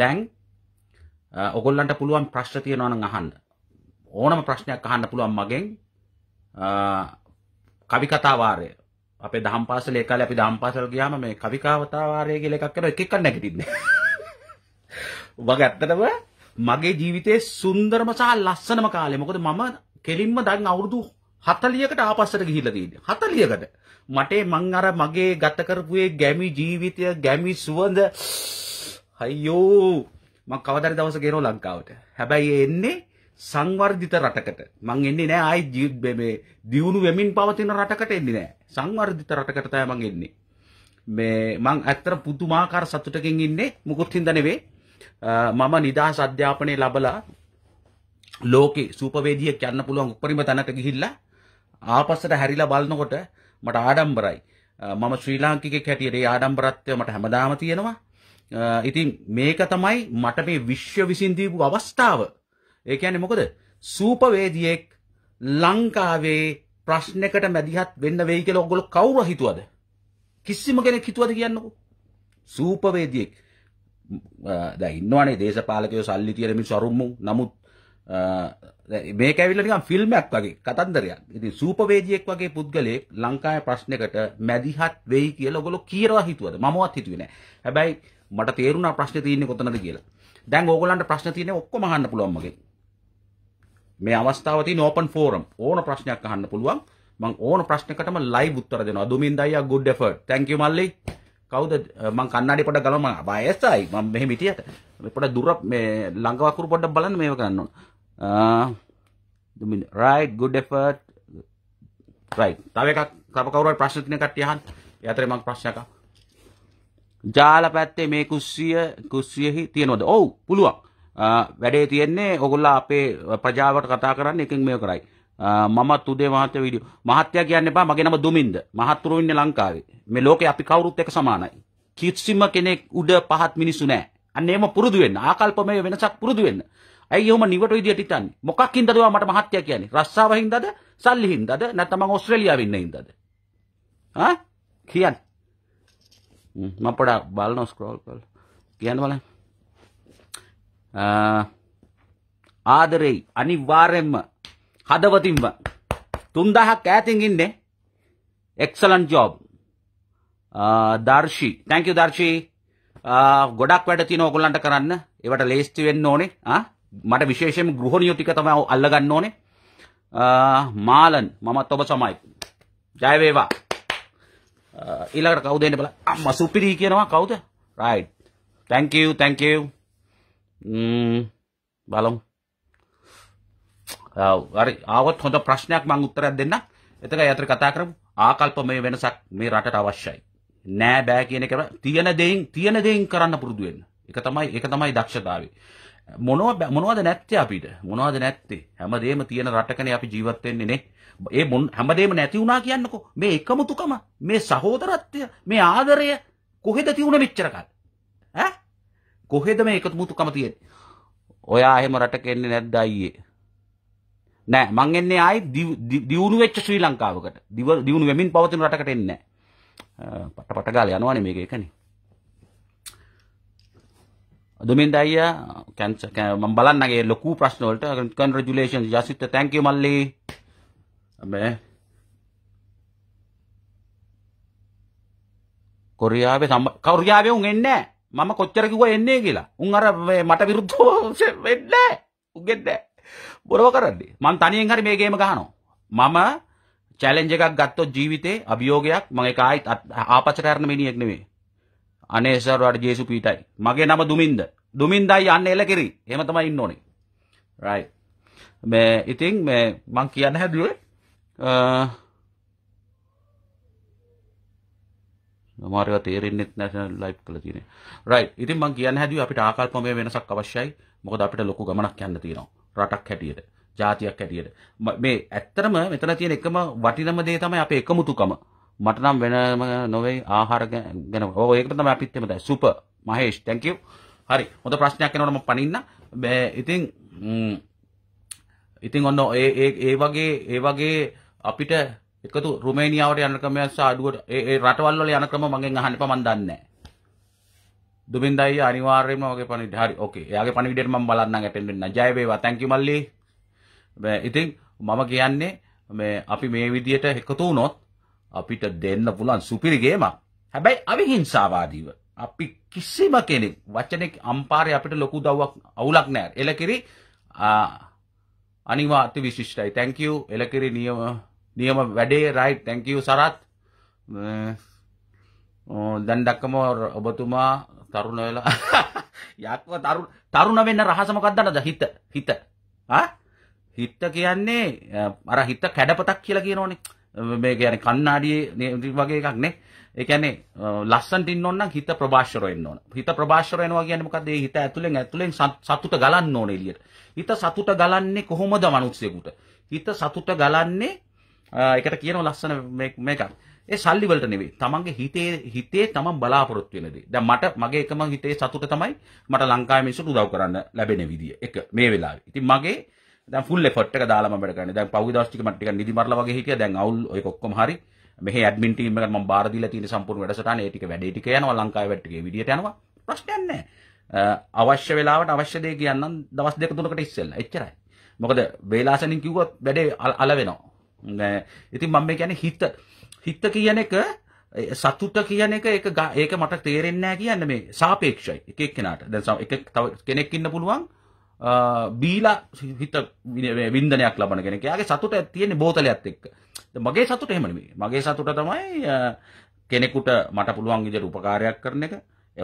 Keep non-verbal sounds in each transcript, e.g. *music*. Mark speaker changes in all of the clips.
Speaker 1: දැන් ඔගොල්ලන්ට පුළුවන් ප්‍රශ්න තියෙනවනම් අහන්න ඕනම ප්‍රශ්නයක් අහන්න පුළුවන් මගෙන් කවි කතා වාරය අපේ දහම් පාසලේ කාලේ අපි දහම් පාසල ගියාම මේ කවි කතා වාරය කියලා එකක් කරන එක එකක් නැගිටින්නේ වගේ ඇත්තටම මගේ ජීවිතයේ සුන්දරම සහ ලස්සනම කාලේ මොකද මම කෙලින්ම දැන් අවුරුදු 40කට ආපස්සට ගිහිල්ලා තියෙන්නේ 40කට මට මං අර මගේ ගත කරපුවේ ගැමි ජීවිතය ගැමි සුවඳ හයියෝ මං කවදරි දවසක එනවා ලංකාවට. හැබැයි එන්නේ සංවර්ධිත රටකට. මං එන්නේ නෑ ආයි ජීවිත මේ දියුණු වෙමින් පවතින රටකට එන්නේ නෑ. සංවර්ධිත රටකට තමයි මං එන්නේ. මේ මං ඇත්තට පුදුමාකාර සතුටකින් ඉන්නේ මුකුත් හින්දා නෙවෙයි. මම නිදහස් අධ්‍යාපනය ලැබලා ලෝකේ සූපවේදියෙක් යන්න පුළුවන් උපරිම තැනට ගිහිල්ලා ආපස්සට හැරිලා බලනකොට මට ආඩම්බරයි. මම ශ්‍රී ලාංකිකයෙක් හැටියට ඒ ආඩම්බරත්වය මට හැමදාම තියෙනවා. ඉතින් මේක තමයි මට මේ විශ්ව විසින් දීපු අවස්ථාව. ඒ කියන්නේ මොකද? සූපවේදියෙක් ලංකාවේ ප්‍රශ්නයකට මැදිහත් වෙන්න වෙයි කියලා ඔයගොල්ලෝ කවුරු හිතුවද? කිසිම කෙනෙක් හිතුවද කියන්නකෝ. සූපවේදියෙක් දැන් ඉන්නවනේ දේශපාලකයෝ සල්ලි තියෙන මිනිස්සු අරුම්මු. නමුත් මේක ඇවිල්ලා නිකන් ෆිල්ම් එකක් වගේ කතන්දරයක්. ඉතින් සූපවේදියෙක් වගේ පුද්ගලයෙක් ලංකාවේ ප්‍රශ්නයකට මැදිහත් වෙයි කියලා ඔයගොල්ලෝ කීරවා හිතුවද? මමවත් හිතුවේ නෑ. හැබැයි මට තේරුණා ප්‍රශ්නේ තියෙන්නේ කොතනද කියලා. දැන් ඕගොල්ලන්ට ප්‍රශ්න තියෙන්නේ ඔක්කොම අහන්න පුළුවන් මගෙන්. මේ අවස්ථාව තියෙන ඕපන් ෆෝරම්. ඕන ප්‍රශ්නයක් අහන්න පුළුවන්. මං ඕන ප්‍රශ්නකටම ලයිව් උත්තර දෙනවා. දුමින් දයියා good effort. thank you මල්ලි. කවුද මං කන්නාඩි පොඩක් ගලව මං වයසයි. මං මෙහෙම හිටියට. පොඩක් දුර මේ ළඟ වකුරු පොඩක් බලන්න මේව ගන්න ඕන. දුමින් right good effort. right. තව එකක් කව කවුරු හරි ප්‍රශ්න තියෙන කට්ටිය අහන්න. ඒ අතරේ මං ප්‍රශ්නයක් අහන්න. ජාල පැත්තේ මේ කුස්සිය කුස්සියෙහි තියෙනවද ඔව් පුළුවන් වැඩේ තියෙන්නේ ඔගොල්ලා අපේ ප්‍රජාවට කතා කරන්න එකෙන් මේ කරයි මම තුදේ මහත්තයා වීඩියෝ මහත්තයා කියන්න එපා මගේ නම දුමින්ද මහත්තුරු ඉන්නේ ලංකාවේ මේ ලෝකේ අපි කවුරුත් එක සමානයි කිසිම කෙනෙක් උඩ පහත් මිනිසු නැහැ අන්න එහෙම පුරුදු වෙන්න ආකල්පමය වෙනසක් පුරුදු වෙන්න ඇයි එහෙම නිවට විදියට හිතන්නේ මොකක් හින්දාද මට මහත්තයා කියන්නේ රස්සාව හින්දාද සල්ලි හින්දාද නැත්නම් මම ඕස්ට්‍රේලියාවේ ඉන්න හින්දාද ආ කියන්න මපොඩක් බලන ස්ක්‍රෝල් කල් කියන්න බල ආදරෙයි අනිවාර්යෙන්ම හදවතින්ම තුන්දහක් ඈතින් ඉන්නේ එක්සලන් ජෝබ් දර්ශී තැංකු දර්ශී ගොඩක් වැඩ තියෙන ඕගොල්ලන්ට කරන්න ඒවට ලේස්ති වෙන්න ඕනේ ah, මට විශේෂයෙන් ගෘහණියෝ ටික තමයි අල්ලගන්න ඕනේ ah, මාලන් මමත් ඔබ සමයි ජය වේවා Uh, ඊළඟට කවුද එන්න බලන්න අම්මා සුපිරි කියනවා කවුද right thank you thank you ම්ම් mm, බලමු ආව uh, හරි ආවත් හොඳ ප්‍රශ්නයක් මම උත්තරයක් දෙන්නම් එතක යතර කතා කරමු ආකල්පමය වෙනසක් මේ රටට අවශ්‍යයි නෑ බෑ කියන එක තියෙන දෙයින් තියෙන දෙයින් කරන්න පුරුදු වෙන්න ඒක තමයි ඒක තමයි දක්ෂතාවය මොනව මොනවද නැත්තේ අපිට මොනවද නැත්තේ හැමදේම තියෙන රටකනේ අපි ජීවත් වෙන්නේ නේ ඒ හැමදේම නැති වුණා කියන්නකෝ මේ එකමුතුකම මේ සහෝදරත්වය මේ ආදරය කොහෙද තියුණේ මෙච්චර කල් ඈ කොහෙද මේ එකමුතුකම තියෙන්නේ ඔයා එහෙම රටක එන්නේ නැද්ද අයියේ නෑ මං එන්නේ ආයි දියුණු වෙච්ච ශ්‍රී ලංකාවකට දියුණු වෙමින් පවතින රටකට එන්නේ නෑ පට පට ගාලා යනවනේ මේක එකනේ දොමින් අයියා කැන්ස මම බලන්නගේ ලොකු ප්‍රශ්න වලට කන්ග්‍රැචුලේෂන්ස් යසිත් තෑන්ක් යූ මල්ලි මේ කොරියාවේ කොරියාවේ උන් එන්නේ මම කොච්චර කිව්වා එන්නේ කියලා උන් අර මට විරුද්ධව *laughs* වෙන්නේ උගෙන්නේ බොරව කරන්නේ මං තනියෙන් හරි මේ ගේම ගහනවා මම චැලෙන්ජ් එකක් ගත්තොත් ජීවිතේ අභියෝගයක් මම ඒක ආයිත් ආපච්ච කරන මිනිහෙක් නෙමෙයි අනේ සර්වට ජේසු පීටයි. මගේ නම දුමින්ද. දුමින්දයි අන්න එල කිරි. එහෙම තමයි ඉන්න ඕනේ. right. මේ ඉතින් මේ මං කියන්න හැදුවේ මාරව තේරෙන්නෙත් නැ ලයිප් කළ තියෙන රයි් ඉතින් මං කියන්න හැදුව අපිට ආකල්පමය වෙනසක් අවශ්‍යයි මොකද අපිට ලොකු ගමනක් යන්න තියෙනවා රටක් හැටියට ජාතියක් හැටියට මේ ඇත්තරම මෙතන තියෙන එකම වටිනම දේ තමයි අප එකමුතුකම මට නම් වෙනම නොවේ ආහාර ගැන ඕ ඒකට තමයි අපිත් එමු දැන් සුපර් මහේෂ් thank you හරි හොඳ ප්‍රශ්නයක් එනකොට මම පනින්න බෑ ඉතින් ඉතින් ඔන්න ඒ ඒ ඒ වගේ ඒ වගේ අපිට එකතු රුමේනියාවට යන ක්‍රමයක් සහ අඩුවට ඒ ඒ රටවල් වල යන ක්‍රම මගෙන් අහන්න එපා මන් දන්නේ නැහැ දුබින්ද අයියා අනිවාර්යයෙන්ම වගේ පණිවිඩ හරි ඕකේ එයාගේ පණිවිඩයට මම බලන්නම් ඇටෙන්ඩ් වෙන්න ජය වේවා thank you මල්ලි ඉතින් මම කියන්නේ මේ අපි මේ විදියට එකතු වුණොත් අපිට දෙන්න පුළුවන් සුපිරි ගේමක්. හැබැයි අවිහිංසාවාදීව අපි කිසිම කෙනෙක් වචනෙක් අම්පාරේ අපිට ලොකු දව්වක් අවුලක් නෑ. එලකිරි අනිවාර්ය විශිෂ්ටයි. thank you එලකිරි නියම නියම වැඩේ right thank you සරත් දැන් දැක්කම ඔබතුමා තරුණ වෙලා *laughs* යක්ව තරුණ තරුණ වෙන්න රහස මොකක්ද නේද හිත හිත ආ හිත කියන්නේ අර හිත කැඩපතක් කියලා කියනෝනේ මේ ගැන කන්නාඩියේ වගේ එකක් නේ ඒ කියන්නේ ලස්සන්ට ඉන්න ඕන නම් හිත ප්‍රභාෂර වෙන්න ඕන. හිත ප්‍රභාෂර වෙනවා කියන්නේ මොකද්ද? ඒ හිත ඇතුලෙන් ඇතුලෙන් සතුට ගලන්න ඕන එළියට. හිත සතුට ගලන්නේ කොහොමද මිනිස්සෙකුට? හිත සතුට ගලන්නේ ඒකට කියනවා ලස්සන මේකක්. ඒ සල්ලි වලට නෙවෙයි. තමන්ගේ හිතේ හිතේ තමන් බලාපොරොත්තු වෙන දේ. දැන් මට මගේ එකම හිතේ සතුට තමයි මට ලංකාවේ මිනිස්සුන්ට උදව් කරන්න ලැබෙන විදිය. එක මේ වෙලාවේ. ඉතින් මගේ දැන් ෆුල් එෆර්ට් එක දාලා මම වැඩ කරන්නේ. දැන් පහුගිය දවස් ටික මම ටිකක් නිදිමරලා වගේ හිටියා. දැන් අවුල් ඔය ඔක්කොම හරි. මෙහි ඇඩ්මින් ටීම් එකට මම බාර දීලා තියෙන සම්පූර්ණ වැඩසටහන ඒ ටික වැඩේ ටික යනවා ලංකාවේ වැඩ ටිකේ විදියට යනවා. ප්‍රශ්නයක් නැහැ. අවශ්‍ය වෙලාවට අවශ්‍ය දේ කියන්නම් දවස් දෙක තුනකට ඉස්සෙල්ලා. එච්චරයි. මොකද වේලාසනින් කිව්වොත් වැඩේ අල වෙනවා. ඉතින් මම මේ කියන්නේ හිත හිත කියන එක සතුට කියන එක ඒක ඒක මට තේරෙන්නේ නැහැ කියන්නේ මේ සාපේක්ෂයි එක එක්කෙනාට. දැන් එක තව කෙනෙක් ඉන්න පුළුවන් බීලා හිත විින්දනයක් ලබන කෙනෙක් යාගේ සතුට තියෙන බෝතලයක් එක්ක මගේ සතුට එහෙම නෙමෙයි මගේ සතුට තමයි කෙනෙකුට මට පුළුවන් විදිහට උපකාරයක් කරන එක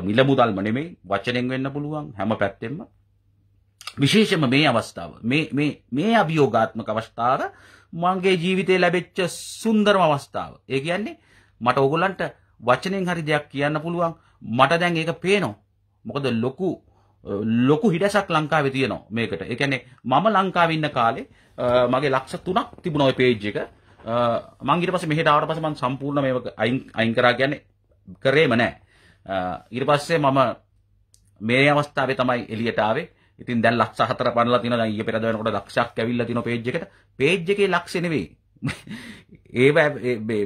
Speaker 1: මිල මුදල්ම නෙමෙයි වචනෙන් වෙන්න පුළුවන් හැම පැත්තෙම විශේෂම මේ අවස්ථාව මේ මේ මේ අභියෝගාත්මක අවස්ථාව මගේ ජීවිතේ ලැබෙච්ච සුන්දරම අවස්ථාව ඒ කියන්නේ මට ඕගොල්ලන්ට වචනෙන් හරි දෙයක් කියන්න පුළුවන් මට දැන් ඒක පේනවා මොකද ලොකු ලොකු හිඩසක් ලංකාවේ තියෙනවා මේකට. ඒ කියන්නේ මම ලංකාවේ ඉන්න කාලේ මගේ ලක්ෂ 3ක් තිබුණා ওই page එක. මම ඊට පස්සේ මෙහෙට ආවට පස්සේ මම සම්පූර්ණ මේක අයින් අයින් කරා කියන්නේ කරේම නැහැ. ඊට පස්සේ මම මේ අවස්ථාවේ තමයි එළියට ආවේ. ඉතින් දැන් ලක්ෂ 4 පනලා තියෙනවා. දැන් ඊයේ පෙරද වෙනකොට ලක්ෂයක් ඇවිල්ලා තියෙනවා page එකට. page එකේ ලක්ෂය නෙවෙයි. *laughs* ඒව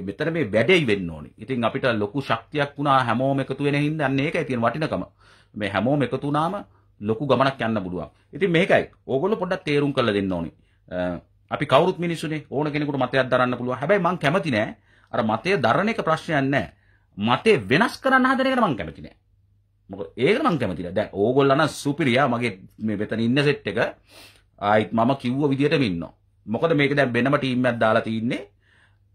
Speaker 1: මෙතන මේ වැඩේ වෙන්න ඕනේ. ඉතින් අපිට ලොකු ශක්තියක් වුණා හැමෝම එකතු වෙන හින්දා අන්න ඒකයි තියෙන වටිනකම. මේ හැමෝම එකතු වුණාම ලොකු ගමනක් යන්න පුළුවන්. ඉතින් මේකයි. ඕගොල්ලෝ පොඩ්ඩක් තේරුම් කරලා දෙන්න ඕනේ. අපි කවුරුත් මිනිස්සුනේ ඕන කෙනෙකුට මතයක් දරන්න පුළුවන්. හැබැයි මං කැමති නෑ. අර මතය දරන එක ප්‍රශ්නයක් නෑ. මතේ වෙනස් කරන්න හදන එකට මං කැමති නෑ. මොකද ඒකට මං කැමති නෑ. දැන් ඕගොල්ලෝ නම් සුපිරියා මගේ මේ මෙතන ඉන්න සෙට් එක ආයිත් මම කිව්ව විදියටම ඉන්නවා. මොකද මේක දැන් වෙනම ටීම් එකක් දාලා තින්නේ.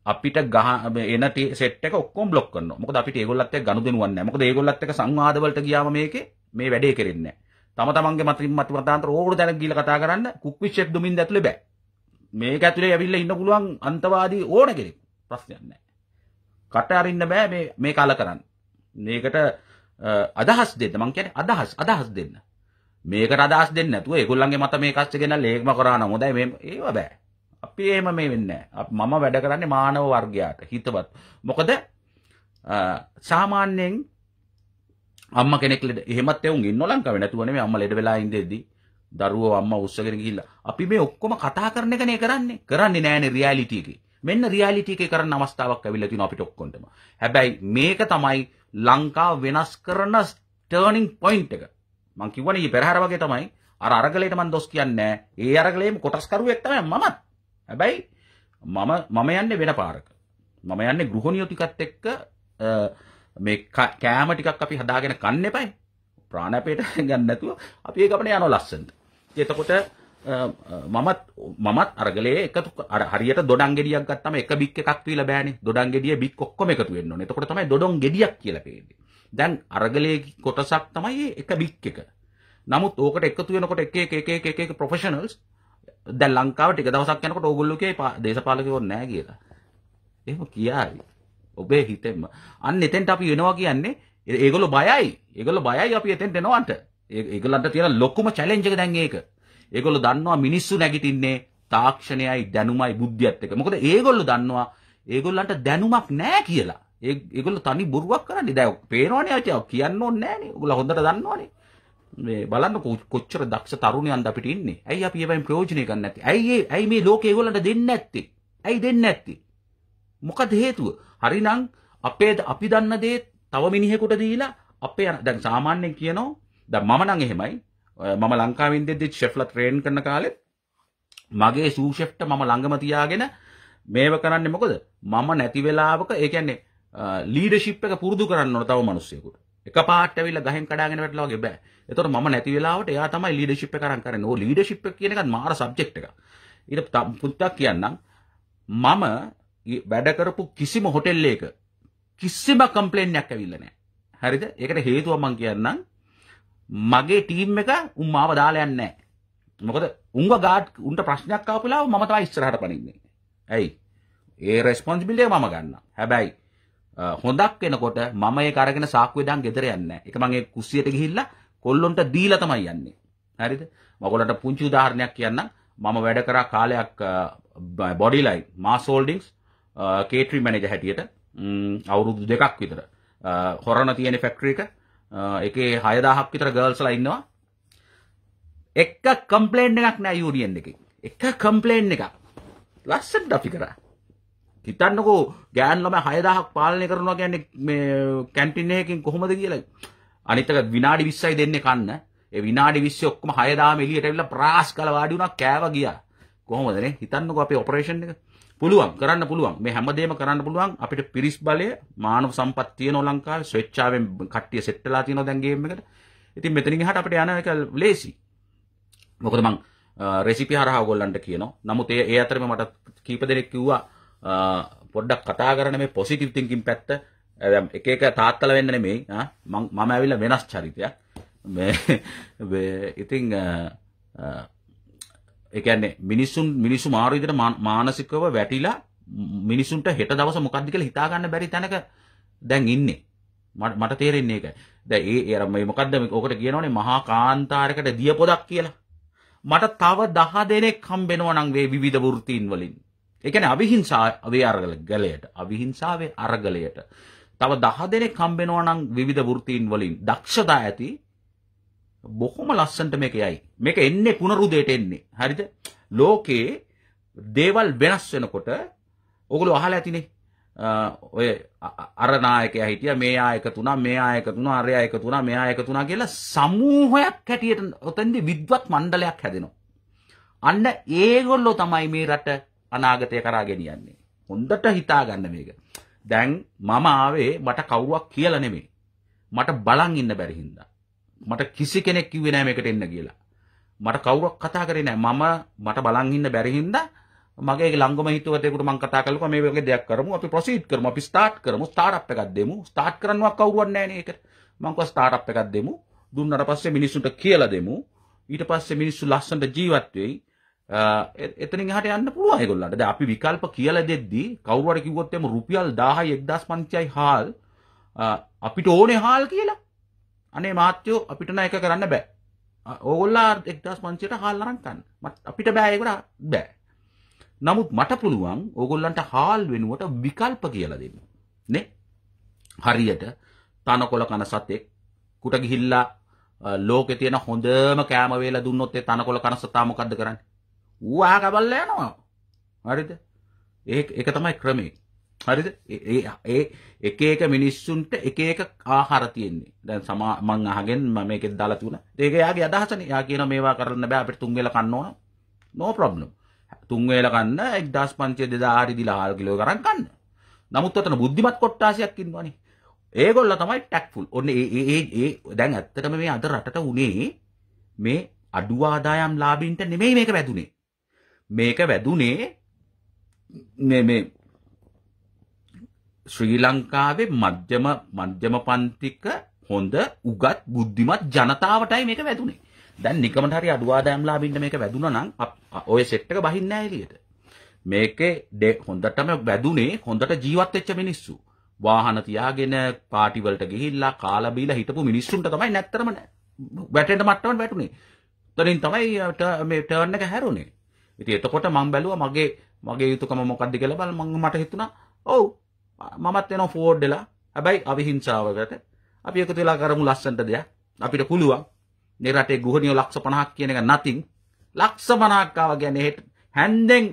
Speaker 1: අපිට ගහ එන සෙට් එක ඔක්කොම බ්ලොක් කරනවා. මොකද අපිට ඒගොල්ලත් එක්ක ගනුදෙනුවක් නැහැ. මොකද ඒගොල්ලත් එක්ක සංවාදවලට ගියාම මේකේ මේ වැඩේ කරෙන්නේ නැහැ. තම තමන්ගේ මතින් මත මතාන්තර ඕකට දැන ගිහලා කතා කරන්න කුක්විච් ෂෙෆ් දුමින්ද ඇතුලේ බෑ. මේක ඇතුලේ ඇවිල්ලා ඉන්න පුළුවන් අන්තවාදී ඕන කෙනෙක්. ප්‍රශ්නයක් නැහැ. කට අරින්න බෑ මේ මේ කල කරන්න. මේකට අදහස් දෙන්න. මං කියන්නේ අදහස් අදහස් දෙන්න. මේකට අදහස් දෙන්න නැතුව ඒගොල්ලන්ගේ මත මේ කස්ස ගෙනල්ලා ඒකම කරා නම් හොඳයි මේ ඒව බෑ. අපි එහෙම මේ වෙන්නේ මම වැඩ කරන්නේ මානව වර්ගයාට හිතවත්. මොකද සාමාන්‍යයෙන් අම්මා කෙනෙක් ලෙඩ එහෙමත් එවුන් ඉන්න ලංකාවේ නැතුව නෙමෙයි අම්මා ලෙඩ වෙලා ඉඳෙද්දි දරුවෝ අම්මා උස්සගෙන ගිහිල්ලා අපි මේ ඔක්කොම කතා කරන එකනේ කරන්නේ. කරන්නේ නෑනේ රියැලිටි එකේ. මෙන්න රියැලිටි එකේ කරන්න අවස්ථාවක් ඇවිල්ලා තියෙනවා අපිට ඔක්කොන්ටම. හැබැයි මේක තමයි ලංකාව වෙනස් කරන ටර්නින් පොයින්ට් එක. මං කිව්වනේ මේ පෙරහැර වගේ තමයි අර අරගලයට මං දොස් කියන්නේ නෑ. ඒ අරගලේම කොටස්කරුවෙක් තමයි මමත්. හැබැයි මම මම යන්නේ වෙන පාරක. මම යන්නේ ගෘහණියෝ ටිකත් එක්ක මේ කෑම ටිකක් අපි හදාගෙන කන්න එපයි. ප්‍රාණපේට *laughs* ගන්න නැතුව අපි ඒ ගමනේ යනවා ලස්සනට. එතකොට මමත් මමත් අරගලේ එකතු අර හරියට දොඩම් ගෙඩියක් ගත්තම එක බික් එකක් තීලා බෑනේ. දොඩම් ගෙඩිය බික් ඔක්කොම එකතු වෙන්න ඕනේ. එතකොට තමයි දොඩම් ගෙඩියක් කියලා පේන්නේ. දැන් අරගලේ කොටසක් තමයි එක බික් එක. නමුත් ඕකට එකතු වෙනකොට එක එක එක එක එක ප්‍රොෆෙෂනල්ස් දැ ලංකාව ටික දවසක් යනකට ඕගොල්ලුකේ දේශපාලකවෝ නෑ කියලා එම කියාවි ඔබේ හිතෙම අන්න එතෙන්ට අපි වෙනවා කියන්නේ ඒගොලො බයයි ඒගොල බයයි අපි එතෙන් දෙනවන්ට ඒගලන්ට තියෙන ලොක්කුම චලෙන්ජක දැන් ඒක ඒගොල්ල දන්නවා මිනිස්සු නැගිටින්නේ තාක්ෂණයයි දැනුමයි බුද්ධියත් එක මොකද ඒගොල්ල දන්නවා ඒගොල්ලන්ට දැනුමක් නෑ කියලා ඒගොල්ල තනි බොරුවක් කරන්නේ දැ පේනවානේ ච කියන්න ඕන්නෑනේ ගොල හොඳට දන්නවානේ මේ බලන්න කොච්චර දක්ෂ තරුණයන්ද අපිට ඉන්නේ. ඇයි අපි ඒවෙන් ප්‍රයෝජනය ගන්න නැත්තේ? ඇයි ඇයි මේ ලෝකේ ඒගොල්ලන්ට දෙන්නේ නැත්තේ? ඇයි දෙන්නේ නැත්තේ? මොකද හේතුව? හරිනම් අපේ අපි දන්න දේ තව මිනිහෙකුට දීලා අපේ දැන් සාමාන්‍යයෙන් කියනවා දැන් මම නම් එහෙමයි. මම ලංකාවෙන් දෙද්දි ෂෙෆ්ලා ට්‍රේන් කරන කාලෙත් මගේ සූ ෂෙෆ්ට මම ළඟම තියාගෙන මේව කරන්නේ මොකද? මම නැති වෙලාවක ඒ කියන්නේ ලීඩර්ෂිප් එක පුරුදු කරන්න ඕන තව මිනිස්සුයෙකුට. එකපාරට ඇවිල්ලා ගහෙන් කඩාගෙන වැටලා වගේ බෑ. එතකොට මම නැති වෙලාවට එයා තමයි ලීඩර්ෂිප් එක කරන් කරන්නේ. ඕ ලීඩර්ෂිප් එක කියන එකත් මාර සබ්ජෙක්ට් එකක්. ඊට පුත්තක් කියන්නම් මම වැඩ කරපු කිසිම හොටෙල් එකක කිසිම කම්ප්ලේන්ට් එකක් ඇවිල්ලා නැහැ. හරිද? ඒකට හේතුව මම කියන්නම් මගේ ටීම් එක උන් මාව දාලා යන්නේ නැහැ. මොකද උන්ව ගාඩ් උන්ට ප්‍රශ්නයක් ආපු වෙලාව මම තමයි ඉස්සරහට පනින්නේ. ඇයි? ඒ රෙස්පොන්සිබිලිටි එක මම ගන්නවා. හැබැයි හොඳක් වෙනකොට මම ඒක අරගෙන සාක්කුවෙන් දාන් ගෙදර යන්නේ නැහැ. ඒක මම ඒ කුස්සියට ගිහිල්ලා කොල්ලොන්ට දීලා තමයි යන්නේ. හරිද? මම ඔයගොල්ලන්ට පුංචි උදාහරණයක් කියන්නම්. මම වැඩ කරා කාලයක් බොඩි ලයින් මාස් හෝල්ඩින්ග්ස් කේටරි මැනේජර් හැටියට අවුරුදු දෙකක් විතර හොරණ තියෙන ෆැක්ටරි එක එකේ 6000ක් විතර ගර්ල්ස්ලා ඉන්නවා. එක කම්ප්ලේන්ට් එකක් නෑ යූනියන් එකේ. එක කම්ප්ලේන්ට් එකක්. ලස්සනට අපි කරා. හිතන්නකෝ ගෑන් ළමයි 6000ක් පාලනය කරනවා කියන්නේ මේ කැන්ටින් එකකින් කොහොමද කියලා අනිත් එක විනාඩි 20යි දෙන්නේ කන්න. ඒ විනාඩි 20 ඔක්කොම 6 දාම එළියට ඇවිල්ලා ප්‍රාස් කළා වාඩි වුණා කෑව ගියා. කොහොමද නේ? හිතන්නකෝ අපේ ඔපරේෂන් එක. පුළුවන් කරන්න පුළුවන්. මේ හැමදේම කරන්න පුළුවන්. අපිට පිරිස් බලය, මානව සම්පත් තියෙනවා ලංකාවේ. ස්වේච්ඡාවෙන් කට්ටිය සෙට් වෙලා තියෙනවා දැන් ගේම් එකට. ඉතින් මෙතනින් එහාට අපිට යන එක ලේසි. මොකද මං රෙසිපි හරහා ඔයගොල්ලන්ට කියනවා. නමුත් ඒ අතරේ මට කීප දෙනෙක් කිව්වා පොඩ්ඩක් කතා කරන මේ පොසිටිව් තින්කින් පැත්ත එක එක තාත්තල වෙන්න නෙමෙයි මම ඇවිල්ලා වෙනස් චරිතයක් මේ *laughs* ඉතින් ඒ කියන්නේ මිනිසුන් මිනිසු මාරු විදිහට මානසිකව වැටිලා මිනිසුන්ට හෙට දවස මොකද්ද කියලා හිතා ගන්න බැරි තැනක දැන් ඉන්නේ මට මට තේරෙන්නේ ඒක. දැන් ඒ අර මේ මොකද්ද මේ ඔකට කියනෝනේ මහා කාන්තාරයකට දිය පොදක් කියලා. මට තව 10 දෙනෙක් හම්බෙනවා නම් මේ විවිධ වෘත්තීන් වලින්. ඒ කියන්නේ අවිහිංසා අවිආරගල ගලයට අවිහිංසාවේ අරගලයට තව දහ දෙනෙක් හම්බෙනවා නම් විවිධ වෘත්තීන් වලින් දක්ෂතා ඇති බොහොම ලස්සනට මේක යයි. මේක එන්නේ පුනරුදයට එන්නේ. හරිද? ලෝකේ දේවල් වෙනස් වෙනකොට ඔගොල්ලෝ අහලා ඇතිනේ. ඔය අර නායකයා හිටියා මේ ආ එකතු වුණා මේ ආ එකතු වුණා අරයා එකතු වුණා මෙයා එකතු වුණා කියලා සමූහයක් හැටියට ඔතෙන්දී විද්වත් මණ්ඩලයක් හැදෙනවා. අන්න ඒගොල්ලෝ තමයි මේ රට අනාගතය කරා ගෙනියන්නේ. හොඳට හිතා ගන්න මේක. දැන් මම ආවේ මට කවුරුවක් කියලා නෙමෙයි. මට බලන් ඉන්න බැරි හින්දා. මට කිසි කෙනෙක් කිව්වේ නෑ මේකට එන්න කියලා. මට කවුරක් කතා කරේ නෑ. මම මට බලන් ඉන්න බැරි හින්දා මගේ ලංගම හිතුවතෙකුට මං කතා කළා මේ වගේ දෙයක් කරමු. අපි ප්‍රොසීඩ් කරමු. අපි ස්ටාර්ට් කරමු. ස්ටාර්ට් අප් එකක් දෙමු. ස්ටාර්ට් කරන්නවත් කවුරුවක් නෑනේ ඒකට. මං කිව්වා ස්ටාර්ට් අප් එකක් දෙමු. දුන්නට පස්සේ මිනිස්සුන්ට කියලා දෙමු. ඊට පස්සේ මිනිස්සු ලස්සනට ජීවත් වෙයි. එතනින් එහාට යන්න පුළුවන් ඒගොල්ලන්ට. දැන් අපි විකල්ප කියලා දෙද්දී කවුරු හරි කිව්වොත් එම රුපියල් 1000යි 1500යි හාල් අපිට ඕනේ හාල් කියලා. අනේ මාත්‍යෝ අපිට නෑ එක කරන්න බෑ. ඕගොල්ලා 1500ට හාල් අරන් ගන්න. අපිට බෑ ඒකට බෑ. නමුත් මට පුළුවන් ඕගොල්ලන්ට හාල් වෙනුවට විකල්ප කියලා දෙන්න. නේ? හරියට තනකොළ කන සතෙක් කුට ගිහිල්ලා ලෝකේ තියෙන හොඳම කෑම වේලා දුන්නොත් ඒ තනකොළ කන සතා මොකද්ද කරන්නේ? ඌවා කබල්ල යනවා හරිද ඒ එක තමයි ක්‍රමේ හරිද ඒ එක එක මිනිස්සුන්ට එක එක ආහාර තියෙන්නේ දැන් සමා මං අහගෙන මම මේකෙන් දාලා තිබුණා ඒක එයාගේ අදහසනේ එයා කියන මේවා කරන්න බෑ අපිට තුන් වේල කන්න ඕන no problem තුන් වේල කන්න 1500 2000 හරි දිලා 4 කිලෝ ගණන් කන්න නමුත් ඔතන බුද්ධිමත් කොට්ටාසියක් ඉන්නවනේ ඒගොල්ල තමයි ටැක්ෆුල් ඔන්න ඒ ඒ ඒ දැන් ඇත්තටම මේ අද රටට උනේ මේ අඩු ආදායම් ලාභීන්ට නෙමෙයි මේක වැදුනේ මේක වැදුනේ මේ ශ්‍රී ලංකාවේ මධ්‍යම මධ්‍යම පන්තික හොඳ උගත් බුද්ධිමත් ජනතාවටයි මේක වැදුනේ. දැන් නිකමට හරි අඩුවාදෑම්ලාබින්ට මේක වැදුනා නම් ඔය සෙට් එක බහින්නේ නැහැ එළියට. මේකේ හොඳටම වැදුනේ හොඳට ජීවත් වෙච්ච මිනිස්සු. වාහන තියාගෙන පාටි වලට ගිහිල්ලා කාලා බීලා හිටපු මිනිස්සුන්ට තමයි නැත්තරම වැටෙන්න මට්ටමට වැටුනේ. එතනින් තමයි මේ ටර්න් එක හැරුනේ. ඉතින් එතකොට මම බැලුවා මගේ මගේ යුතුයකම මොකක්ද කියලා බල මම මට හිතුණා ඔව් මමත් එනවා ෆෝඩ් වෙලා හැබැයි අවිහිංසාවකට අපි එකතු වෙලා කරමු ලස්සනට දෙයක් අපිට පුළුවන් මේ රටේ ගෘහණියෝ ලක්ෂ 50ක් කියන එක නැතිනම් ලක්ෂ 50ක් ආවා කියන්නේ හෙට හැන්දෙන්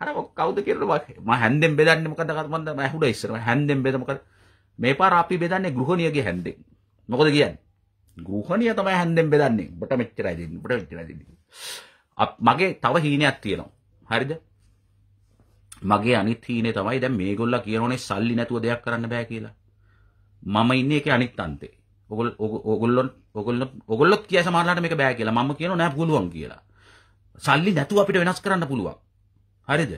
Speaker 1: අර කවුද කියලා මම හැන්දෙන් බෙදන්නේ මොකද මම දැන් ඇහුණා ඉස්සර මම හැන්දෙන් බෙද මොකද මේ පාර අපි බෙදන්නේ ගෘහණියගේ හැන්දෙන් මොකද කියන්නේ ගෘහණිය තමයි හැන්දෙන් බෙදන්නේ ඔබට මෙච්චරයි දෙන්නේ ඔබට මෙච්චරයි දෙන්නේ මගේ තව හීනයක් තියෙනවා හරිද මගේ අනිත් හීනේ තමයි දැන් මේගොල්ලෝ කියනෝනේ සල්ලි නැතුව දෙයක් කරන්න බෑ කියලා මම ඉන්නේ ඒකේ අනිත් අන්තේ ඔගොල්ලෝ ඔගොල්ලෝ ඔගොල්ලෝ ඔගොල්ලොත් කිය සමහරලාට මේක බෑ කියලා මම කියනවා නෑ පුළුවන් කියලා සල්ලි නැතුව අපිට වෙනස් කරන්න පුළුවන් හරිද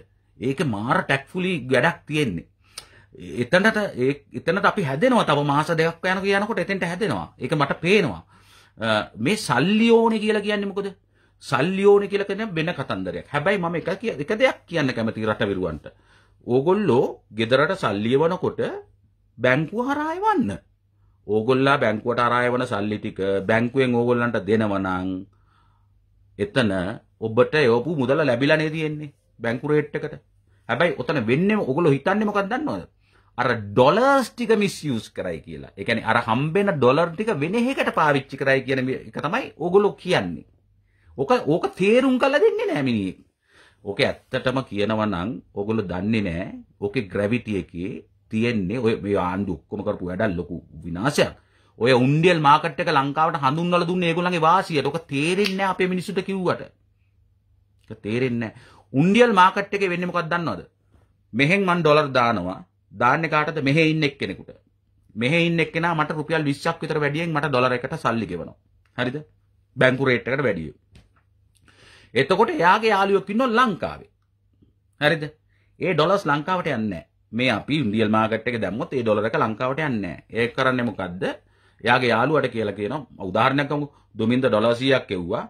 Speaker 1: ඒක මාර ටැක්ෆුලි වැඩක් තියෙන්නේ එතනට එතනට අපි හැදෙනවා තව මාස දෙකක් යනකොට යනකොට එතෙන්ට හැදෙනවා ඒක මට පේනවා මේ සල්ලි ඕනේ කියලා කියන්නේ මොකද සල්ලි ඕනේ කියලා කියන වෙන කතන්දරයක්. හැබැයි මම එක එක දෙයක් කියන්න කැමතියි රටවිරුවන්ට. ඕගොල්ලෝ ගෙදරට සල්ලි එවනකොට බැංකුව හරහා එවන්න. ඕගොල්ලා බැංකුවට හරහා එවන සල්ලි ටික බැංකුවෙන් ඕගොල්ලන්ට දෙනවනම් එතන ඔබට යවපු මුදල ලැබිලා නේ තියෙන්නේ බැංකු රේට් එකට. හැබැයි ඔතන වෙන්නේ ඕගොල්ලෝ හිතන්නේ මොකක්ද දන්නවද? අර ඩොලර්ස් ටික මිස්යූස් කරයි කියලා. ඒ කියන්නේ අර හම්බෙන ඩොලර් ටික වෙන එකකට පාවිච්චි කරයි කියන එක තමයි ඕගොල්ලෝ කියන්නේ. ඕක ඕක තේරුම් කරලා දෙන්නේ නෑ මිනිහේ. ඕක ඇත්තටම කියනවා නම් ඕගොල්ලෝ දන්නේ නෑ ඕකේ ග්‍රැවිටි එකේ තියෙන්නේ ඔය මේ ආණ්ඩු ඔක්කොම කරපු වැඩක් ලොකු විනාශයක්. ඔය උන්ඩියල් මාකට් එක ලංකාවට හඳුන්වලා දුන්නේ ඒගොල්ලන්ගේ වාසියට. ඕක තේරෙන්නේ නෑ අපේ මිනිස්සුන්ට කිව්වට. ඒක තේරෙන්නේ නෑ. උන්ඩියල් මාකට් එකේ වෙන්නේ මොකක්ද දන්නවද? මෙහෙන් මන් ඩොලර් දානවා. දාන්නේ කාටද? මෙහෙ ඉන්න එක්කෙනෙකුට. මෙහෙ ඉන්න එක්කෙනා මට රුපියල් 20ක් විතර වැඩියෙන් මට ඩොලර් එකට සල්ලි ගෙවනවා. හරිද? බැංකු රේට් එකට වැඩියෙන්. එතකොට එයාගේ යාළුවෙක් ඉන්නව ලංකාවේ. හරිද? ඒ ඩොලර්ස් ලංකාවට යන්නේ මේ අපි ඉන්දියල් මාකට් එකේ දැම්මොත් ඒ ඩොලර් එක ලංකාවට යන්නේ නැහැ. ඒක කරන්නේ මොකද්ද? එයාගේ යාළුවට කියලා කියනවා උදාහරණයක් ගමු දුමින්ද ඩොලර් 100ක් එව්වා.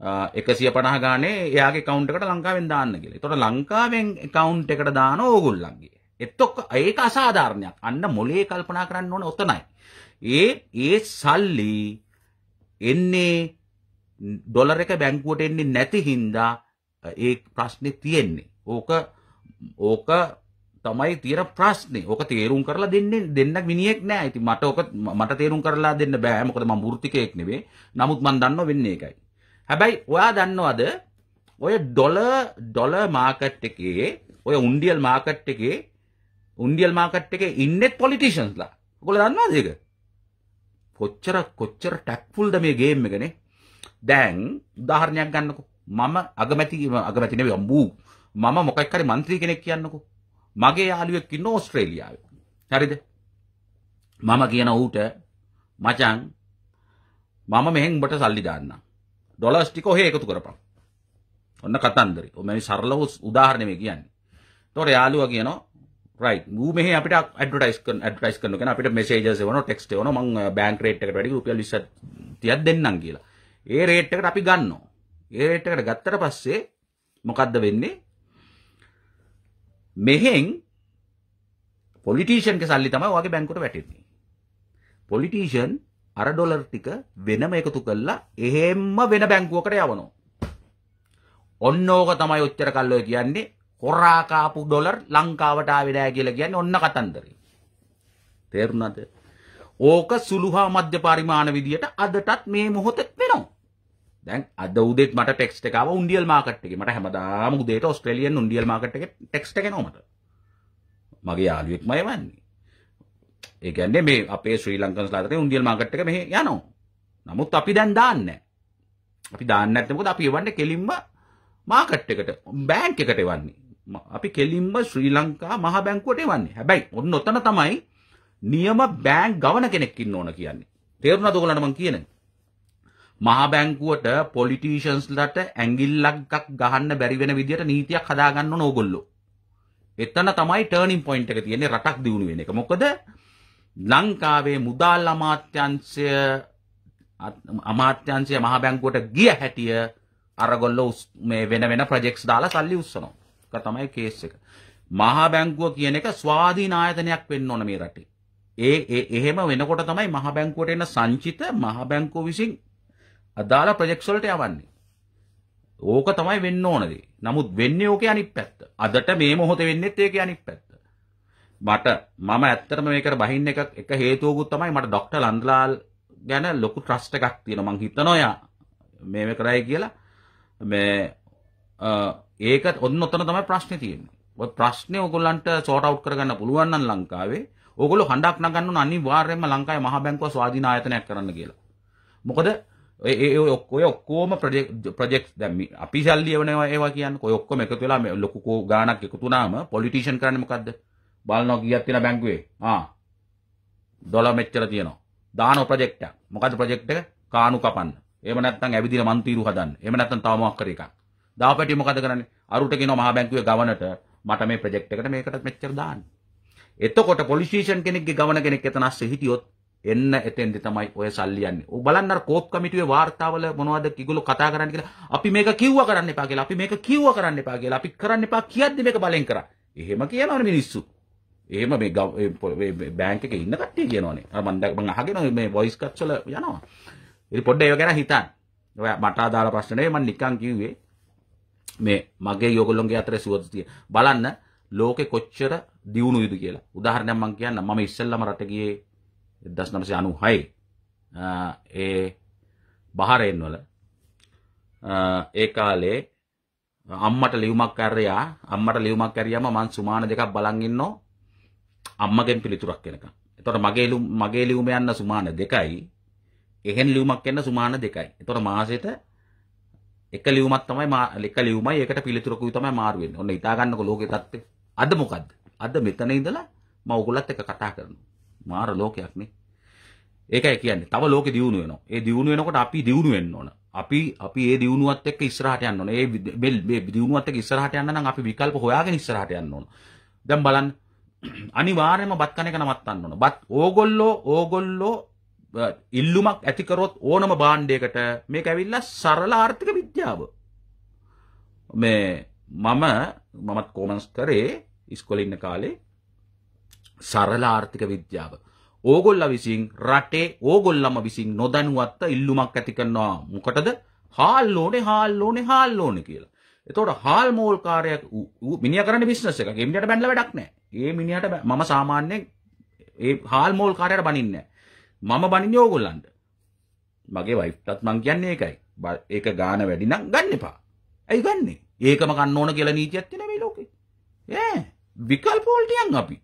Speaker 1: 150 ගානේ එයාගේ account එකට ලංකාවෙන් දාන්න කියලා. ඒතකොට ලංකාවෙන් account එකට දාන ඕගොල්ලන්ගේ. එතකොට ඒක අසාධාරණයක්. අන්න මොලේ කල්පනා කරන්න ඕන ඔතනයි. ඒ ඒ සල්ලි එන්නේ ඩොලර් එක බැංකුවට එන්නේ නැති හින්දා ඒ ප්‍රශ්නේ තියෙන්නේ. ඕක ඕක තමයි තියෙන ප්‍රශ්නේ. ඕක තේරුම් කරලා දෙන්නේ දෙන්න මිනිහෙක් නෑ. ඉතින් මට ඕක මට තේරුම් කරලා දෙන්න බෑ. මොකද මම වෘත්තිකයෙක් නෙවෙයි. නමුත් මම දන්නව වෙන්නේ ඒකයි. හැබැයි ඔයා දන්නවද ඔය ඩොලර් ඩොලර් මාකට් එකේ ඔය උන්ඩියල් මාකට් එකේ උන්ඩියල් මාකට් එකේ ඉන්නේ පොලිටිෂන්ස්ලා. ඔයගොල්ලෝ දන්නවද ඒක? කොච්චර කොච්චර ටැක්ෆුල්ද මේ ගේම් එකනේ? දැන් උදාහරණයක් ගන්නකෝ. මම අගමැති අගමැති නෙවෙයි අම්බු. මම මොකෙක් හරි മന്ത്രി කෙනෙක් කියන්නකෝ. මගේ යාළුවෙක් ඉන්න ඕස්ට්‍රේලියාවේ. හරිද? මම කියන ඌට මචං මම මෙහෙන් උඹට සල්ලි දාන්නම්. ඩොලර්ස් ටික ඔහේ එකතු කරපන්. ඔන්න කතන්දරේ. ඔ මේ සරලව උදාහරණෙ මේ කියන්නේ. එතකොට යාළුවා කියනවා රයිට් ඌ මෙහේ අපිට ඇඩ්වර්ටයිස් කරන ඇඩ්වර්ටයිස් කරනවා කියන අපිට මෙසේජස් එවනවා ටෙක්ස්ට් එවනවා මං බැංක් රේට් එකට වැඩි රුපියල් 20ක් 30ක් දෙන්නම් කියලා. ඒ රේට් එකට අපි ගන්නවා. ඒ රේට් එකට ගත්තට පස්සේ මොකද්ද වෙන්නේ? මෙහෙන් පොලිටීෂන්ගේ සල්ලි තමයි ඔයාගේ බැංකුවට වැටෙන්නේ. පොලිටීෂන් අර ඩොලර් ටික වෙනම එකතු කරලා එහෙම්ම වෙන බැංකුවකට යවනවා. ඔන්න ඕක තමයි ඔච්චර කල් ඔය කියන්නේ හොරා කාපු ඩොලර් ලංකාවට ආවේ නෑ කියලා කියන්නේ ඔන්න කතන්දරේ. තේරුණාද? ඕක සුළුහා මධ්‍ය පරිමාණ විදියට අදටත් මේ මොහොතේ වෙනවා. දැන් අද උදෙත් මට ටෙක්ස්ට එකව උන්ඩියල් මාකට් එකේ මට හැමදාම උදේට ඔස්ට්‍රේලියන් උන්ඩියල් මාකට් එකේ ටෙක්ස්ට් එක එනවා මට මගේ යාළුවෙක්ම එවන්නේ ඒ කියන්නේ මේ අපේ ශ්‍රී ලංකන්ස්ලා අතරේ උන්ඩියල් මාකට් එක මෙහෙ යනවා නමුත් අපි දැන් දාන්නේ අපි දාන්නේ නැත්නම් මොකද අපි එවන්නේ කෙලින්ම මාකට් එකට බැංක් එකට එවන්නේ අපි කෙලින්ම ශ්‍රී ලංකා මහ බැංකුවට එවන්නේ හැබැයි ඔන්න ඔතන තමයි නියම බැංක් ගවන කෙනෙක් ඉන්න ඕන කියන්නේ තේරුණාද ඔයගොල්ලන්ට මම කියන්නේ මහා බැංකුවට පොලිටීෂන්ස්ලට ඇඟිල්ලක් ගහන්න බැරි වෙන විදියට නීතියක් හදාගන්න ඕන ඕගොල්ලෝ. එතන තමයි ටර්නින් පොයින්ට් එක තියෙන්නේ රටක් දියුණු වෙන එක. මොකද ලංකාවේ මුදල් අමාත්‍යංශය අමාත්‍යංශය මහා බැංකුවට ගිය හැටිය අරගොල්ලෝ මේ වෙන වෙන ප්‍රොජෙක්ට්ස් දාලා සල්ලි උස්සනවා. ඒක තමයි කේස් එක. මහා බැංකුව කියන එක ස්වාධීන ආයතනයක් වෙන්න ඕන මේ රටේ. ඒ එහෙම වෙනකොට තමයි මහා බැංකුවට එන සංචිත මහා බැංකුව විසින් අදාළ ප්‍රජෙක්ට්ස් වලට යවන්නේ. ඕක තමයි වෙන්න ඕන දේ. නමුත් වෙන්නේ ඕකේ අනිත් පැත්ත. අදට මේ මොහොතේ වෙන්නේත් ඒකේ අනිත් පැත්ත. මට මම ඇත්තටම මේකට බහින්න එක එක හේතුවකුත් තමයි මට ડોක්ටර් ලන්දලාල් ගැන ලොකු ට්‍රස්ට් එකක් තියෙනවා. මං හිතනවා එයා මේව කරයි කියලා. මේ ඒක ඔන්න ඔතන තමයි ප්‍රශ්නේ තියෙන්නේ. ඔය ප්‍රශ්නේ ඕගොල්ලන්ට සෝට් අවුට් කරගන්න පුළුවන් නම් ලංකාවේ ඕගොල්ලෝ හඬක් නගන්න ඕන අනිවාර්යයෙන්ම ලංකාවේ මහා බැංකුව ස්වාධීන ආයතනයක් කරන්න කියලා. මොකද ඒ ඔක්කොය ඔක්කෝම ප්‍රජෙක් දැම අපි සල්ලියවනවා ඒවා කියන්න ඔක්කොම එකතු වෙලා ලොකුකෝ ගානක් එකතුනාම පොලිටිෂන් කරන්න මොකක්ද බලනෝ ගියත් තියෙන බැංකුවේ ආ ඩොලර් මෙච්චර තියෙනවා දාන ප්‍රොජෙක්ට් එක මොකද ප්‍රොජෙක්ට් එක කානු කපන්න එහෙම නැත්නම් ඇවිදින මන්තිරු හදන්න එහෙම නැත්නම් තව මොකක් කර එකක් දාපැටි මොකද කරන්නේ අරුට කියනවා මහා බැංකුවේ ගවනට මට මේ ප්‍රොජෙක්ට් එකට මේකට මෙච්චර දාන්න එතකොට පොලිටිෂන් කෙනෙක්ගේ ගවන කෙනෙක් එතන අස්සේ හිටියොත් එන්න එතෙන්දි තමයි ඔය සල්ලි යන්නේ. ඔය බලන්න අර කෝප් කමිටුවේ වාර්තාවල මොනවද කිගොල්ලෝ කතා කරන්නේ කියලා. අපි මේක කිව්වා කරන්න එපා කියලා. අපි මේක කිව්වා කරන්න එපා කියලා. අපි කරන්න එපා කියද්දි මේක බලෙන් කරා. එහෙම කියනවනේ මිනිස්සු. එහෙම මේ බෑන්ක් එකේ ඉන්න කට්ටිය කියනවනේ. අර මම මම අහගෙන මේ වොයිස් කට්ස් වල යනවා. ඉතින් පොඩ්ඩ ඒක ගැන හිතන්න. ඔය මට අදාළ ප්‍රශ්න නෙවෙයි මම නිකන් කිව්වේ. මේ මගේ යෝගොල්ලොන්ගේ අතර සුවතිය බලන්න ලෝකෙ කොච්චර දියුණුයිද කියලා. උදාහරණයක් මම කියන්නම්. මම ඉස්සෙල්ලාම රට ගියේ 1996 ඒ බහරෙන් වල ඒ කාලේ අම්මට ලියුමක් කරරයා අම්මට ලියුමක් කැරියම මං සුමාන දෙකක් බලන් ඉන්නෝ අම්මගෙන් පිළිතුරක් එනකම්. එතකොට මගේ මගේ ලියුම යන්න සුමාන දෙකයි එහෙන් ලියුමක් එන්න සුමාන දෙකයි. එතකොට මාසෙට එක ලියුමක් තමයි එක ලියුමයි ඒකට පිළිතුරකුයි තමයි මාරු වෙන්නේ. ඔන්න හිතා ගන්නකො ලෝකේ තත්ත්වය. අද මොකද්ද? අද මෙතන ඉඳලා මම ඔයගොල්ලත් එක්ක කතා කරනවා. මාර ලෝකයක්නේ ඒකයි කියන්නේ තව ලෝකෙ දියුණු වෙනවා ඒ දියුණු වෙනකොට අපි දියුණු වෙන්න ඕන අපි අපි ඒ දියුණුවත් එක්ක ඉස්සරහට යන්න ඕන ඒ මේ දියුණුවත් එක්ක ඉස්සරහට යන්න නම් අපි විකල්ප හොයාගෙන ඉස්සරහට යන්න ඕන දැන් බලන්න අනිවාර්යයෙන්ම බත් කන එක නවත්තන්න ඕන බත් ඕගොල්ලෝ ඕගොල්ලෝ ඉල්ලුමක් ඇතිකරොත් ඕනම බාණ්ඩයකට මේක ඇවිල්ලා සරල ආර්ථික විද්‍යාව මේ මම මමත් කෝමන්ස් කරේ ඉස්කොලේ ඉන්න කාලේ සරල ආර්ථික විද්‍යාව. ඕගොල්ල විසින් රටේ ඕගොල්ලම විසින් නොදැනුවත්ව ඉල්ලුමක් ඇති කරනවා. මොකටද? හාල් ඕනේ හාල් ඕනේ හාල් ඕනේ කියලා. එතකොට හාල් මෝල් කාර්යයක් මිනිහා කරන්නේ බිස්නස් එකක්. ඒ මිනිහට බැනලා වැඩක් නැහැ. ඒ මිනිහට මම සාමාන්‍යයෙන් ඒ හාල් මෝල් කාර්යයට බනින්නේ නැහැ. මම බනින්නේ ඕගොල්ලන්ට. මගේ වයිෆ්ටත් මං කියන්නේ ඒකයි. ඒක ගාන වැඩි නම් ගන්න එපා. ඇයි ගන්නෙ? ඒකම ගන්න ඕන කියලා නීතියක් තියෙන මේ ලෝකේ. ඈ විකල්ප වලට යන් අපි.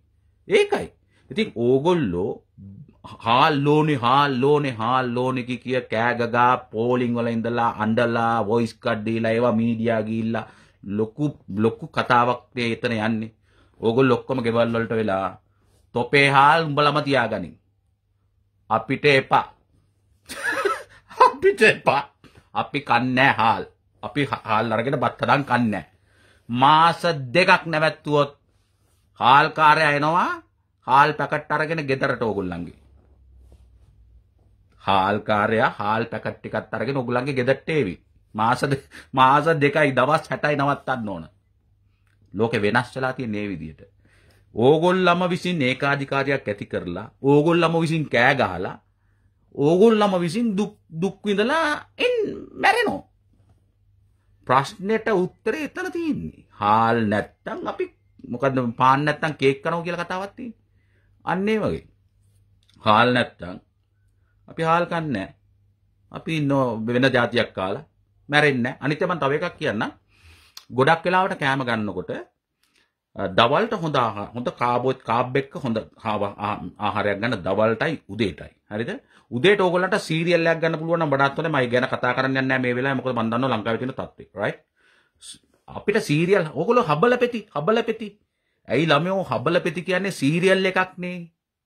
Speaker 1: ඒකයි. ඉතින් ඕගොල්ලෝ හාල්ලෝනේ හාල්ලෝනේ හාල්ලෝනේ කිය කෑගගා පෝලිං වල ඉඳලා අඬලා වොයිස් කඩ් දීලා ඒවා මීඩියා ගිහිල්ලා ලොකු ලොකු කතාවක් තේ එතන යන්නේ. ඕගොල්ලෝ ඔක්කොම ගෙවල් වලට වෙලා තොපේ හාල් උඹලම තියාගනින්. අපිට එපා. *laughs* අපිට එපා. අපි කන්නේ හාල්. අපි හාල් අරගෙන බත් හදන් කන්නේ. මාස දෙකක් නැවැත්තුවොත් හාල්කාරය එනවා හාල් පැකට් අරගෙන ගෙදරට ඕගොල්ලන්ගේ. හාල්කාරයා හාල් පැකට් ටිකත් අරගෙන ඔගොල්ලන්ගේ ගෙදරට එවි. මාස මාස දෙකයි දවස් 60යි නවත්තන්න ඕන. ලෝකේ වෙනස් වෙලා තියෙන මේ විදිහට. ඕගොල්ලම විසින් ඒකාධිකාරියක් ඇති කරලා ඕගොල්ලම විසින් කෑ ගහලා ඕගොල්ලම විසින් දුක් දුක් විඳලා එන් මැරෙනවා. ප්‍රශ්නෙට උත්තරේ එතන තියෙන්නේ. හාල් නැත්තම් අපි මොකද පාන් නැත්තම් කේක් කනවා කියලා කතාවක් තියෙන්නේ. අන්න ඒ වගේ. හාල් නැත්තම් අපි හාල් කන්නේ අපි ඉන්නෝ වෙන જાතියක් කාලා මැරෙන්නේ නැහැ. අනිත් මම තව එකක් කියන්නම්. ගොඩක් වෙලාවට කෑම ගන්නකොට දවල්ට හොඳ ආහාර හොඳ කාබෝත් කාබ් එක්ක හොඳ ආහාරයක් ගන්න දවල්ටයි උදේටයි හරිද උදේට ඕගොල්ලන්ට සීරියල් එකක් ගන්න පුළුවන් නම් වඩාත් හොඳයි මම ගැන කතා කරන්න යන්නේ නැහැ මේ වෙලාවේ මොකද මම දන්නවා ලංකාවේ තියෙන තත්ත්වේ රයිට් අපිට සීරියල් ඕගොල්ලෝ හබල පෙති හබල පෙති. ඇයි ළමයෝ හබල පෙති කියන්නේ සීරියල් එකක් නේ.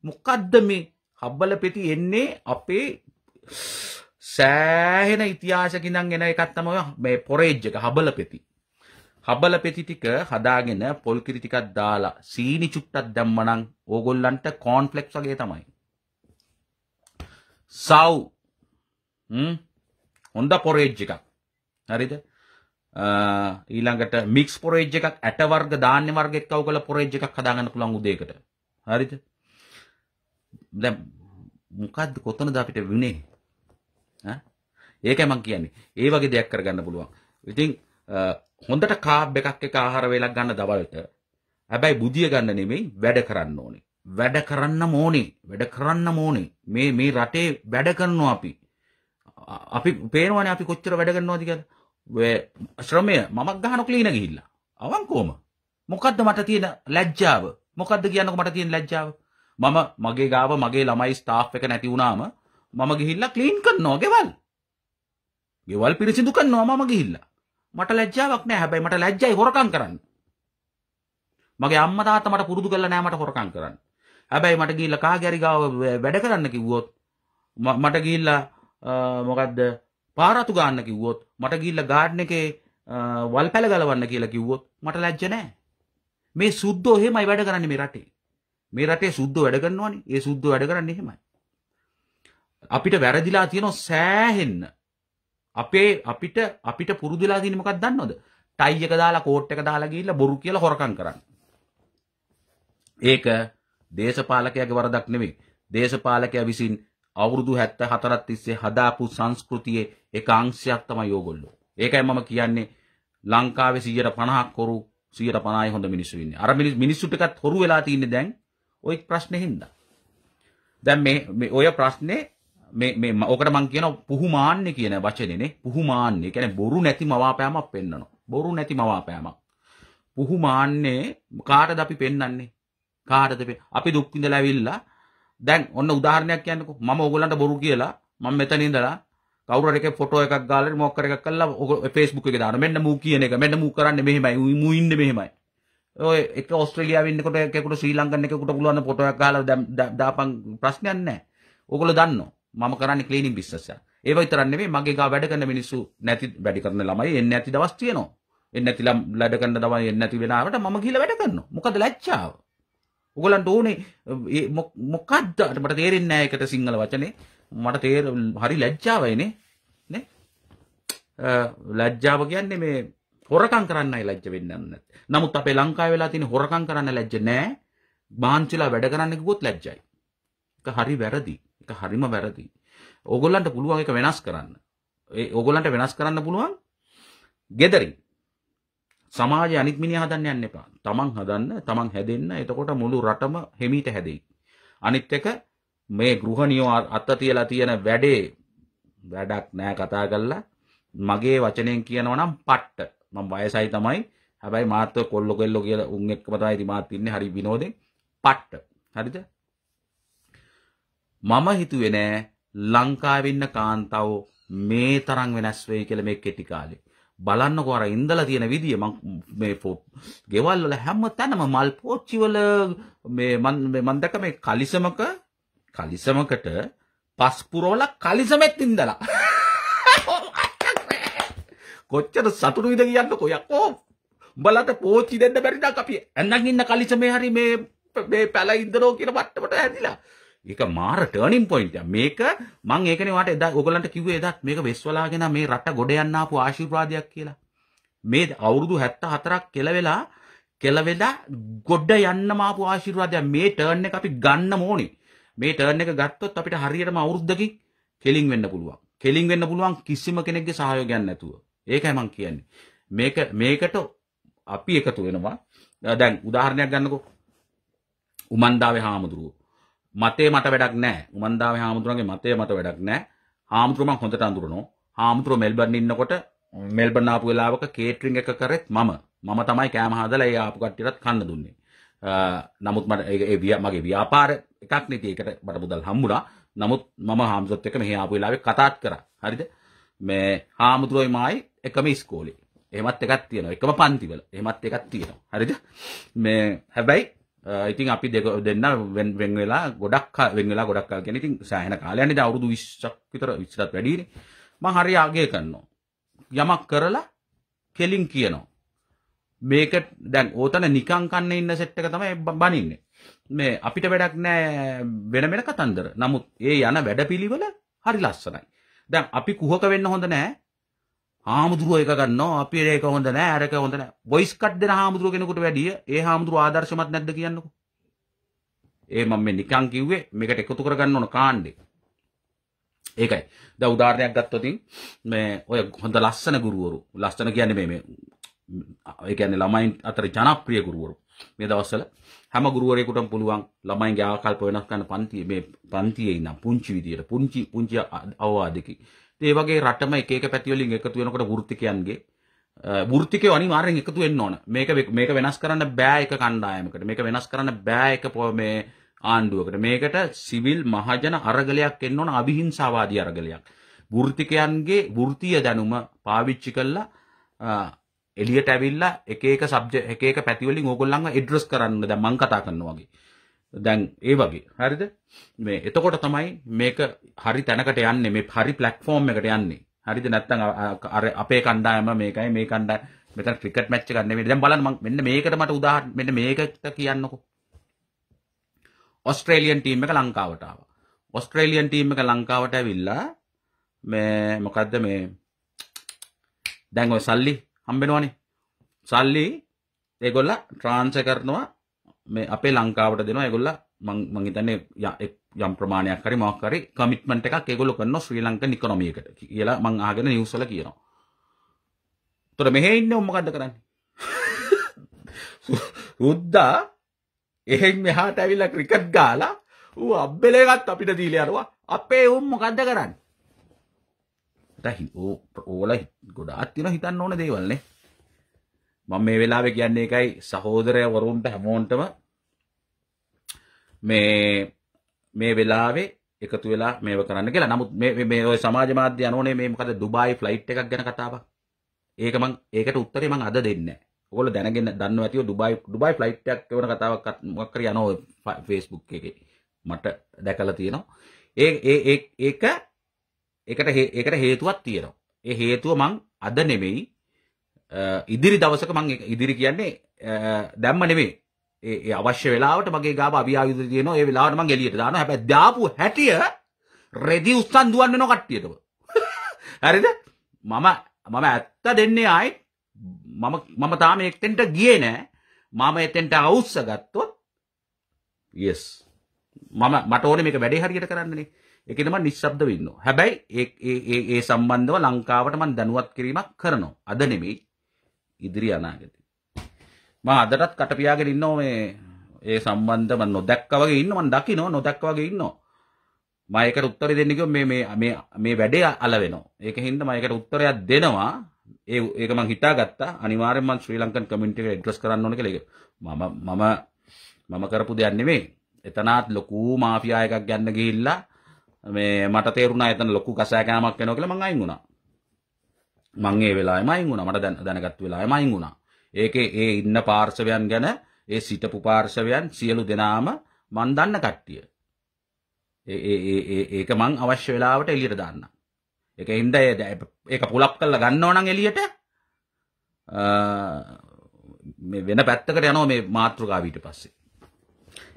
Speaker 1: මොකද්ද මේ හබල පෙති එන්නේ අපේ සෑහෙන ඉතිහාසකින් එන එකක් තමයි මේ පොරේජ් එක හබල පෙති. හබල පෙති ටික හදාගෙන පොල් කිරි ටිකක් දාලා සීනි චුට්ටක් දැම්මනම් ඕගොල්ලන්ට කෝන්ෆ්ලෙක්ස් වගේ තමයි. සව් හ්ම් හොඳ පොරේජ් එකක්. හරිද? ඊළඟට මික්ස් පොරේජ් එකක් ඇට වර්ග ධාන්‍ය වර්ග එක්කව කරලා පොරේජ් එකක් හදාගන්න පුළුවන් උදේකට. හරිද? දැන් මොකද්ද කොතනද අපිට වුනේ? ඈ? ඒකයි මම කියන්නේ. ඒ වගේ දෙයක් කරගන්න පුළුවන්. ඉතින් හොඳට කාබ් එකක් එක ආහාර වේලක් ගන්න දවල්ට. හැබැයි බුදිය ගන්න නෙමෙයි වැඩ කරන්න ඕනේ. වැඩ කරන්න ඕනේ. වැඩ කරන්න ඕනේ. මේ මේ රටේ වැඩ කරනවා අපි. අපි පේනවනේ අපි කොච්චර වැඩ කරනවද කියලා. ශ්‍රමය මමක් ගහන ක්ලීන ගිහිල්ලා අවංකෝම මොකද්ද මට තියෙන ලැජ්ජාව මොකද්ද කියන්නක මට තියෙන ලැජ්ජාව මම මගේ ගාව මගේ ළමයි ස්ටාෆ් එක නැති වුණාම මම ගිහිල්ලා ක්ලීන් කරනවා ගෙවල් ගෙවල් පිරිසිදු කරනවා මම ගිහිල්ලා මට ලැජ්ජාවක් නෑ හැබැයි මට ලැජ්ජයි හොරකම් කරන්න මගේ අම්මා තාත්තා මට පුරුදු කරලා නෑ මට හොරකම් කරන්න හැබැයි මට ගිහිල්ලා කාගේ හරි ගාව වැඩ කරන්න කිව්වොත් මට ගිහිල්ලා මොකද්ද පාරතු ගන්න කිව්වොත් මට ගිල්ල ගාඩ්න එකේ වල් පැළ ගලවන්න කියලා කිව්වොත් මට ලැජ්ජ නෑ මේ සුද්දෝ එහෙමයි වැඩ කරන්නේ මේ රටේ මේ රටේ සුද්දෝ වැඩ කරනවනේ ඒ සුද්දෝ වැඩ කරන්නේ එහෙමයි අපිට වැරදිලා තියෙනවා සෑහෙන්න අපේ අපිට අපිට පුරුදුලා තියෙන මොකක්ද දන්නවද ටයි එක දාලා කෝට් එක දාලා ගිහිල්ලා බොරු කියලා හොරකම් කරන්න ඒක දේශපාලකයාගේ වරදක් නෙමෙයි දේශපාලකයා විසින් අවුරුදු 74ක් තිස්සේ හදාපු සංස්කෘතියේ එක අංශයක් තමයි ඕගොල්ලෝ. ඒකයි මම කියන්නේ ලංකාවේ 150ක් හොරු 150යි හොඳ මිනිස්සු ඉන්නේ. අර මිනිස්සු ටිකත් හොරු වෙලා තින්නේ දැන් ওই ප්‍රශ්නේ හින්දා. දැන් මේ ඔය ප්‍රශ්නේ මේ මේ ඕකට මම කියන පුහුමාන්නේ කියන වචනේනේ පුහුමාන්නේ කියන්නේ බොරු නැති මවාපෑමක් පෙන්වනවා බොරු නැති මවාපෑමක් පුහුමාන්නේ කාටද අපි පෙන්වන්නේ කාටද අපි දුක් විඳලා ඇවිල්ලා දැන් ඔන්න උදාහරණයක් කියන්නකො මම ඕගොල්ලන්ට බොරු කියලා මම මෙතන ඉඳලා කවුරු හරි එකේ ෆොටෝ එකක් ගාලා මොකක් හරි එකක් කරලා ඔය Facebook එකේ දාන මෙන්න මූ කියන එක මෙන්න මූ කරන්නේ මෙහෙමයි මූ ඉන්නේ මෙහෙමයි ඔය එක ඔස්ට්‍රේලියාවේ ඉන්නකොට එකෙකුට ශ්‍රී ලංකන් එකෙකුට පුළුවන් ෆොටෝ එකක් ගාලා දාපන් ප්‍රශ්නයක් නැහැ ඕගොල්ලෝ දන්නවා මම කරන්නේ ක්ලීනින් බිස්නස් එක ඒව විතරක් නෙමෙයි මගේ ගා වැඩ කරන මිනිස්සු නැති වැඩ කරන ළමයි එන්නේ නැති දවස් තියෙනවා එන්නේ නැති ළම වැඩ කරන දවස් එන්නේ නැති වෙලාවට මම ගිහිල්ලා වැඩ කරනවා මොකද ලැජ්ජාව උගලන්ට ඕනේ මොකක්ද මට තේරෙන්නේ නැහැ ඒකට සිංහල වචනේ මට තේර හරි ලැජ්ජාවයිනේ නේ ලැජ්ජාව කියන්නේ මේ හොරකම් කරන්නයි ලැජ්ජ වෙන්නේ නැත් නමුත් අපේ ලංකාවේ වෙලා තියෙන හොරකම් කරන්න ලැජ්ජ නැහැ මාන්චිලා වැඩ කරන්න කිව්වොත් ලැජ්ජයි ඒක හරි වැරදි ඒක හරිම වැරදි ඕගොල්ලන්ට පුළුවන් ඒක වෙනස් කරන්න ඒ ඕගොල්ලන්ට වෙනස් කරන්න පුළුවන් gederin සමාජය අනිත් මිනිහා හදන්න යන්න එපා තමන් හදන්න තමන් හැදෙන්න එතකොට මුළු රටම හෙමීට හැදෙයි. අනිත් එක මේ ගෘහණියෝ අත්ත තියලා තියෙන වැඩේ වැඩක් නෑ කතා කරලා මගේ වචනයෙන් කියනවා නම් පට්ට මම වයසයි තමයි හැබැයි මාත් කොල්ල කෙල්ල කියලා උන් එක්කම තමයි ඉතින් මාත් ඉන්නේ හරි විනෝදෙන් පට්ට හරිද මම හිතුවේ නෑ ලංකාවේ ඉන්න කාන්තාවෝ මේ තරම් වෙනස් වෙයි කියලා මේ කෙටි කාලේ බලන්නකො අර ඉඳලා තියෙන විදිය මං මේ ගෙවල් වල හැම තැනම මල් පෝච්චි වල මේ මං මං දැක මේ කලිසමක කලිසමකට පස් පුරවල කලිසමෙත් ඉඳලා *laughs* කොච්චර සතුටුයිද කියන්නකො යකෝ උඹලට පෝච්චි දෙන්න බැරි නම් අපි ඇඳන් ඉන්න කලිසමේ හරි මේ මේ පැල ඉඳනෝ කියන මට්ටමට හැදිලා ඒක මාර ටර්නින් පොයින්ට් එකක්. මේක මම ඒකනේ වාට එදා ඔයගලන්ට කිව්වේ එදාත් මේක වෙස්වලාගෙන මේ රට ගොඩ යන්න ආපු ආශිර්වාදයක් කියලා. මේ අවුරුදු 74ක් කෙලවෙලා කෙලවෙලා ගොඩ යන්නම ආපු ආශිර්වාදයක්. මේ ටර්න් එක අපි ගන්න ඕනේ. මේ ටර්න් එක ගත්තොත් අපිට හරියටම අවුරුද්දකින් කෙලින් වෙන්න පුළුවන්. කෙලින් වෙන්න පුළුවන් කිසිම කෙනෙක්ගේ සහයෝගයක් නැතුව. ඒකයි මම කියන්නේ. මේක මේකට අපි එකතු වෙනවා. දැන් උදාහරණයක් ගන්නකෝ. උමන්දාවේ හාමුදුරුවෝ මතේ මට වැඩක් නෑ උමන්දාවේ හාමුදුරන්ගේ මතේ මට වැඩක් නෑ හාමුදුරුව මං හොඳට අඳුරනෝ හාමුදුරුව මෙල්බර්න් ඉන්නකොට මෙල්බර්න් ආපු වෙලාවක කේටරින් එක කරෙත් මම මම තමයි කෑම හදලා ඒ ආපු කට්ටියටත් කන්න දුන්නේ නමුත් මට ඒ මගේ ව්‍යාපාර එකක් නෙති ඒකට මට මුදල් හම්බුණා නමුත් මම හාමුදුරුවත් එක්ක මෙහි ආපු වෙලාවේ කතාත් කරා හරිද මේ හාමුදුරුවෝයි මායි එකම ඉස්කෝලේ එහෙමත් එකක් තියෙනවා එකම පන්තිවල එහෙමත් එකක් තියෙනවා හරිද මේ හැබැයි ඉතින් uh, අපි දෙක දෙන්න වෙන් වෙලා ගොඩක් වෙන් වෙලා ගොඩක් කල් කියන්නේ ඉතින් සෑහෙන කාලයක් නේද අවුරුදු 20ක් විතර 20ටත් වැඩිනේ මම හරි ආගය කරනවා යමක් කරලා කෙලින් කියනවා මේක දැන් ඕතන නිකං කන්න ඉන්න සෙට් එක තමයි බනින්නේ මේ අපිට වැඩක් නෑ වෙන වෙන කතන්දර නමුත් ඒ යන වැඩපිළිවෙල හරි ලස්සනයි දැන් අපි කුහක වෙන්න හොඳ නෑ ආමුදුරුව එක ගන්නවා අපේ ඒක හොඳ නෑ අරක හොඳ නෑ බොයිස් කට් දෙන හාමුදුරුව කෙනෙකුට වැඩිය ඒ හාමුදුරුව ආදර්ශමත් නැද්ද කියන්නකෝ ඒ මම මේ නිකන් කිව්වේ මේකට එකතු කරගන්න ඕන කාණ්ඩේ ඒකයි දැන් උදාහරණයක් ගත්තොත් මේ ඔය හොඳ ලස්සන ගුරුවරු ලස්සන කියන්නේ මේ මේ ඒ කියන්නේ ළමයින් අතර ජනප්‍රිය ගුරුවරු මේ දවස්වල හැම ගුරුවරයෙකුටම පුළුවන් ළමයින්ගේ ආකල්ප වෙනස් කරන්න පන්තියේ මේ පන්තියේ ඉන්න පුංචි විදියට පුංචි පුංචි අවවාදකී ඒ වගේ රටම එක එක පැති වලින් එකතු වෙනකොට වෘත්තිකයන්ගේ වෘත්තිකයෝ අනිවාර්යෙන් එකතු වෙන්න ඕන. මේක මේක වෙනස් කරන්න බෑ එක කණ්ඩායමකට. මේක වෙනස් කරන්න බෑ එක මේ ආණ්ඩුවකට. මේකට සිවිල් මහජන අරගලයක් එන්න ඕන අවිහිංසාවාදී අරගලයක්. වෘත්තිකයන්ගේ වෘත්තීය දැනුම පාවිච්චි කළා එලියට ඇවිල්ලා එක එක සබ්ජෙක්ට් එක එක පැති වලින් ඕගොල්ලන්ව ඇඩ්‍රස් කරන්න දැන් මම කතා කරනවා වගේ. දැන් ඒ වගේ හරිද මේ එතකොට තමයි මේක හරි තැනකට යන්නේ මේ හරි ප්ලට්ෆෝම් එකට යන්නේ හරිද නැත්නම් අර අපේ කණ්ඩායම මේකයි මේ කණ්ඩායම මෙතන ක්‍රිකට් මැච් එකක් නෙමෙයි දැන් බලන්න මම මෙන්න මේකට මට උදාහරණ මෙන්න මේකට කියන්නකෝ ඔස්ට්‍රේලියන් ටීම් එක ලංකාවට ආවා ඔස්ට්‍රේලියන් ටීම් එක ලංකාවට ඇවිල්ලා මේ මොකද්ද මේ දැන් ඔය සල්ලි හම්බෙනවනේ සල්ලි ඒගොල්ල ට්‍රාන්ස්ෆර් කරනවා මේ අපේ ලංකාවට දෙනවා ඒගොල්ල මං මං හිතන්නේ යම් ප්‍රමාණයක් හරි මොකක් හරි කමිට්මන්ට් එකක් ඒගොල්ලෝ කරනවා ශ්‍රී ලංකන් ඉකොනොමි එකට කියලා මං අහගෙන නිවුස් වල කියනවා. ඒතර මෙහෙ ඉන්නේ මොකද්ද කරන්නේ? රුද්දා *laughs* එහෙන් මෙහාට ඇවිල්ලා ක්‍රිකට් ගාලා ඌ අබ්බෙලේවත් අපිට දීලා යනවා. අපේ උන් මොකද්ද කරන්නේ? දැන් ඕ ඕලා ගොඩාක් තියෙන හිතන්න ඕන දේවල් නේ. මම මේ වෙලාවේ කියන්නේ එකයි සහෝදරයවරුන්ට හැමෝන්ටම මේ මේ වෙලාවේ එකතු වෙලා මේව කරන්න කියලා. නමුත් මේ මේ ඔය සමාජ මාධ්‍ය අනෝනේ මේ මොකද ඩුබායි ෆ්ලයිට් එකක් ගැන කතාවක්. ඒක මං ඒකට උත්තරේ මං අද දෙන්නේ නැහැ. ඔයගොල්ලෝ දැනගෙන දන්නව ඇතිව ඩුබායි ඩුබායි ෆ්ලයිට් එකක් වෙන කතාවක් මොකක් කරේ යනවා Facebook එකේ. මට දැකලා තියෙනවා. ඒ ඒ ඒක ඒකට ඒකට හේතුවක් තියෙනවා. ඒ හේතුව මං අද නෙමෙයි ඉදිරි දවසක මං ඉදිරි කියන්නේ දැම්ම නෙමෙයි. ඒ අවශ්‍ය වෙලාවට මගේ ගාව අවියායුධ තියෙනවා. ඒ වෙලාවට මං එළියට දානවා. හැබැයි දාපු හැටිය රෙදි උස්සන් දුවන්න වෙනවා කට්ටියටම. *laughs* හරිද? මම මම ඇත්ත දෙන්නේ ආයි මම මම තාම එක්තෙන්ට ගියේ නෑ. මම එතෙන්ට අවුස්ස ගත්තොත් yes මම මට ඕනේ මේක වැඩේ හරියට කරන්නනේ. ඒකේ තමයි නිශ්ශබ්දව ඉන්නවා. හැබැයි ඒ ඒ ඒ සම්බන්ධව ලංකාවට මම දැනුවත් කිරීමක් කරනවා. අද නෙමෙයි ඉදිරි අනාගතේ. මම අදටත් කට පියාගෙන ඉන්නවා මේ ඒ සම්බන්ධ මම නොදැක්ක වගේ ඉන්න මම දකිනවා නොදැක්ක වගේ ඉන්නවා. මම ඒකට උත්තරය දෙන්න කිව්වොත් මේ මේ මේ මේ වැඩේ අල වෙනවා. ඒකෙන් හින්දා මම ඒකට උත්තරයක් දෙනවා. ඒ ඒක මං හිතාගත්තා අනිවාර්යෙන් මං ශ්‍රී ලංකන් කමියුනිටි එකට ඇඩ්‍රස් කරන්න ඕන කියලා ඒක. මම මම මම කරපු දෙයක් නෙමෙයි. එතනත් ලොකු මාෆියා එකක් ගන්න ගිහිල්ලා මේ මට තේරුණා එතන ලොකු කසාකෑමක් වෙනවා කියලා මං අයින් වුණා. මං ඒ වෙලාවෙම අයින් වුණා. මට දැන් දැනගත් වෙලාවෙම අයින් වුණා. ඒකේ ඒ ඉන්න පාර්ශවයන් ගැන ඒ සිටපු පාර්ශවයන් සියලු දෙනාම මන් දන්න කට්ටිය. ඒක මං අවශ්‍ය වෙලාවට එලියට දාන්න. ඒක හින්ද ඒක පුලක් කරලා ගන්න ඕනම් එලියට මේ වෙන පැත්තකට යනවා මේ මාත්‍රකාව ඊට පස්සේ.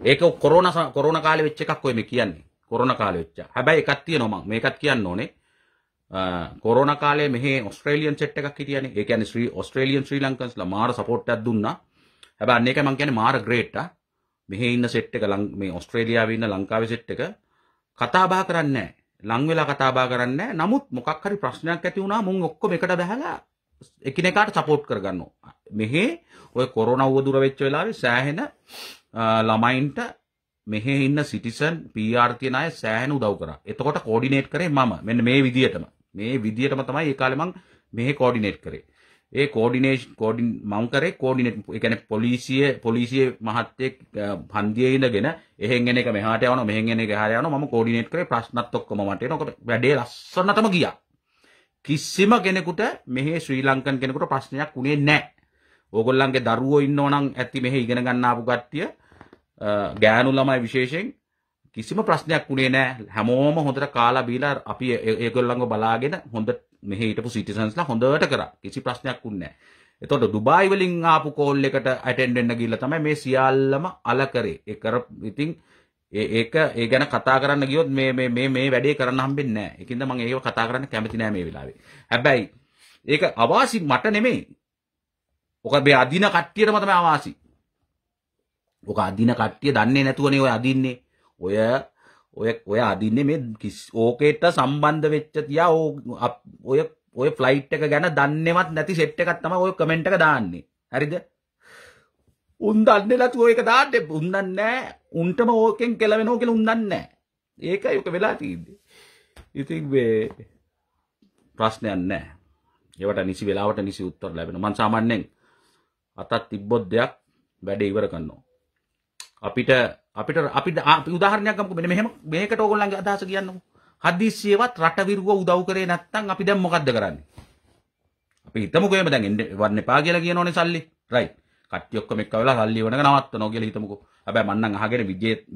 Speaker 1: ඒක කොරෝනා කොරෝනා කාලේ වෙච්ච එකක් ඔය මේ කියන්නේ. කොරෝනා කාලේ වෙච්ච. හැබැයි එකක් තියෙනවා මම මේකත් කියන්න ඕනේ. කොරන කාලේ මෙහේ ඔස්ට්‍රේලියන් සෙට් එකක් හිටියනේ. ඒ කියන්නේ ශ්‍රී ඔස්ට්‍රේලියන් ශ්‍රී ලංකන්ස්ලා මාර සපෝට් එකක් දුන්නා. හැබැයි අන්න එක මම කියන්නේ මාර ග්‍රේට් ආ. මෙහේ ඉන්න සෙට් එක මේ ඔස්ට්‍රේලියාවේ ඉන්න ලංකාවේ සෙට් එක කතා බහ කරන්නේ නැහැ. ලං වෙලා කතා බහ කරන්නේ නැහැ. නමුත් මොකක් හරි ප්‍රශ්නයක් ඇති වුණා මුන් ඔක්කොම එකට බහලා එකිනෙකාට සපෝට් කරගන්නවා. මෙහි ඔය කොරෝනා වදුර වෙච්ච වෙලාවේ සෑහෙන ළමයින්ට මෙහි ඉන්න සිටිසන් PR තියෙන අය සෑහෙන උදව් කරා. එතකොට කෝඩිනේට් කරේ මම. මෙන්න මේ විදිහටම. මේ විදිහටම තමයි ඒ කාලේ මම මෙහි කෝඩිනේට් කරේ. ඒ කෝඩිනේෂන් කෝඩින් මම කරේ කෝඩිනේට් ඒ කියන්නේ පොලිසිය පොලිසිය මහත්තයෙක් හන්දියේ ඉඳගෙන එහෙන් එන එක මෙහාට යවනවා මෙහෙන් එන එක එහාට යවනවා මම කෝඩිනේට් කරේ ප්‍රශ්නත් ඔක්කොම මට එනකොට වැඩේ ලස්සනටම ගියා. කිසිම කෙනෙකුට මෙහි ශ්‍රී ලංකන් කෙනෙකුට ප්‍රශ්නයක් උනේ නැහැ. ඕගොල්ලන්ගේ දරුවෝ ඉන්නෝ නම් ඇති මෙහි ඉගෙන ගන්න ආපු කට්ටිය ගෑනු ළමයි විශේෂයෙන් කිසිම ප්‍රශ්නයක් වුණේ නෑ හැමෝම හොඳට කාලා බීලා අපි ඒගොල්ලන්ව බලාගෙන හොඳ මෙහි හිටපු සිටිසන්ස්ලා හොඳට කරා කිසි ප්‍රශ්නයක් වුණේ නෑ එතකොට ඩුබායි වලින් ආපු කෝල් එකට ඇටෙන්ඩ් වෙන්න ගිහලා තමයි මේ සියල්ලම අල කරේ ඒ කර ඉතින් ඒක ඒ ගැන කතා කරන්න ගියොත් මේ මේ මේ මේ වැඩේ කරන්න හම්බෙන්නේ නෑ ඒකින්ද මම ඒව කතා කරන්න කැමති නෑ මේ වෙලාවේ හැබැයි ඒක අවාසි මට නෙමෙයි ඔක මේ අදින කට්ටියටම තමයි අවාසි ඔක අදින කට්ටිය දන්නේ නැතුවනේ ඔය අදින්නේ ඔය ඔය ඔය අදින්නේ මේ ඕකේට සම්බන්ධ වෙච්ච තියා ඔය ඔය ෆ්ලයිට් එක ගැන දන්නේවත් නැති සෙට් එකක් තමයි ඔය කමෙන්ට් එක දාන්නේ. හරිද? උන් දන්නේ නැතු ඔය එක දාන්න උන් දන්නේ නැහැ. උන්ටම ඕකෙන් කෙලවෙනවා කියලා උන් දන්නේ නැහැ. ඒකයි ඔක වෙලා තියෙන්නේ. ඉතින් මේ ප්‍රශ්නයක් නැහැ. ඒවට නිසි වෙලාවට නිසි උත්තර ලැබෙනවා. මම සාමාන්‍යයෙන් අතක් තිබ්බොත් දෙයක් වැඩේ ඉවර කරනවා. අපිට අපිට අපිට උදාහරණයක් ගමුකෝ මෙන්න මෙහෙම මේකට ඕගොල්ලන්ගේ අදහස කියන්නකෝ. හදිස්සියේවත් රට විරුව උදව් කරේ නැත්නම් අපි දැන් මොකද්ද කරන්නේ? අපි හිතමුකෝ එහෙම දැන් එන්න වන්න එපා කියලා කියනෝනේ සල්ලි. රයිට්. කට්ටිය ඔක්කොම එක්ක වෙලා සල්ලි වණක නවත්තනවා කියලා හිතමුකෝ. හැබැයි මං නම් අහගෙන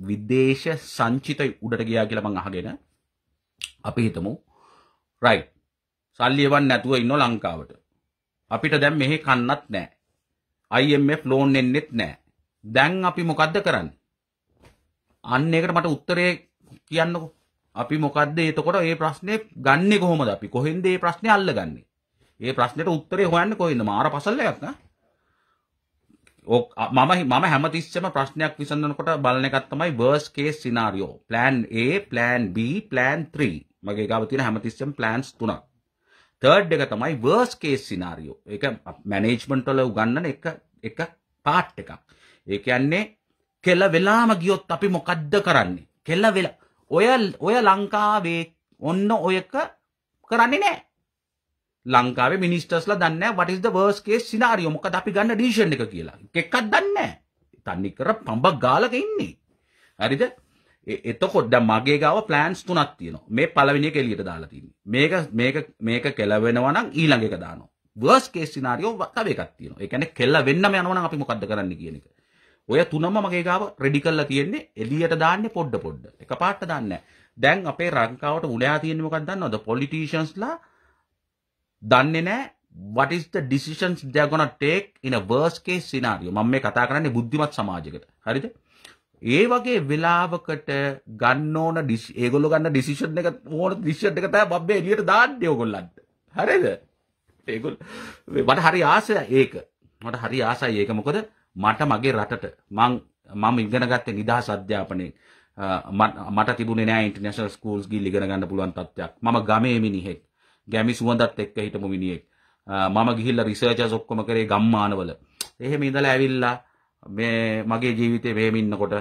Speaker 1: විදේශ සංචිත උඩට ගියා කියලා මං අහගෙන අපි හිතමු. රයිට්. සල්ලි එවන්න නැතුව ඉන්න ලංකාවට. අපිට දැන් මෙහෙ කන්නත් නැහැ. IMF ලෝන් එන්නෙත් නැහැ. දැන් අපි මොකද්ද කරන්නේ? අන්න ඒකට මට උත්තරේ කියන්නකෝ. අපි මොකද්ද එතකොට මේ ප්‍රශ්නේ ගන්නෙ කොහොමද අපි? කොහෙන්ද මේ ප්‍රශ්නේ අල්ලගන්නේ? මේ ප්‍රශ්නෙට උත්තරේ හොයන්නේ කොහෙන්ද? මාර පසල් එකක් නා. මම මම හැමතිස්සම ප්‍රශ්නයක් විසඳනකොට බලන එකක් තමයි worst case scenario. plan A, plan B, plan 3. මගේ ගාව තියෙන හැමතිස්සම plans තුනක්. තර්ඩ් එක තමයි වර්ස් කේස් සිනාරියෝ එක මැනේජ්මන්ට් වල උගන්නන එක එක පාට් එකක්. ඒ කියන්නේ කෙල්ල වෙලාම ගියොත් අපි මොකද්ද කරන්නේ කෙල්ල වෙලා ඔය ඔය ලංකාවේ ඔන්න ඔයක කරන්නේ නෑ ලංකාවේ මිනිස්ටර්ස්ලා දන්නේ what is the worst case scenario මොකද අපි ගන්න ඩිසිෂන් එක කියලා එකක්වත් දන්නේ නැහැ තන්නේ කර පඹ ගාලක ඉන්නේ හරිද එතකොට දැන් මගේ ගාව ප්ලෑන්ස් තුනක් තියෙනවා මේ පළවෙනි එක එළියට දාලා තියෙන්නේ මේක මේක මේක කෙලවෙනවා නම් ඊළඟ එක දානවා worst case scenario තව එකක් තියෙනවා ඒ කියන්නේ කෙලවෙන්නම යනවා නම් අපි මොකද්ද කරන්න කියන එක ඔය තුනම මගේ ගාව රෙඩි කරලා තියෙන්නේ එළියට දාන්නේ පොඩ පොඩ. එකපාරට දාන්නේ දැන් අපේ රංකාවට උලයා තියෙන්නේ මොකක්ද දන්නවද? politiciansලා දන්නේ නැහැ what is the decisions they are gonna take in a worst case scenario. මම මේ කතා කරන්නේ බුද්ධිමත් සමාජයකට. හරිද? ඒ වගේ වෙලාවකට ගන්න ඕන ඒගොල්ලෝ ගන්න ඩිසිෂන් එක ඕන ඩිසිෂන් එක තමයි බබ්බේ එළියට දාන්නේ ඕගොල්ලන්ට. හරිද? ඒගොල්ලෝ මට හරි ආසයි ඒක. මට හරි ආසයි ඒක මොකද මට මගේ රටට මං මම ඉගෙනගත්තේ නිදහස් අධ්‍යාපනයෙන් මට තිබුණේ නෑ ඉන්ටර්නැෂනල් ස්කූල්ස් ගිහින් ඉගෙන ගන්න පුළුවන් තත්ත්වයක් මම ගමේ මිනිහෙක් ගැමි සුවඳත් එක්ක හිටපු මිනිහෙක් මම ගිහිල්ලා රිසර්චර්ස් ඔක්කොම කරේ ගම්මානවල එහෙම ඉඳලා ඇවිල්ලා මේ මගේ ජීවිතේ මෙහෙම ඉන්නකොට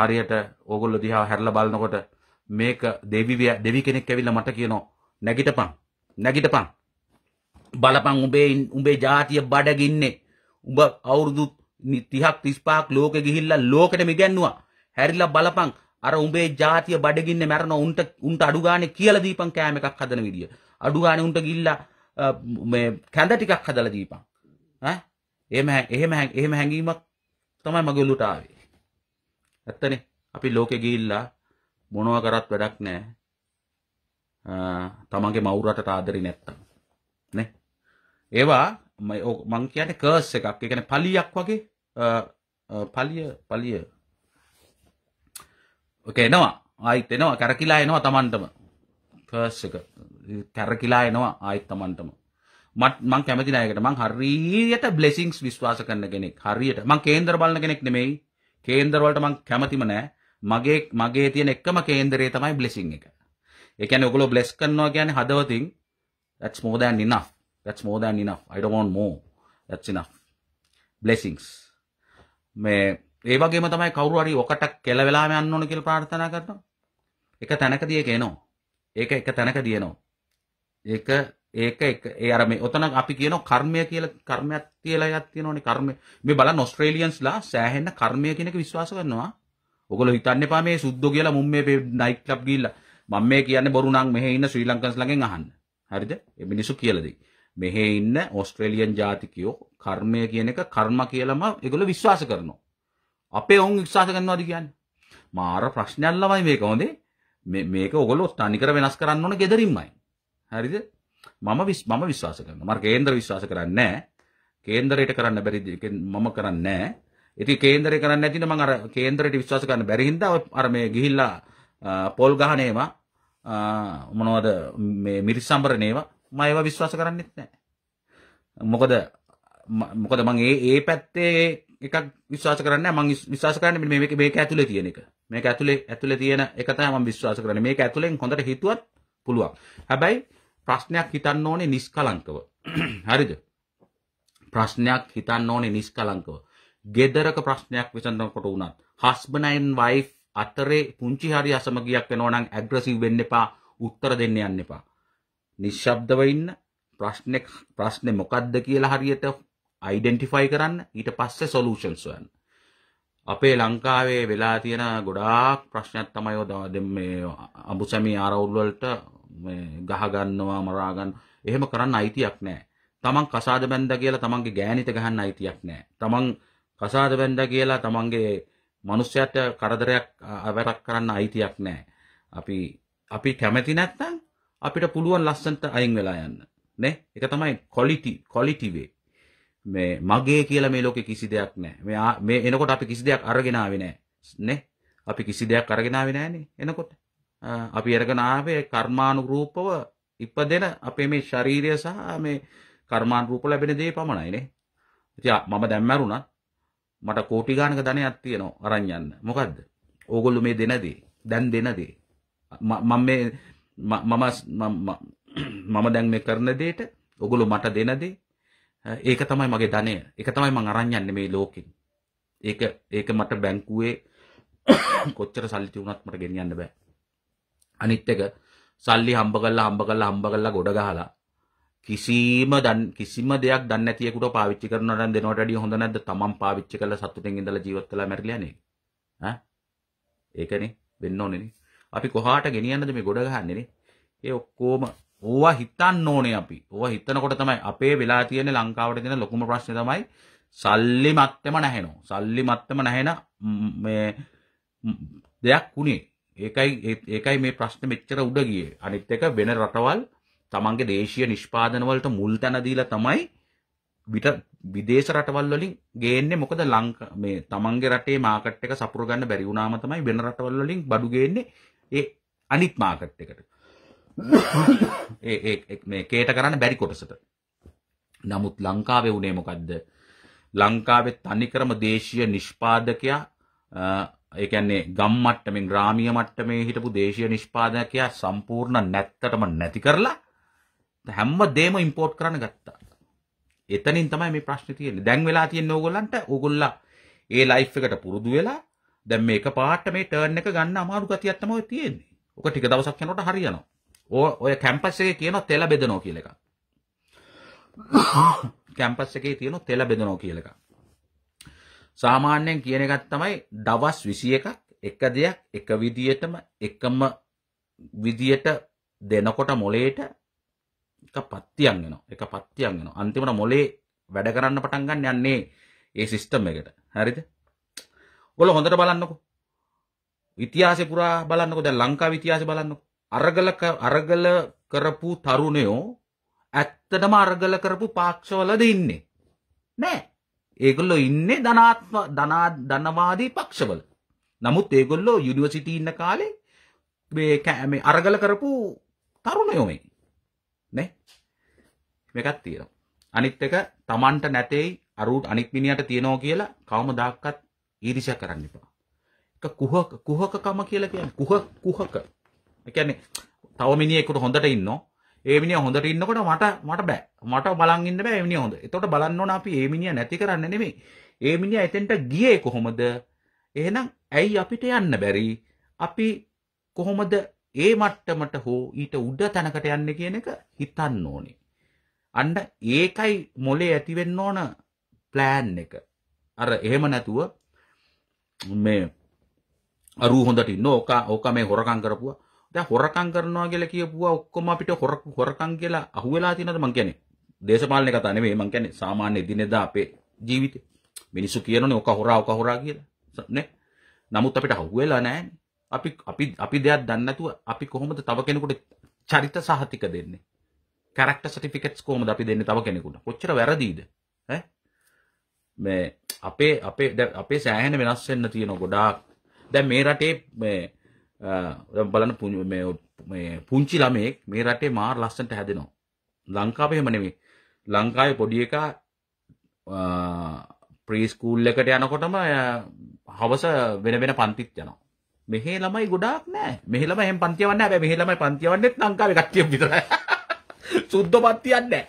Speaker 1: හරියට ඕගොල්ලෝ දිහා හැරලා බලනකොට මේක දෙවි දෙවි කෙනෙක් ඇවිල්ලා මට කියනවා නැගිටපන් නැගිටපන් බලපන් උඹේ උඹේ ජාතිය බඩගින්නේ උඹ අවුරුදු 30ක් 35ක් ලෝකෙ ගිහිල්ලා ලෝකෙටම ඉගැන්නුවා. හැරිලා බලපන් අර උඹේ ජාතිය බඩගින්නේ මැරන උන්ට උන්ට අඩු ගානේ කියලා දීපන් කෑම එකක් හදන විදිය. අඩු ගානේ උන්ට ගිහිල්ලා මේ කැඳ ටිකක් හදලා දීපන්. ඈ එහෙම එහෙම එහෙම හැංගීමක් තමයි මගේ ඔළුවට ආවේ. ඇත්තනේ අපි ලෝකෙ ගිහිල්ලා මොනවා කරත් වැඩක් නැහැ. තමන්ගේ මවුරටට ආදරේ නැත්තම්. නේ? ඒවා මං කියන කර්ස් එකක් එකන පලියක් වගේ පලිය පලිය එනවා ආයිත් එනවා කැරකිලා එනවා තමන්ටම කර්ස් එක කැරකිලා එනවා ආයිත් තමන්ටම මට මං කැමති නයකට මං හරියට බ්ලෙසිංස් විශ්වාස කරන්න කෙනෙක් හරියට මං කේන්දර බලන කෙනෙක් නෙමෙයි කේන්දරවලට මං කැමතිම නෑ මගේ මගේ තියෙන එකම කේන්දරේ තමයි බ්ලෙසිං එක ඒ කියන්නේ ඔයගොල්ලෝ බ්ලෙස් කරනවා කියන්නේ හදවතින් that's more than enough That's more than enough. I don't want more. That's enough. Blessings. මේ ඒ වගේම තමයි කවුරු හරි ඔකට කෙල වෙලාම යන්න ඕන කියලා ප්‍රාර්ථනා කරනවා. එක තැනකදී ඒක එනවා. ඒක එක තැනකදී එනවා. ඒක ඒක එක ඒ අර මේ ඔතන අපි කියනවා කර්මය කියලා කර්මයක් කියලා එකක් තියෙනවනේ කර්මය. මේ බලන්න ඕස්ට්‍රේලියන්ස්ලා සෑහෙන කර්මය කියන එක විශ්වාස කරනවා. ඔගොල්ලෝ හිතන්න එපා මේ සුද්ධෝ කියලා මුම් මේ නයිට් ක්ලබ් ගිහිල්ලා මම මේ කියන්නේ බොරු නම් මෙහෙ ඉන්න ශ්‍රී ලංකන්ස්ලාගෙන් අහන්න. හරිද? මේ මිනිස්සු කියලා දෙයි. මෙහෙ ඉන්න ඔස්ට්‍රේලියන් ජාතිකයෝ කර්මය කියන එක කර්ම කියලම ඒගොල්ල විශ්වාස කරනවා. අපේ ඔවුන් විශ්වාස කරනවාද කියන්නේ? මාර ප්‍රශ්නයක් ළමයි මේක හොඳේ. මේක ඔයගොල්ලෝ තනිකර වෙනස් කරන්න ඕන gederින්මයි. හරිද? මම මම විශ්වාස කරනවා. මම කේන්දර විශ්වාස කරන්නේ නැහැ. කේන්දරයට කරන්න බැරිද? මම කරන්නේ නැහැ. ඉතින් කේන්දරේ කරන්නේ නැතිනම් මම අර කේන්දරයට විශ්වාස කරන්න බැරි හින්දා අර මේ ගිහිල්ලා පොල් ගහන ඒවා මොනවද මේ මිරිස් සම්බරණ ඒවා මම ඒව විශ්වාස කරන්නෙත් නැහැ මොකද මොකද මම ඒ ඒ පැත්තේ එකක් විශ්වාස කරන්නේ මම විශ්වාස කරන්නේ මේක මේක ඇතුලේ තියෙන එක මේක ඇතුලේ ඇතුලේ තියෙන එක තමයි මම විශ්වාස කරන්නේ මේක ඇතුලෙන් හොඳට හිතුවත් පුළුවන් හැබැයි ප්‍රශ්නයක් හිතන්න ඕනේ නිෂ්කලංකව *clears throat* හරිද ප්‍රශ්නයක් හිතන්න ඕනේ නිෂ්කලංකව ගෙදරක ප්‍රශ්නයක් විසඳනකොට වුණත් හස්බන්ඩ් ඇන් වයිෆ් අතරේ පුංචි හරි අසමගියක් වෙනවා නම් ඇග්‍රසිව් වෙන්න එපා උත්තර දෙන්න යන්න එපා නිශ්ශබ්දව ඉන්න ප්‍රශ්නේ ප්‍රශ්නේ මොකද්ද කියලා හරියට අයිඩෙන්ටිෆයි කරන්න ඊට පස්සේ සොලූෂන්ස් හොයන්න. අපේ ලංකාවේ වෙලා තියෙන ගොඩාක් ප්‍රශ්නයක් තමයි ඔය මේ අඹුසැමි ආරවුල් වලට මේ ගහ ගන්නවා මරා ගන්න. එහෙම කරන්න අයිතියක් නැහැ. තමන් කසාද බැන්දා කියලා තමන්ගේ ගෑණිට ගහන්න අයිතියක් නැහැ. තමන් කසාද බැන්දා කියලා තමන්ගේ මිනිස්සයාට කරදරයක් අවරක් කරන්න අයිතියක් නැහැ. අපි අපි කැමති නැත්නම් අපිට පුළුවන් ලස්සන්ට අයින් වෙලා යන්න නේ එක තමයි කොලිටි කොලිටිවේ මේ මගේ කියලා මේ ලෝකේ කිසි දෙයක් නැහැ. මේ මේ එනකොට අපි කිසි දෙයක් අරගෙන ආවේ නැහැ. නේ? අපි කිසි දෙයක් අරගෙන ආවේ නැහනේ. එනකොට අපි අරගෙන ආවේ කර්මානුරූපව ඉපදෙන අපේ මේ ශාරීරිය සහ මේ කර්මානුරූප ලැබෙන දේ පමණයි නේ. ඉතින් මම දැන් මැරුණා. මට කෝටි ගාණක ධනයක් තියෙනවා අරන් යන්න. මොකද්ද? ඕගොල්ලෝ මේ දෙන දේ, දැන් දෙන දේ. මම මේ මම මම දැන් මේ කරන දෙයට ඔගොල්ලෝ මට දෙන දේ ඒක තමයි මගේ ධනය. ඒක තමයි මං අරන් යන්නේ මේ ලෝකෙන්. ඒක ඒක මට බැංකුවේ *coughs* කොච්චර සල්ලි තියුණත් මට ගෙනියන්න බෑ. අනිත් එක සල්ලි හම්බ කරලා හම්බ කරලා හම්බ කරලා ගොඩ ගහලා කිසිම දන් කිසිම දෙයක් දන්නේ නැති එකට පාවිච්චි කරනවා නම් දෙනවට වැඩිය හොඳ නැද්ද? තමන් පාවිච්චි කරලා සතුටෙන් ඉඳලා ජීවත් වෙලා මැරිලා යන්නේ. ඈ? ඒකනේ වෙන්න ඕනේනේ. අපි කොහාට ගෙනියන්නද මේ ගොඩ ගහන්නේ නේ ඒ ඔක්කොම ඕවා හිතන්න ඕනේ අපි ඕවා හිතනකොට තමයි අපේ වෙලා තියෙන ලංකාවට දෙන ලොකුම ප්‍රශ්නේ තමයි සල්ලි මත්තම නැහෙනවා සල්ලි මත්තම නැහෙන මේ දෙයක් වුණේ ඒකයි ඒකයි මේ ප්‍රශ්න මෙච්චර උඩ ගියේ අනිත් එක වෙන රටවල් තමන්ගේ දේශීය නිෂ්පාදන වලට මුල් තැන දීලා තමයි විත විදේශ රටවල් වලින් ගේන්නේ මොකද ලංකා මේ තමන්ගේ රටේ මාකට් එක සපුර ගන්න බැරි වුණාම තමයි වෙන රටවල් වලින් බඩු ගේන්නේ ඒ අනිත් මාකට් එකට. ඒ ඒ මේ කේට කරන්න බැරි කොටසට. නමුත් ලංකාවේ උනේ මොකද්ද? ලංකාවේ තනිකරම දේශීය නිෂ්පාදකයා ඒ කියන්නේ ගම් මට්ටමින් ග්‍රාමීය මට්ටමේ හිටපු දේශීය නිෂ්පාදකයා සම්පූර්ණ නැත්තටම නැති කරලා හැම දෙම ඉම්පෝට් කරන්න ගත්තා. එතනින් තමයි මේ ප්‍රශ්නේ තියෙන්නේ. දැන් වෙලා තියෙන්නේ ඕගොල්ලන්ට ඕගොල්ලා ඒ ලයිෆ් එකට පුරුදු වෙලා දැන් මේක පාට මේ ටර්න් එක ගන්න අමාරු ගතියක් තමයි තියෙන්නේ. ඔක ටික දවසක් යනකොට හරියනවා. ඔය කැම්පස් එකේ කියනවා තෙල බෙදනවා කියලා එකක්. කැම්පස් එකේ තියෙනවා තෙල බෙදනවා කියලා එකක්. සාමාන්‍යයෙන් කියන එකක් තමයි දවස් 21ක් එක දෙයක් එක විදියටම එකම විදියට දෙනකොට මොලේට එක පත්තියක් වෙනවා. එක පත්තියක් වෙනවා. අන්තිමට මොලේ වැඩ කරන්න පටන් ගන්න යන්නේ ඒ සිස්ටම් එකට. හරිද? ඔගොල්ලෝ හොඳට බලන්නකෝ. ඉතිහාසෙ පුරා බලන්නකෝ. දැන් ලංකාවේ ඉතිහාසෙ බලන්නකෝ. අරගල අරගල කරපු තරුණයෝ ඇත්තටම අරගල කරපු පාක්ෂවලද ඉන්නේ. නෑ. ඒගොල්ලෝ ඉන්නේ ධනාත්ම ධනා ධනවාදී පක්ෂවල. නමුත් ඒගොල්ලෝ යුනිවර්සිටි ඉන්න කාලේ මේ මේ අරගල කරපු තරුණයෝ මේ. නේ? මේකක් තියෙනවා. අනිත් එක Tamanට නැtei අරුත් අනිත් මිනිහට තියනවා කියලා කවමදාකවත් ඊරිෂ කරන්න එපා. එක කුහක කුහකකම කියලා කියන්නේ කුහ කුහක. ඒ කියන්නේ තව මිනිහෙකුට හොඳට ඉන්නෝ. ඒ මිනිහා හොඳට ඉන්නකොට මට මට බෑ. මට බලන් ඉන්න බෑ ඒ මිනිහා හොඳ. එතකොට බලන්න ඕන අපි ඒ මිනිහා නැති කරන්න නෙමෙයි. ඒ මිනිහා එතෙන්ට ගියේ කොහොමද? එහෙනම් ඇයි අපිට යන්න බැරි? අපි කොහොමද ඒ මට්ටමට හෝ ඊට උඩ තැනකට යන්නේ කියන එක හිතන්න ඕනේ. අන්න ඒකයි මොලේ ඇතිවෙන්න ඕන ප්ලෑන් එක. අර එහෙම නැතුව මේ අරු හොඳට ඉන්න ඕකා ඕකා මේ හොරකම් කරපුවා දැන් හොරකම් කරනවා කියලා කියපුවා ඔක්කොම අපිට හොර හොරකම් කියලා අහුවෙලා තියෙනවද මං කියන්නේ දේශපාලන කතා නෙමෙයි මං කියන්නේ සාමාන්‍ය දිනෙදා අපේ ජීවිතේ මිනිස්සු කියනෝනේ ඔක හොරා ඔක හොරා කියලා නේ නමුත් අපිට අහුවෙලා නැහැ අපි අපි අපි දෙයක් දන්නේ නැතුව අපි කොහොමද තව කෙනෙකුට චරිත සහතික දෙන්නේ කැරක්ටර් සර්ටිෆිකේට්ස් කොහොමද අපි දෙන්නේ තව කෙනෙකුට කොච්චර වැරදීද ඈ මේ අපේ අපේ අපේ සෑහෙන වෙනස් වෙන්න තියෙන ගොඩාක් දැන් මේ රටේ මේ බලන්න මේ මේ පුංචි ළමෙක් මේ රටේ මාර ලස්සනට හැදෙනවා. ලංකාවේ එහෙම නෙමෙයි. ලංකාවේ පොඩි එකා ප්‍රීස්කූල් එකට යනකොටම හවස වෙන වෙන පන්තිත් යනවා. මෙහේ ළමයි ගොඩාක් නෑ. මෙහේ ළමයි එහෙම පන්තියවන්නේ නෑ. හැබැයි මෙහේ ළමයි පන්තියවන්නේත් ලංකාවේ කට්ටිය විතරයි. *laughs* සුද්ධ පන්තියක් නෑ.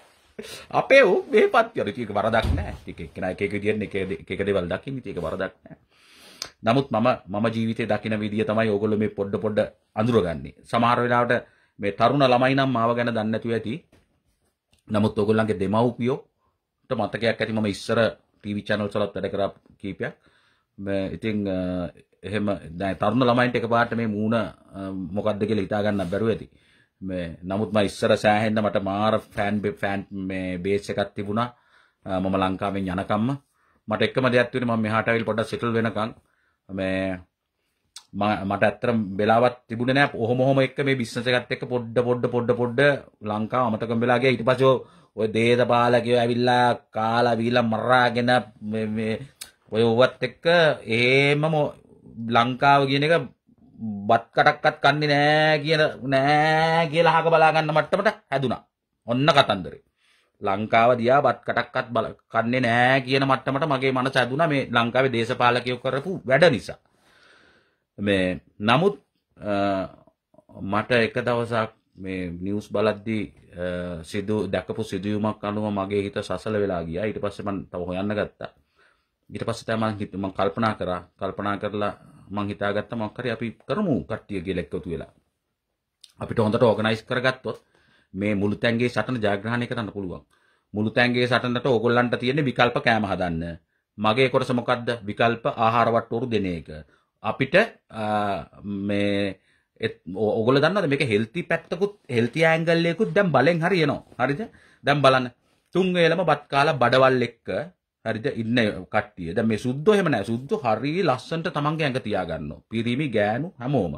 Speaker 1: අපේ ඕ මෙහෙපත් කරන ඉතින් ඒක වරදක් නෑ. ඉතින් එක එක එක විදියෙන් එක එක දේවල් දකින්න ඉතින් ඒක වරදක් නෑ. නමුත් මම මම ජීවිතේ දකින විදිය තමයි ඕගොල්ලෝ මේ පොඩ පොඩ අඳුරගන්නේ. සමහර වෙලාවට මේ තරුණ ළමයි නම් මාව ගැන දන්නේ නැතුව ඇති. නමුත් ඕගොල්ලන්ගේ දෙමව්පියෝට මතකයක් ඇති මම ඉස්සර ටීවී channels වලත් වැඩ කරා කීපයක්. ඉතින් එහෙම දැන් තරුණ ළමයින්ට එකපාරට මේ මූණ මොකද්ද කියලා හිතා ගන්න බැරුව ඇති. නමුත් ඉස්සර සෑහෙන්න්න මට මාර ෆෑන් ෆෑන්් මේ බේස් එකත් තිබුණා මම ලංකාවෙන් යනකම්ම මට එක්ම දෙයක්ත්වන ම මෙහටවිල් පොඩ සිටල් වෙනකං මේ මට ඇත්තර බෙලාවත් තිබුණ නෑ පොහොම එක් මේ බිස්සසකත් එක් පොඩ්ඩ පොඩ්ඩ පොඩ්ඩ පොඩ්ඩ ලංකා අමතකම් වෙලාගේ ඉට පසෝ ඔය දේද පාලකව ඇවිල්ලා කාලා වීලා මරාගෙන ඔය ඔවත් එක්ක ඒමම ලංකාව කියන එක බත් කටක්කත් කන්නේ නෑ කියන නෑ කියලා අහක බලා ගන්න මට්ටමට හැදුනා. ඔන්න කතන්දරේ. ලංකාව දිහා බත් කටක්කත් බල කන්නේ නෑ කියන මට්ටමට මගේ මනස ඇදුනා මේ ලංකාවේ දේශපාලකයෝ කරපු වැඩ නිසා. මේ නමුත් මට එක දවසක් මේ නිවස් බලද්දී සිදු දැකපු සිදුවීමක් අනුව මගේ හිත සසල වෙලා ගියා ඊට පස්සේ මම තව හොයන්න ගත්තා ඊට පස්සේ තමයි මම කල්පනා කරා කල්පනා කරලා මං හිතාගත්ත මොකක් හරි අපි කරමු කට්ටිය කියලා එක්කතු වෙලා අපිට හොඳට ඕගනයිස් කරගත්තොත් මේ මුළුතැන්ගේ සටන ජයග්‍රහණය කරන්න පුළුවන් මුළුතැන්ගේ සටනට ඕගොල්ලන්ට තියෙන විකල්ප කෑම හදන්න මගේ කොටස මොකක්ද විකල්ප ආහාර වට්ටෝරු දෙන එක අපිට මේ ඔගොල දන්නද මේක හෙල්ති පැත්තකුත් හෙල්ති ඇංගල්ලයකුත් දැම් බලෙන් හරියනවා හරිද දැම් බලන්න තුන්වේලම බත් කාලා බඩවල් එක්ක හරිද ඉන්න කට්ටිය දැන් මේ සුද්ධෝ එහෙම නැහැ සුද්ධෝ හරි ලස්සනට තමන්ගේ ඇඟ තියාගන්නවා පිරිමි ගෑනු හැමෝම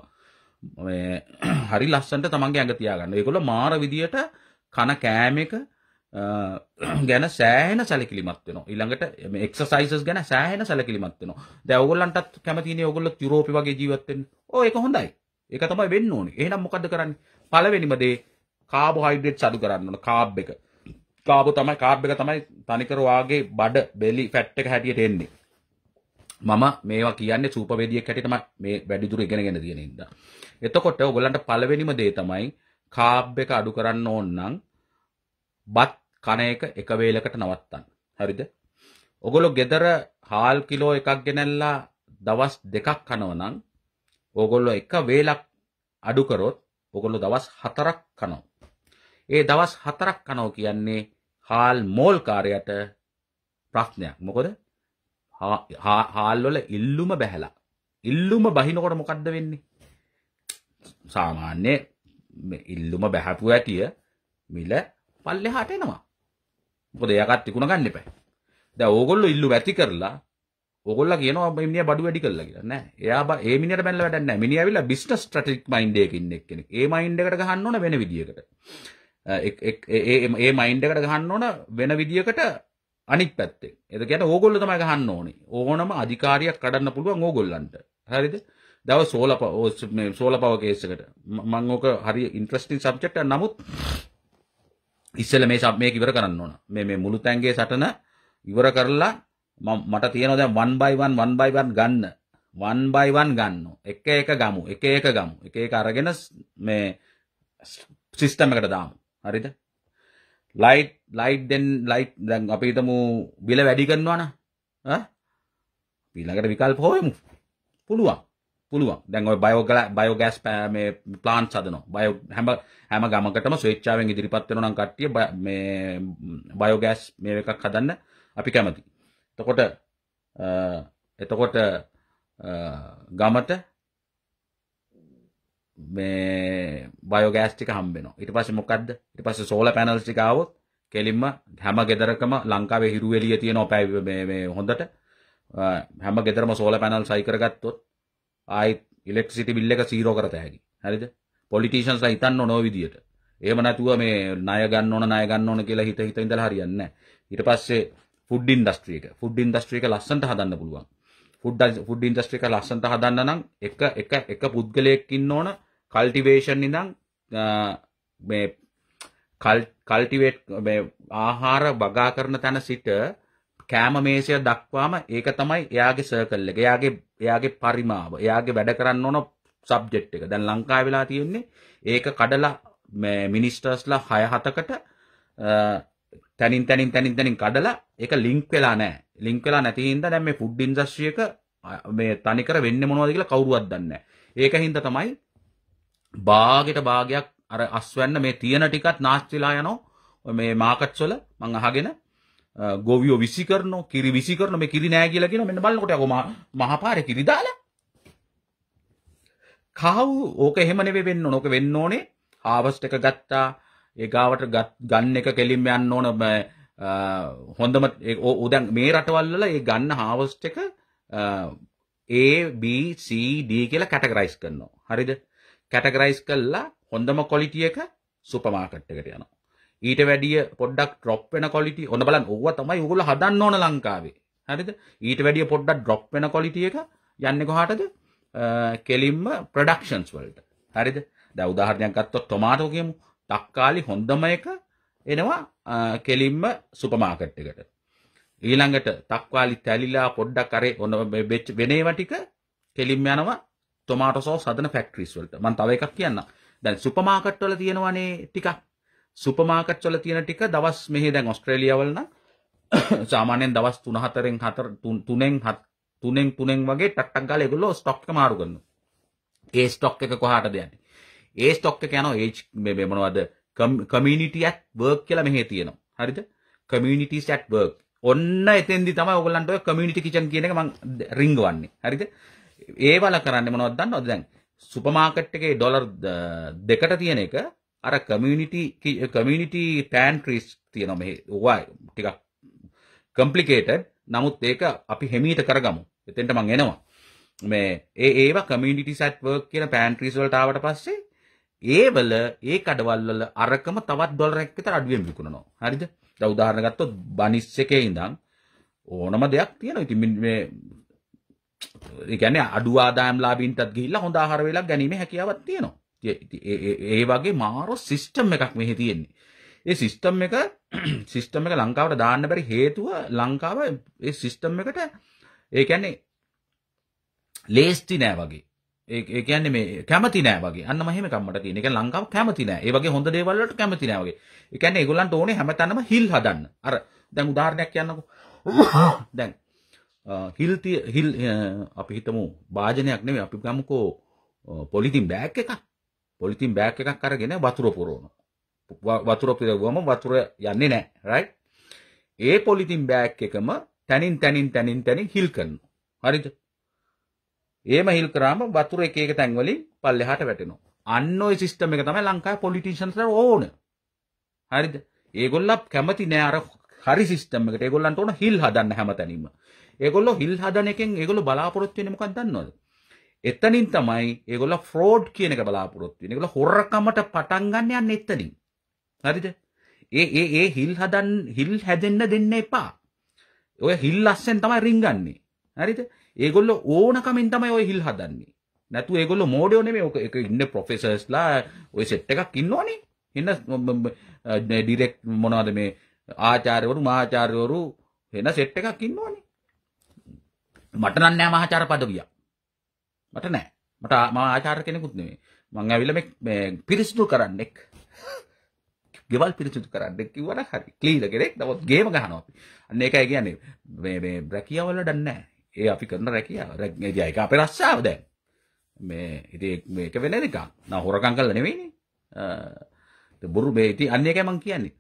Speaker 1: මේ *clears throat* හරි ලස්සනට තමන්ගේ ඇඟ තියාගන්නවා ඒගොල්ලෝ මාර විදියට කන කෑම එක *clears throat* ගැන සෑහෙන සැලකිලිමත් වෙනවා ඊළඟට මේ එක්සර්සයිසස් ගැන සෑහෙන සැලකිලිමත් වෙනවා දැන් ඕගොල්ලන්ටත් කැමතිනේ ඕගොල්ලෝ යුරෝපේ වගේ ජීවත් වෙන්න ඕ ඒක හොඳයි ඒක තමයි වෙන්න ඕනේ එහෙනම් මොකද්ද කරන්නේ පළවෙනිම දේ කාබෝහයිඩ්‍රේට්ස් අඩු කරන්න ඕන කාබ් එක කාබ තමයි කාබ් එක තමයි තනිකර වාගේ බඩ බෙලි ෆැට් එක හැටියට එන්නේ මම මේවා කියන්නේ සූපවේදියෙක් හැටියට මම මේ වැඩිදුර ඉගෙනගෙන තියෙන ඉඳා එතකොට ඔයගලන්ට පළවෙනිම දේ තමයි කාබ් එක අඩු කරන්න ඕන නම් බත් කන එක එක වේලකට නවත්තන්න හරිද ඔගොල්ලෝ ගෙදර හාල් කිලෝ එකක් ගෙනල්ලා දවස් දෙකක් කනවා නම් ඕගොල්ලෝ එක වේලක් අඩු කරොත් ඕගොල්ලෝ දවස් හතරක් කනවා ඒ දවස් හතරක් කනෝ කියන්නේ හාල් මෝල්කාරයට ප්‍රශ්නයක් මොකොද හාල්වල ඉල්ලුම බැහැලා ඉල්ලුම බහිනකොට මොකක්ද වෙන්නේ සාමාන්‍ය ඉල්ලුම බැහැපු ඇටිය මිල පල්ලෙහාට එනවා මොකද එයාගත් තිකුණ ගන්න එපා දැන් ඕගොල්ලෝ ඉල්ලු ඇති කරලා ඔගොල්ල කියනවා මිනිහා බඩු වැඩි කළා කියලා නෑ. එයා ඒ මිනිහට බැනලා වැඩක් නෑ. මිනිහා ඇවිල්ලා බිස්නස් ස්ට්‍රැටජික් මයින්ඩ් එකකින් එක්කෙනෙක්. ඒ මයින්ඩ් එකට ගහන්න ඕන වෙන විදියකට. ඒ මයින්ඩකට ගහන්න ඕන වෙන විදිියකට අනික් පැත්තේ එදකට ඕගොල්ල තමයි ගහන්න ඕනේ ඕනම අධිකාරයක් කඩන්න පුළුවන් ඕගොල්ලන්ට හරිද දව සෝල සෝල පවකේසකට මංෝක හරි ඉන්ට්‍රස්ටින් සබ්චට නමුත් ඉස්සල මේ සබ් මේ ඉවර කරන්න ඕන මේ මුළු තැන්ගේ සටන ඉවර කරලා මට තියෙනද වන් බයිවන් වන් බයිවන් ගන්න වන් බයිවන් ගන්න එක එක ගමු එක එක ගමු එක එක අරගෙන මේ සිිස්ටමකට දාමු හරිද ලයිට් ලයිට් දෙන් ලයිට් දැන් අපි හිතමු බිල වැඩි කරනවන පීළඟට විකල්ප හොයමු පුළුවන් පුළුවන් දැන් ඔය බයෝගල බයෝගෑස් මේ ප්ලාන් සදනවා බයෝ හැම හැම ගමකටම ස්වේච්ඡාවෙන් ඉදිරිපත් වෙනවා නම් කට්ටිය මේ බයෝගෑස් මේ එකක් හදන්න අපි කැමති. එතකොට එතකොට ගමට බයෝගෑස්ටික හම්බෙන ඉට පස මොකක්ද ඉට පස සෝල පැනල්ස්ටිකාවත් කෙලින්ම හැම ගෙදරකම ලංකාවේ හිරුවලිය තියෙන ඔපැ හොඳට හැම ගෙදරම සෝල පැනල් සයිකරගත්තොත් ආයිත් ඉලෙක්සිටි බිල්ල එක සීරෝ කරතයකි හරිද පොලිටේෂන්ස් හිතන්න නො විදියට ඒම නැතුව මේ නය ගන්න ඕන නය ගන්න ඕන කියලා හිත හිත ඉඳලා හරියන්න ඊට පස්සේ ෆුඩ් ඉන්ඩස්ට්‍රියක ෆුඩ් ඉන්ඩස්ට්‍රියක ලස්සන්ට හදන්න පුළුවන් ෆුඩ් ෆුඩ් ඉන්ඩස්ට්‍රියක ලස්සන්ට හදන්න නම් එක එක එක පුද්ගලයෙක් ඉන්න ඕන කල්ටිවේෂන් ඉඳං කල්ටිවේට් ආහාර බගා කරන තැන සිට කෑම මේසය දක්වාම ඒක තමයි එයාගේ සර්කල් එක එයාගේ එයාගේ පරිමාව එයාගේ වැඩ කරන්න ඕන සබ්ජෙට් එක දැන් ලංකා වෙලා තියෙන්නේ ඒක කඩලා මිනිස්ටර්ස්ලා හය හතකට තැනින් තැනින් තැනින් තැනින් කඩලා ඒක ලිංක් වෙලා නෑ ලිංක් වෙලා නැතිහින්ද දැන් මේ ෆුඩ් ඉන්ඩස්ට්‍රි එක මේ තනිකර වෙන්නේ මොනවද කියලා කවුරුවත් දන්නේ නැහැ. ඒක හින්දා තමයි බාගෙට භාගයක් අර අස්වැන්න මේ තියෙන ටිකත් නාස්තිලා යනවා මේ මාකට්ස් වල මං අහගෙන ගොවියෝ විසි කරනවා කිරි විසි කරනවා මේ කිරි නෑ කියලා කියන මෙන්න බලනකොට යකෝ මහා පාරේ කිරි දාලා කව් ඕක එහෙම නෙවෙයි වෙන්න ඕන. ඕක වෙන්න ඕනේ හාවස්ට් එක ගත්තා. ඒ ගාවට ගන්න එක කෙලින්ම යන්න ඕන හොඳම දැන් මේ රටවල් වල ඒ ගන්න හාවස්ට් එක A B C D කියලා කැටගරයිස් කරනවා. හරිද? කැටගරයිස් කල්ලා හොඳම කොලිටිය එක සුපමාකට්ටකට යනවා. ඊට වැඩිය පොඩ්ඩක් ඩ්‍රොප් වෙන කොලිටි ඔන්න බලන්න ඕව තමයි ඔයගොල්ලෝ හදන්න ඕන ලංකාවේ. හරිද? ඊට වැඩිය පොඩ්ඩක් ඩ්‍රොප් වෙන කොලිටි එක යන්නේ කොහාටද? කෙලින්ම ප්‍රොඩක්ෂන්ස් වලට. හරිද? දැන් උදාහරණයක් ගත්තොත් ටොමාටෝ කියමු. තක්කාලි හොඳම එක එනවා කෙලින්ම සුපමාකට් එකට. ඊළඟට තක්කාලි තැලිලා පොඩ්ඩක් අරේ ඔන්න වෙනේවා ටික කෙලින්ම යනවා තොමාට සෝ සදන ෆෙක්ටරිස් වලට මන් තව එකක් කියන්න දැන් සුපමාකට් වල තියෙනවනේ ටිකක් සුපමාකට් වල තියෙන ටික දවස් මෙහි දැන් ඔස්ට්‍රේලියාවල නම් *coughs* සාමාන්‍යයෙන් දවස් 3 4න් 4 3න් 3න් 3න් වගේ ටක්ටක් ගාලා ඒගොල්ලෝ ස්ටොක් එක මාරු කරනවා ඒ ස්ටොක් එක කොහාටද යන්නේ ඒ ස්ටොක් එක යනවා ඒජ් මේ මොනවද කමියුනිටි ඇට් වර්ක් කියලා මෙහි තියෙනවා හරිද කමියුනිටිස් ඇට් වර්ක් ඔන්න එතෙන්දි තමයි ඔයගොල්ලන්ට ඔය කමියුනිටි කිචන් කියන එක මම රිංගවන්නේ හරිද ඒවල කරන්න මොනවත් දන්නවද දැන් සුපර් මාකට් එකේ ඩොලර් දෙකට තියෙන එක අර කමියුනිටි කමියුනිටි ටෑන්ට්‍රීස් තියෙනවා මෙහි ඕවා ටිකක් කම්ප්ලිකේටඩ් නමුත් ඒක අපි හෙමීට කරගමු එතෙන්ට මං එනවා මේ ඒ ඒවා කමියුනිටි සැට් වර්ක් කියන පෑන්ට්‍රීස් වලට ආවට පස්සේ ඒවල ඒ කඩවල් වල අරකම තවත් ඩොලරයක් විතර අඩුවෙන් විකුණනවා. හරිද? දැන් උදාහරණ ගත්තොත් බනිස් එකේ ඉඳන් ඕනම දෙයක් තියෙනවා. ඉතින් මේ ඒගැන අඩු ආදායම්ලාබීන්ටත් ගිල්ලා හොඳ ආහාර වෙලක් ගැනීම හැකියාවක් තියෙනවා. ඒ වගේ මාරු සිස්ටම් එකක් මෙහි තියෙන්නේ. ඒ සිස්ටම් එක සිස්ටම් *clears throat* එක ලංකාවට දාන්න බැරි හේතුව ලංකාව ඒ සිස්ටම් එකට ඒ කියන්නේ ලේස්ති නෑ වගේ. ඒ කියන්නේ මේ කැමති නෑ වගේ. අන්න මම එහෙම කම්මට තියෙන. ඒ කියන්නේ ලංකාව කැමති නෑ. ඒ වගේ හොඳ දේවල් වලට කැමති නෑ වගේ. ඒ කියන්නේ ඒගොල්ලන්ට ඕනේ හැමතැනම හිල් හදන්න. අර දැන් උදාහරණයක් කියන්නකෝ. *coughs* දැන් හිල්තිය හිල් අපි හිතමු භාජනයක් නෙවෙයි අපි ගමුකෝ පොලිතින් බෑග් එකක් පොලිතින් බෑග් එකක් අරගෙන වතුර පුරවන වතුර පුරවුවම වතුර යන්නේ නැහැ රයිට් ඒ පොලිතින් බෑග් එකම තනින් තනින් තනින් තනින් හිල් කරනවා හරිද එහෙම හිල් කරාම වතුර එක එක තැන් වලින් පල්ලෙහාට වැටෙනවා අන්න ওই සිස්ටම් එක තමයි ලංකාවේ පොලිටිෂන්ස්ලා ඕන හරිද ඒගොල්ලෝ කැමති නෑ අර හරි සිස්ටම් එකට ඒගොල්ලන්ට ඕන හිල් හදන්න හැමතැනින්ම ඒගොල්ලෝ හිල් හදන එකෙන් ඒගොල්ලෝ බලාපොරොත්තු වෙන්නේ මොකක්ද දන්නවද? එතනින් තමයි ඒගොල්ල ෆ්‍රෝඩ් කියන එක බලාපොරොත්තු වෙන්නේ. ඒගොල්ල හොරකමට පටන් ගන්න යන්නේ එතනින්. හරිද? ඒ ඒ ඒ හිල් හදන් හිල් හැදෙන්න දෙන්න එපා. ඔය හිල් ලස්සෙන් තමයි රින්ගන්නේ. හරිද? ඒගොල්ලෝ ඕනකමින් තමයි ඔය හිල් හදන්නේ. නැතු ඒගොල්ලෝ මෝඩයෝ නෙමෙයි. ඔක එක ඉන්න ප්‍රොෆෙසර්ස්ලා ඔය සෙට් එකක් ඉන්නෝනේ. එන්න ඩිරෙක්ට් මොනවද මේ ආචාර්යවරු මාචාර්යවරු එන සෙට් එකක් ඉන්නෝනේ. මට නම් නෑ මහාචාර්ය පදවිය. මට නෑ. මට මම ආචාර්ය කෙනෙකුත් නෙමෙයි. මං ඇවිල්ලා මේ මේ පිරිසිදු කරන්නෙක්. ගෙවල් පිරිසිදු කරන්නෙක් කිව්වනම් හරි. ක්ලීන කෙනෙක්. නමුත් ගේම ගහනවා අපි. අන්න ඒකයි කියන්නේ මේ මේ රැකියාව වල දන්නේ නෑ. ඒ අපි කරන රැකියාව. ඉතින් ඒක අපේ රස්සාව දැන්. මේ ඉතින් මේක වෙන එකක්. නා හොරකම් කළා නෙමෙයිනේ. අ බොරු මේ ඉතින් අන්න ඒකයි මං කියන්නේ.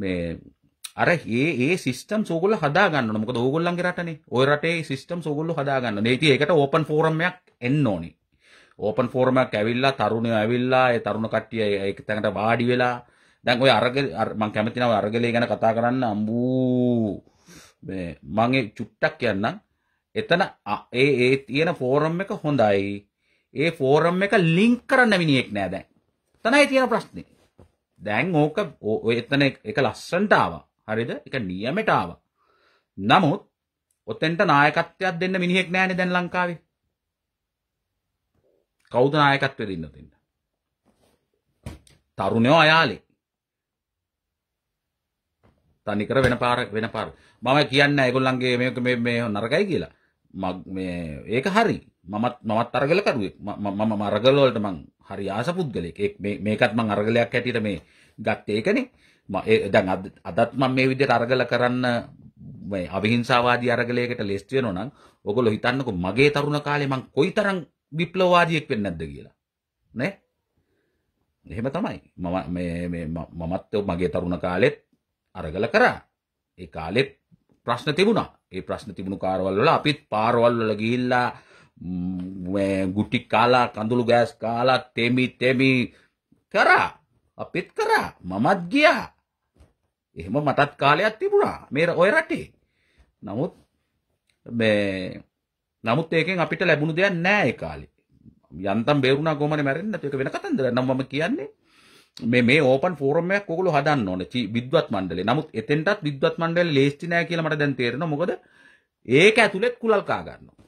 Speaker 1: මේ අර ඒ ඒ සිස්ටම් සෝගොල්ල හදාගන්න මොකද ඕගොල්ලන්ගේ රටනේ ඔය රටේ සිස්ටම් සෝගොල්ලෝ හදාගන්න. ඒ ඉතින් ඒකට ඕපන් ෆෝරම් එකක් එන්න ඕනේ. ඕපන් ෆෝරම් එකක් ඇවිල්ලා තරුණයෝ ඇවිල්ලා ඒ තරුණ කට්ටිය ඒක තැනකට වාඩි වෙලා දැන් ඔය අරග මම කැමති නැහැ ඔය අරගලේ ගැන කතා කරන්න අම්බූ මේ මම ඒ චුට්ටක් කියන්නම්. එතන ඒ ඒ තියෙන ෆෝරම් එක හොඳයි. ඒ ෆෝරම් එක ලින්ක් කරන්න මිනිහෙක් නෑ දැන්. තමයි තියෙන ප්‍රශ්නේ. දැන් ඕක ඔය එතන එක ලස්සන්ට ආවා. හරිද එක නියමටාව. නමුත් ඔතෙන්ට නායකත්වයක් දෙන්න මිනිහෙක් නෑන දැන් ලංකාවේ. කෞද නායකත්ව දෙන්න තින්න. තරුණයෝ අයාලේ. තනිකර වෙන පාර වෙන පාර මම කියන්න ඇගොල්ලන්ගේ මේක මේ නරකයි කියලා ඒක හරි මමත් මමත් අරගලකරුවේ මම මරගලවලට මං හරි ආස පුද්ගලෙක් මේකත් මං අරගලයක් හැටියට මේ ගත්තේ ඒකනේ දැන් අදත් මම මේ විදිහට අරගල කරන්න මේ අවිහිංසාවාදී අරගලයකට ලෙස්ති වෙනවා නම් ඔයගොල්ලෝ හිතන්නකෝ මගේ තරුණ කාලේ මං කොයිතරම් විප්ලවවාදියෙක් වෙන්නේ නැද්ද කියලා නේ එහෙම තමයි මම මේ මේ මමත් මගේ තරුණ කාලෙත් අරගල කරා ඒ කාලෙත් ප්‍රශ්න තිබුණා ඒ ප්‍රශ්න තිබුණු කාරවල වල අපිත් පාරවල් වල ගිහිල්ලා මේ ගුටි කාලා කඳුළු ගෑස් කාලා තෙමි තෙමි කරා අපිත් කරා මමත් ගියා එහෙම මටත් කාලයක් තිබුණා මේ ඔය රටේ. නමුත් මේ නමුත් ඒකෙන් අපිට ලැබුණු දෙයක් නෑ ඒ කාලේ. යන්තම් බේරුණා කොහමද මැරෙන්නේ නැතු ඒක වෙන කතන්දරයක්. නම් මම කියන්නේ මේ මේ ඕපන් ෆෝරම් එකක් ඔයගොල්ලෝ හදන්න ඕනේ විද්වත් මණ්ඩලේ. නමුත් එතෙන්ටත් විද්වත් මණ්ඩලේ ලේස්ති නෑ කියලා මට දැන් තේරෙනවා. මොකද ඒක ඇතුළෙත් කුලල් කා ගන්නවා.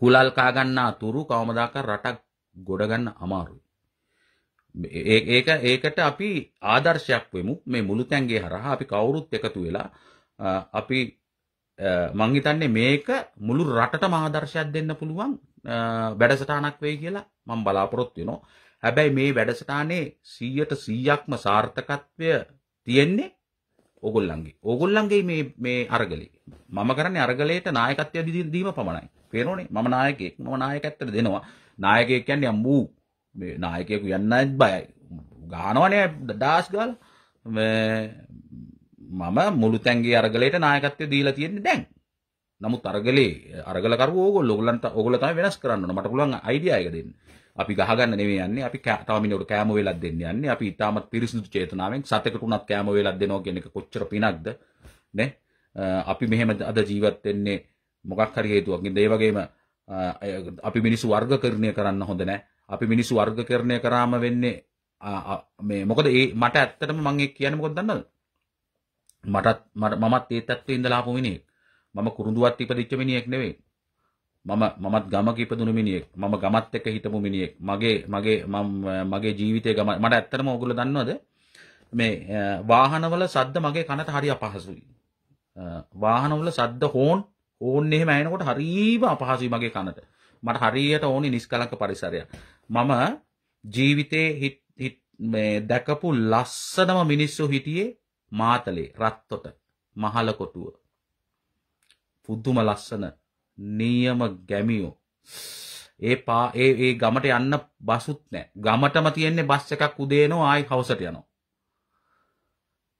Speaker 1: කුලල් කා ගන්නා තුරු කවමදාකවත් රටක් ගොඩ ගන්න අමාරුයි. ඒක ඒකට අපි ආදර්ශයක් වෙමු මේ මුළු තැන්ගේ හරහා අපි කවුරුත් එකතු වෙලා අපි මං හිතන්නේ මේක මුළු රටටම ආදර්ශයක් දෙන්න පුළුවන් වැඩසටහනක් වෙයි කියලා මම බලාපොරොත්තු වෙනවා. හැබැයි මේ වැඩසටහනේ 100ට 100ක්ම සාර්ථකත්වය තියෙන්නේ ඕගොල්ලන්ගේ. ඕගොල්ලන්ගේ මේ මේ අරගලේ. මම කරන්නේ අරගලයට නායකත්වය දීම පමණයි. පේනෝනේ මම නායකයෙක්. මම නායකත්වයට දෙනවා. නායකයෙක් කියන්නේ අම්බූ මේ නායකයකු යන්නත් බයයි ගානවනය දඩාස් ගල් මම මුළු තැන්ගේ අරගලට නායකත්වය දීලා තියෙන්නේ දැන් නමුත් අරගලේ අරගලකර ෝගොල් ලොගලන්ට ඔගලතම වෙනස් කරන්න මට පුළන් අයිඩියයක දෙන්න අපි ගහගන්න නෙවේ යන්නේ අපි කෑතමිනට කෑම වෙලක් දෙන්න යන්නේ අපි ඉතාමත් පිරිසිදු චේතනාවෙන් සතකටුනත් කෑම වෙලක් දෙනවා ගෙනෙක කොච්චර පිනක්ද නෑ අපි මෙහෙම අද ජීවත්වෙන්නේ මොකක් හරි හේතුවක්ගේ දේවගේම අපි මිනිසු වර්ග කරණය කරන්න හොඳ නෑ අපි මිනිස්සු වර්ගකරණය කරාම වෙන්නේ මේ මොකද ඒ මට ඇත්තටම මං ඒක කියන්නේ මොකද දන්නවද මටත් මමත් ඒ තත්ත්වේ ඉඳලා ආපු මිනිහෙක් මම කුරුඳුවත් ඉපදිච්ච මිනිහෙක් නෙවෙයි මම මමත් ගමක ඉපදුණු මිනිහෙක් මම ගමත් එක්ක හිටපු මිනිහෙක් මගේ මගේ මගේ ජීවිතේ ගම මට ඇත්තටම ඕගොල්ලෝ දන්නවද මේ වාහනවල සද්ද මගේ කනට හරි අපහසුයි වාහනවල සද්ද හෝන් ඕන්න එහෙම ඇහෙනකොට හරිම අපහසුයි මගේ කනට මට හරියට ඕනි නිස්කලංක පරිසරයක්. මම ජීවිතේ මේ දැකපු ලස්සනම මිනිස්සු හිටියේ මාතලේ රත්තොට මහලකොටුව. පුදුම ලස්සන නියම ගැමියෝ. ඒ පා ඒ ඒ ගමට යන්න බසුත් නෑ. ගමටම තියෙන්නේ බස් එකක් උදේනෝ ආයි හවසට යනවා.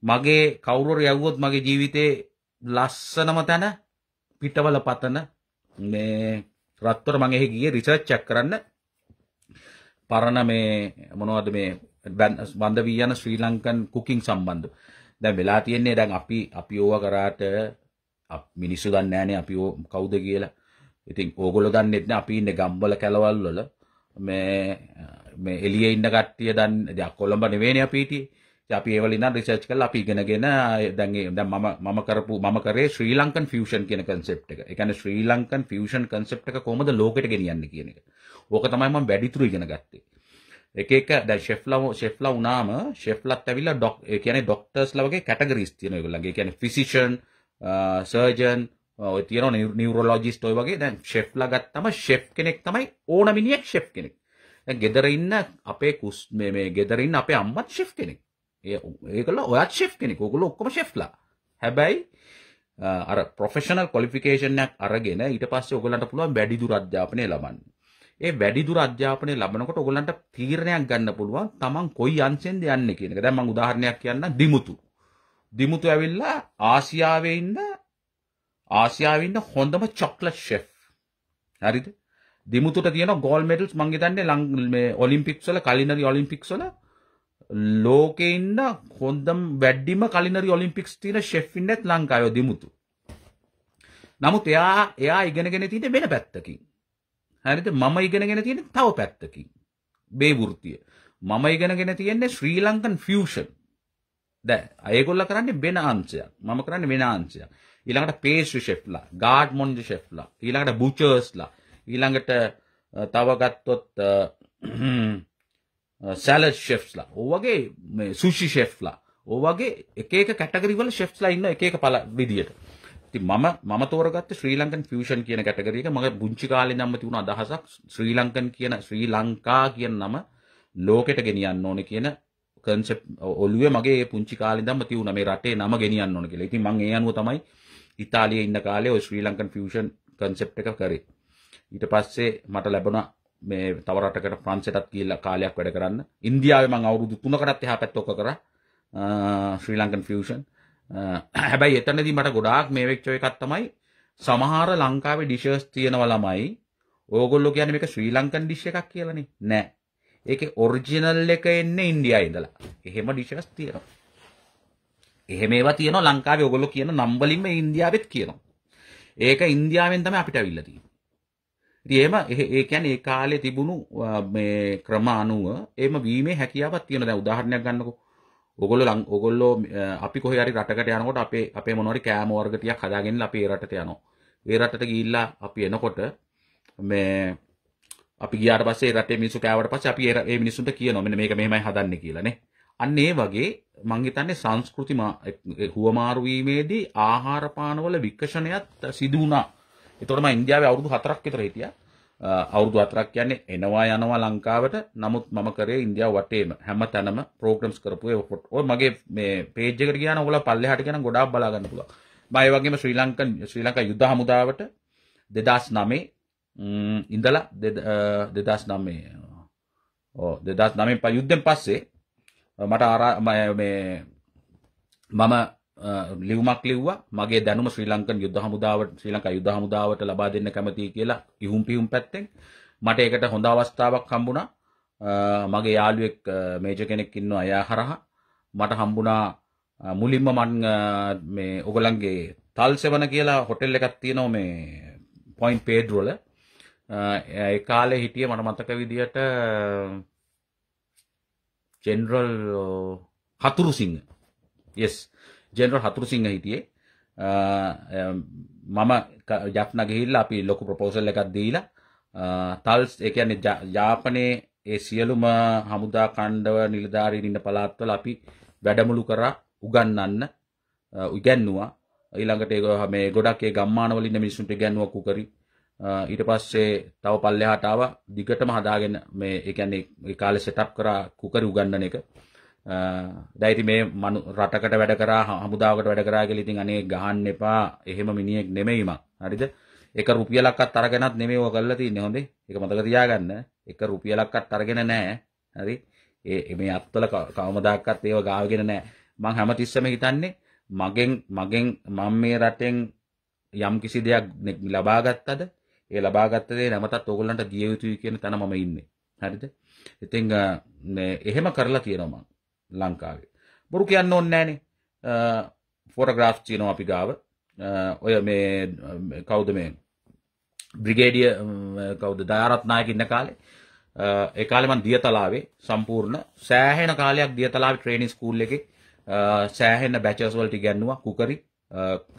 Speaker 1: මගේ කවුරුර යව්වොත් මගේ ජීවිතේ ලස්සනම තැන පිටවල පතන මේ රත්වර මං එහි ගියේ රිසර්ච් එකක් කරන්න පරණ මේ මොනවද මේ බඳ වී යන ශ්‍රී ලංකන් කුකින් සම්බන්ධ. දැන් වෙලා තියෙන්නේ දැන් අපි අපි ඕවා කරාට මිනිස්සු දන්නේ නැහනේ අපි කවුද කියලා. ඉතින් ඕගොල්ලෝ දන්නේ නැහැ අපි ඉන්නේ ගම්බල කැලවල් වල මේ මේ එළියේ ඉන්න කට්ටිය දන්නේ කොළඹ නෙවෙයිනේ අපි හිටියේ. අපි ඒවලින් රිසර්ච් කරලා අපි ඉගෙනගෙන දැන් දැන් මම මම කරපු මම කරේ ශ්‍රී ලංකන් ෆියුෂන් කියන concept එක. ඒ කියන්නේ ශ්‍රී ලංකන් ෆියුෂන් concept එක කොහොමද ලෝකෙට ගෙනියන්නේ කියන එක. ඕක තමයි මම වැඩිතුර ඉගෙන ගත්තේ. එක එක දැන් ෂෙෆ්ලා ෂෙෆ්ලා වුණාම ෂෙෆ්ලාත් ඇවිල්ලා ඩොක් ඒ කියන්නේ ડોක්ටර්ස්ලා වගේ කැටගරිස් තියෙනවා ඒගොල්ලන්ගේ. ඒ කියන්නේ ෆිසිෂන්, සර්ජන්, ඔය තියෙනවා නියුරොලොජිස්ට් ඔය වගේ දැන් ෂෙෆ්ලා ගත්තම ෂෙෆ් කෙනෙක් තමයි ඕන මිනිහෙක් ෂෙෆ් කෙනෙක්. දැන් ගෙදර ඉන්න අපේ කුස් මේ මේ ගෙදර ඉන්න අපේ අම්මත් ෂෙෆ් කෙනෙක්. ඒකල ඔයත් ශෙෆ් කෙනෙක ඔගුල ඔක්කොම ශෙෆ්ලා හැබැයි අර පොෆෙෂනල් කොලිෆිකේෂනයක් අරගෙන ඊට පස්සේ ඔගලන්ට පුළුවන් වැඩිදුර අධ්‍යාපනය ලබන්න. ඒ වැඩිදුර අධ්‍යාපනය ලබනකොට ඔගලන්ට තීරණයක් ගන්න පුළුවන් තමන් කොයි අංශෙන්ද යන්නේ කියන එක. දැන් මම උදාහරණයක් කියන්නම් දිමුතු. දිමුතු ඇවිල්ලා ආසියාවේ ඉන්න ආසියාවේ ඉන්න හොඳම චොක්ලට් ෂෙෆ්. හරිද? දිමුතුට තියෙන ගෝල්ඩ් මෙඩල්ස් මං හිතන්නේ මේ ඔලිම්පික්ස් වල කලිනරි ඔලිම්පික්ස් වල ලෝකෙ ඉන්න හොඳම් වැඩිම කලිනරි ඔලිම්පික්ස් තියෙන ෂෙෆ් ඉන්නත් ලංකාවේ දිමුතු. නමුත් එයා එයා ඉගෙනගෙන තියෙන්නේ වෙන පැත්තකින්. හරිද? මම ඉගෙනගෙන තියෙන්නේ තව පැත්තකින්. මේ වෘත්තිය. මම ඉගෙනගෙන තියෙන්නේ ශ්‍රී ලංකන් ෆියුෂන්. දැන් අයගොල්ලෝ කරන්නේ වෙන අංශයක්. මම කරන්නේ වෙන අංශයක්. ඊළඟට පේස්ට්‍රි ෂෙෆ්ලා, ගාඩ් මොන්ඩි ෂෙෆ්ලා, ඊළඟට බුචර්ස්ලා, ඊළඟට තව ගත්තොත් සැලඩ් ෂෙෆ්ස්ලා ඕ වගේ මේ සුෂි ෂෙෆ්ලා ඕ වගේ එක එක කැටගරි වල ෂෙෆ්ස්ලා ඉන්න එක එක පළ විදියට. ඉතින් මම මම තෝරගත්තේ ශ්‍රී ලංකන් ෆියුෂන් කියන කැටගරි එක. මගේ පුංචි කාලේ නම් තිබුණ අදහසක් ශ්‍රී ලංකන් කියන ශ්‍රී ලංකා කියන නම ලෝකෙට ගෙනියන්න ඕනේ කියන කන්සෙප් ඔළුවේ මගේ ඒ පුංචි කාලේ ඉඳන්ම තියුණා මේ රටේ නම ගෙනියන්න ඕන කියලා. ඉතින් මම ඒ අනුව තමයි ඉතාලියේ ඉන්න කාලේ ওই ශ්‍රී ලංකන් ෆියුෂන් කන්සෙප්ට් එක කරේ. ඊට පස්සේ මට ලැබුණා මේ තව රටකට ප්‍රංශයටත් ගිහිල්ලා කාලයක් වැඩ කරන්න. ඉන්දියාවේ මම අවුරුදු 3කටත් එහා පැත්ත ඔක්ක කරා. ශ්‍රී ලංකන් ෆියුෂන්. හැබැයි එතනදී මට ගොඩාක් මේ වෙච්ච එකක් තමයි සමහර ලංකාවේ ඩිෂස් තියෙනවා ළමයි. ඕගොල්ලෝ කියන්නේ මේක ශ්‍රී ලංකන් ඩිෂ් එකක් කියලානේ. නෑ. ඒකේ ඔරිජිනල් එක එන්නේ ඉන්දියාවේ ඉඳලා. එහෙම ඩිෂස් තියෙනවා. එහෙම ඒවා තියෙනවා ලංකාවේ ඕගොල්ලෝ කියන නම් වලින්ම ඉන්දියාවෙත් කියනවා. ඒක ඉන්දියාවෙන් තමයි අපිට අවිල්ල තියෙන්නේ. එහෙම ඒ කියන්නේ ඒ කාලේ තිබුණු මේ ක්‍රම අනුව එහෙම වීමේ හැකියාවක් තියෙනවා. දැන් උදාහරණයක් ගන්නකො. ඔගොල්ලෝ ඔගොල්ලෝ අපි කොහේ හරි රටකට යනකොට අපේ අපේ මොනවාරි කෑම වර්ග ටිකක් හදාගෙන අපි ඒ රටට යනවා. ඒ රටට ගිහිල්ලා අපි එනකොට මේ අපි ගියාට පස්සේ රටේ මිනිස්සු කෑවට පස්සේ අපි ඒ මිනිස්සුන්ට කියනවා මෙන්න මේක මෙහෙමයි හදන්නේ කියලා නේ. අන්න ඒ වගේ මං හිතන්නේ සංස්කෘති හුවමාරු වීමේදී ආහාර පානවල විකසනයත් සිදු වුණා. එතකොටම ඉන්දියාවේ අවුරුදු 4ක් විතර හිටියා. අවුරුදු 4ක් කියන්නේ එනවා යනවා ලංකාවට. නමුත් මම කරේ ඉන්දියාව වටේම හැමතැනම ප්‍රෝග්‍රෑම්ස් කරපු ඒකට. ඔය මගේ මේ page එකට ගියා නම් ඔයාලා පල්ලෙහාට ගියා නම් ගොඩාක් බලා ගන්න පුළුවන්. මම ඒ වගේම ශ්‍රී ලංකන් ශ්‍රී ලංකා යුද හමුදාවට 2009 ඉඳලා 2009 ඕ 2009 පා යුද්ධෙන් පස්සේ මට ආරා මේ මම ලිවමක් ලිව්වා මගේ දැනුම ශ්‍රී ලංකන් යුද්ධ හමුදාවට ශ්‍රී ලංකා යුද්ධ හමුදාවට ලබා දෙන්න කැමතියි කියලා ඉහුම් පිහුම් පැත්තෙන් මට ඒකට හොඳ අවස්ථාවක් හම්බුණා මගේ යාළුවෙක් මේජර් කෙනෙක් ඉන්නවා එයා හරහා මට හම්බුණා මුලින්ම මන් මේ ඔගලන්ගේ තල්සෙවන කියලා හොටෙල් එකක් තියෙනවා මේ පොයින්ට් පේඩ්රෝල ඒ කාලේ හිටිය මට මතක විදියට general Hathurusinghe yes general Hathurusinghe හිටියේ මම යක්න ගිහිල්ලා අපි ලොකු ප්‍රොපෝසල් එකක් දීලා තල්ස් ඒ කියන්නේ යාපනයේ ඒ සියලුම හමුදා කණ්ඩව නිලධාරීන් ඉන්න පළාත්වල අපි වැඩමුළු කරා උගන්වන්න ඉගැන්නුවා ඊළඟට ඒක මේ ගොඩක් ඒ ගම්මානවල ඉන්න මිනිස්සුන්ට ඉගැන්නුවා කුකරි ඊට පස්සේ තව පල්ලෙහාට ආවා දිගටම හදාගෙන මේ ඒ කියන්නේ ඒ කාලේ සෙටප් කරා කුකරි උගන්වන එක දැයිති මේ මනු රටකට වැඩ කරා හමුදාවකට වැඩ කරාගෙල ඉතින් අනේ ගහන්න එපා එහෙම මිනිියෙක් නෙමෙයිම හරිද එක රුපියලක්කත් අරගෙනත් නෙමේ ඕ කල්ල තින්නේ හොඳේ එක මතක තියාගන්න එක රුපියලක්කත් අරගෙන නෑ හරි ඒ මේ අත්තල කවමදක්කත් ඒව ගාවගෙන නෑ මං හැම තිස්සම හිතන්නේ මගෙන් මගෙන් මං මේ රටෙන් යම් කිසි දෙයක් ලබාගත්තද ඒ ලබාගත්තදේ නැමතත් ඔගොල්ලන්ට දිය යුතුයි කියන තැන මම ඉන්නේ හරිද ඉතිං එහෙම කරලා තියෙනවා මං ලංකාවේ බොරු කියන්න ඕන්නෑනේ ෆොටග්‍රාෆ් චීනවා අපි ගාව ඔය මේ කෞද මේ බ්‍රිගේඩිය කෞද දාරත්නායක ඉන්න කාලේ ඒකාලෙමන් දියතලාවේ සම්පූර්ණ සෑහෙන කාලයක් දියතලාව ට්‍රේනිස් කූල් එකේ සෑහෙන්න බැචස්වල්ටි ගැන්නවා කුකරි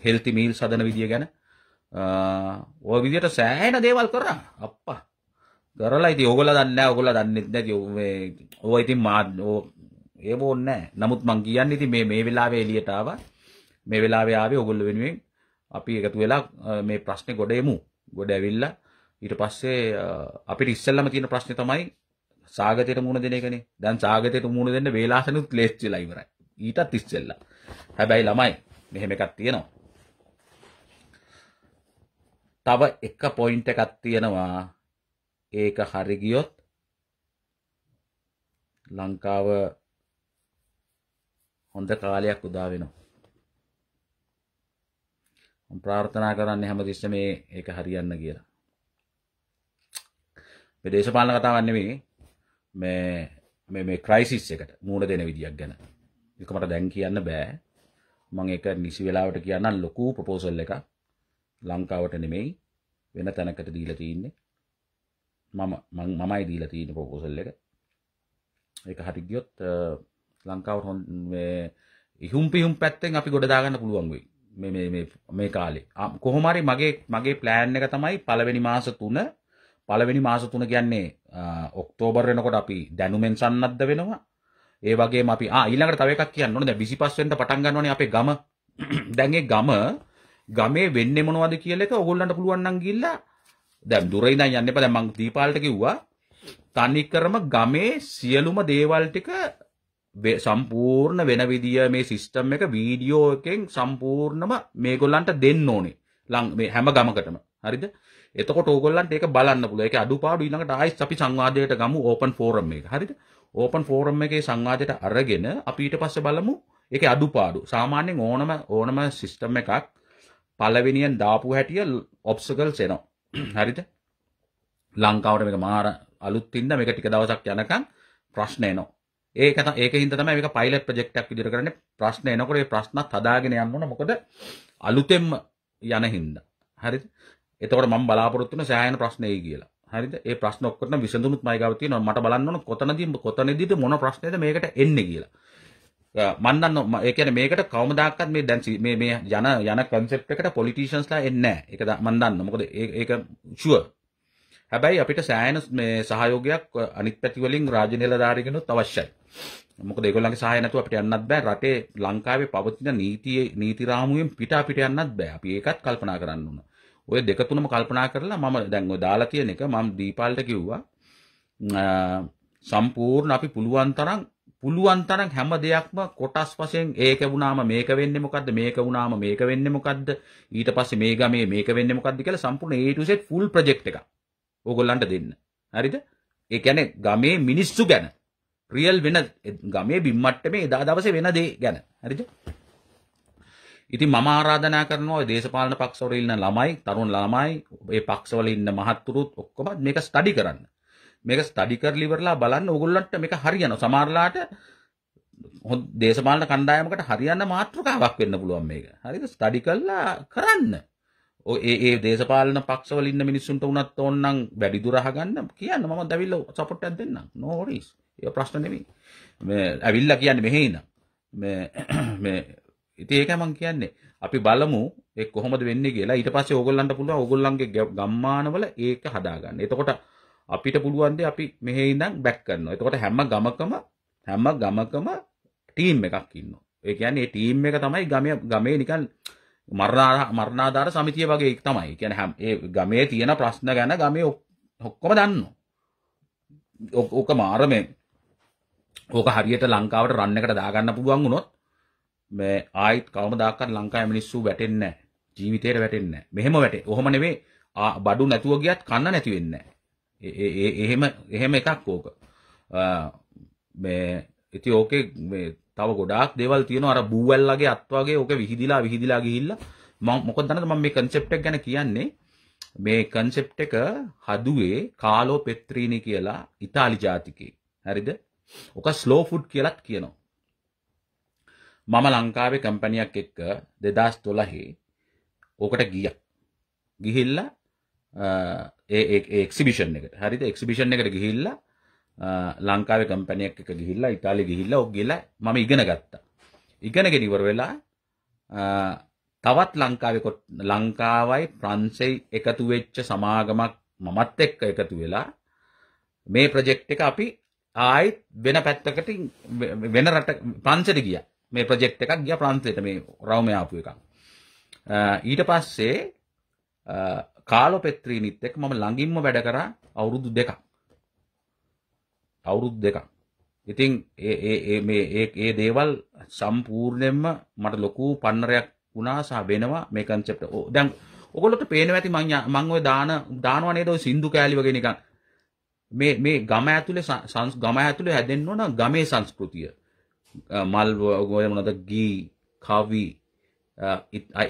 Speaker 1: හෙල්ති මීල් සදන විදිිය ගැන ඕ විදියට සෑහෙන දේවල් කර අප්පා ගරලා ඉති ඔගොල දන්න ඔගොල දන්නෙත් නැති ඔ ඉතින් මාත් ඕ ඒව ඕනේ නමුත් මං කියන්නේ ඉතින් මේ මේ වෙලාවේ එළියට ආවා. මේ වෙලාවේ ආවේ ඔයගොල්ලෝ වෙනුවෙන් අපි එකතු වෙලා මේ ප්‍රශ්නේ ගොඩ එමු. ගොඩ ඇවිල්ලා ඊට පස්සේ අපිට ඉස්සෙල්ලම තියෙන ප්‍රශ්නේ තමයි සාගතයට මුණ දෙන එකනේ. දැන් සාගතයට මුණ දෙන්න වේලාසනුත් ලේස්ති වෙලා ඉවරයි. ඊටත් ඉස්සෙල්ලා. හැබැයි ළමයි මෙහෙම එකක් තියෙනවා. තව එක පොයින්ට් එකක් තියෙනවා ඒක හරි ගියොත් ලංකාව හොඳ කාලයක් උදා වෙනවා. ප්‍රාර්ථනා කරන්නේ හැමතිස්සෙම මේ ඒක හරියන්න කියලා. මේ දේශපාලන කතාවක් නෙමෙයි මේ මේ මේ ක්‍රයිසිස් එකට මූණ දෙන විදියක් ගැන. ඒක මට දැන් කියන්න බෑ. මම ඒක නිසි වෙලාවට කියන්න ලොකු ප්‍රොපෝසල් එකක් ලංකාවට නෙමෙයි වෙන තැනකට දීලා තියෙන්නේ. මම මමයි දීලා තියෙන ප්‍රොපෝසල් එක. ඒක හරි ගියොත් ලංකාවට හොන් ඉහුම්පිහුම් පැත්තෙන් අපි ගොඩදාගන්න පුළුවන් වෙයි මේ කාලේ කොහොමරි මගේ මගේ ප්ලෑන් එක තමයි පළවෙනි මාස තුන පළවෙනි මාස තුන කියන්නේ ඔක්තෝබර් වෙනකොට අපි දැනුමෙන් සන්නද්ධ වෙනවා ඒ වගේ අපි ඊළඟට තව එකක් කියන්න ඕනේ දැන් 25 වෙනිදා පටන් ගන්නවනේ අපේ ගම *clears throat* දැන් ඒ ගම ගමේ වෙන්නේ මොනවද කියලා එක ඕගොල්ලන්ට පුළුවන් නම් ගිහිල්ලා දැන් දුර ඉඳන් යන්න එපා දැන් මං දීපාලට කිව්වා තනි කරම ගමේ සියලුම දේවල් ටික සම්පූර්ණ වෙන විදිිය මේ සිිස්ටම් එක වීඩියෝ එකෙන් සම්පූර්ණම මේගොල්ලන්ට දෙන්න ඕනේ ලං මේ හැම ගමකටම හරිද එතකොට ඕගොල්ලන්ට ඒක බලන්න පුළුවන්. ඒක අඩුපාඩු ඊළඟට ආයෙත් අපි සංවාදයට ගමු ඕපන් ෆෝරම් එක. හරිද? ඕපන් ෆෝරම් එකේ සංවාදයට අරගෙන අපි ඊට පස්සේ බලමු ඒකේ අඩුපාඩු. සාමාන්‍යයෙන් ඕනම ඕනම සිස්ටම් එකක් පළවෙනියෙන් දාපු හැටිය ඔබ්ස්ටකල්ස් එනවා. *clears throat* හරිද? ලංකාවට මේක මාර අලුත් ඉන්න මේක ටික දවසක් යනකම් ප්‍රශ්න එනවා. ඒක ඒක හින්දා තමයි මේක පයිලට් ප්‍රොජෙක්ට් එකක් විදිහට කරන්නේ ප්‍රශ්න එනකොට ඒ ප්‍රශ්නත් හදාගෙන යන්න ඕන මොකද අලුතෙන්ම යන හින්දා හරිද එතකොට මම බලාපොරොත්තු වෙන සෑහෙන ප්‍රශ්න එයි කියලා හරිද ඒ ප්‍රශ්න ඔක්කොටම විසඳුමුත් මයි ගාව තියෙනවා මට බලන්න ඕන කොතනදී කොතනදීද මොන ප්‍රශ්නේද මේකට එන්නේ කියලා මන් දන්න ඒ කියන්නේ මේකට කවමදාකවත් මේ දැන් මේ මේ යන යන concept එකට politiciansලා එන්නේ නැහැ ඒක මන් දන්න මොකද ඒක sure හැබැයි අපිට සෑහෙන මේ සහයෝගයක් අනිත් පැති වලින් රාජ්‍ය නිලධාරීගෙනුත් අවශ්‍යයි මොකද ඒගොල්ලන්ගේ සහාය නැතුව අපිට යන්නත් බෑ රටේ ලංකාවේ පවතින නීතියේ නීති රාමුවෙන් පිට අපිට යන්නත් බෑ අපි ඒකත් කල්පනා කරන්න ඕන ඔය දෙක තුනම කල්පනා කරලා මම දැන් ඔය දාලා තියෙන එක මම දීපාලට කිව්වා සම්පූර්ණ අපි පුළුවන් තරම් පුළුවන් තරම් හැම දෙයක්ම කොටස් වශයෙන් ඒක වුණාම මේක වෙන්නේ මොකද්ද මේක වුණාම මේක වෙන්නේ මොකද්ද ඊට පස්සේ මේ ගමේ මේක වෙන්නේ මොකද්ද කියලා සම්පූර්ණ A to Z full project එකක් ඕගොල්ලන්ට දෙන්න හරිද ඒ කියන්නේ ගමේ මිනිස්සු ගැන රියල් වෙන ගමේ බිම්මට්ටමේ එදා දවසේ වෙන දේ ගැන හරිද ඉතින් මම ආරාධනා කරනවා ඔය දේශපාලන පක්ෂවල ඉන්න ළමයි තරුණ ළමයි ඒ පක්ෂවල ඉන්න මහත්තුරුත් ඔක්කොම මේක ස්ටඩි කරන්න මේක ස්ටඩි කරලා ඉවරලා බලන්න ඕගොල්ලන්ට මේක හරියනවා සමහරලාට දේශපාලන කණ්ඩායමකට හරියන්න මාතෘකාවක් වෙන්න පුළුවන් මේක. හරිද? ස්ටඩි කළා කරන්න. ඔය ඒ ඒ දේශපාලන පක්ෂවල ඉන්න මිනිස්සුන්ට උනත් ඕනනම් වැඩි දුර අහගන්න කියන්න මම දවිල්ල සපෝට් එකක් දෙන්නම්. no worries. ඒ ප්‍රශ්න නෙමෙයි. මේ ඇවිල්ලා කියන්නේ මෙහෙ ඉඳන්. මේ *clears throat* මේ ඉතින් ඒකයි මම කියන්නේ. අපි බලමු ඒ කොහොමද වෙන්නේ කියලා. ඊට පස්සේ ඕගොල්ලන්ට පුළුවන් ඕගොල්ලන්ගේ ගම්මානවල ඒක හදාගන්න. එතකොට අපිට පුළුවන් දේ අපි මෙහෙ ඉඳන් බැක් කරනවා. එතකොට හැම ගමකම හැම ගමකම ටීම් එකක් ඉන්නවා. ඒ කියන්නේ ඒ ටීම් එක තමයි ගමේ ගමේ නිකන් මරණාධාර සමිතිය වගේ තමයි කියන හැම ඒ ගමේ තියෙන ප්‍රශ්න ගැන ගමේ ඔක්කොම දන්නවා. ඕක මාර මේ ඕක හරියට ලංකාවට රන්න එකට දාගන්න පුළුවන් වුණොත් මේ ආයිත් කවමදාකවත් ලංකාවේ මිනිස්සු වැටෙන්නේ නැහැ. ජීවිතේට වැටෙන්නේ නැහැ. මෙහෙම වැටේ. ඔහොම නෙමෙයි බඩු නැතුව ගියත් කන්න නැති වෙන්නේ නැහැ. එහෙම එහෙම එකක් ඕක. මේ ඉතින් ඕකේ මේ තව ගොඩාක් දේවල් තියෙනවා අර බූවැල්ලාගේ අත් වගේ ඕක විහිදිලා විහිදිලා ගිහිල්ලා මම මොකද දන්නද මම මේ concept එක ගැන කියන්නේ මේ concept එක හදුවේ කාලෝ පෙත්‍රීනි කියලා ඉතාලි ජාතිකේ. හරිද? ඕක ස්ලෝ ෆුඩ් කියලත් කියනවා. මම ලංකාවේ කම්පැනියක් එක්ක දෙදස් තොලහි ඕකට ගිය ගිහිල්ල ඒක්සිිෂන් එක හරිත එක්සිිෂන් එකට ගිහිල්ල ලංකාව කම්පැනියක් එක ගිහිල්ලා ඉතාලි ගිහිල්ල ඔක්ගෙල මම ඉගෙන ගත්තා ඉගෙනගෙනවර වෙලා තවත් ලංකාවකොත් ලංකාවයි ප්‍රන්සෙයි එකතු වෙච්ච සමාගමක් මමත් එක්ක එකතු වෙලා මේ ප්‍රජෙක්් එක අපි ආයිත් වෙන පැත්තකට වෙන රට ප්‍රංශයට ගියා. මේ ප්‍රොජෙක්ට් එකක් ගියා ප්‍රංශයට මේ රවුම ආපු එකක්. ඊට පස්සේ කාලෝ පෙත්‍රීනිත් එක්ක මම ළඟින්ම වැඩ කරා අවුරුදු දෙකක්. අවුරුදු දෙකක්. ඉතින් ඒ ඒ ඒ මේ ඒ ඒ දේවල් සම්පූර්ණයෙන්ම මට ලොකු පන්නරයක් වුණා සහ වෙනවා මේ කන්සෙප්ට්. දැන් ඔයගොල්ලොත් පේනවා ඇති මං මං ওই දාන දානවා නේද ওই සින්දු කෑලි වගේ නිකන් මේ මේ ගම ඇතුලේ ගම ඇතුලේ හැදෙන්න ඕන ගමේ සංස්කෘතිය. මල් ගොය මොනද ගී කවි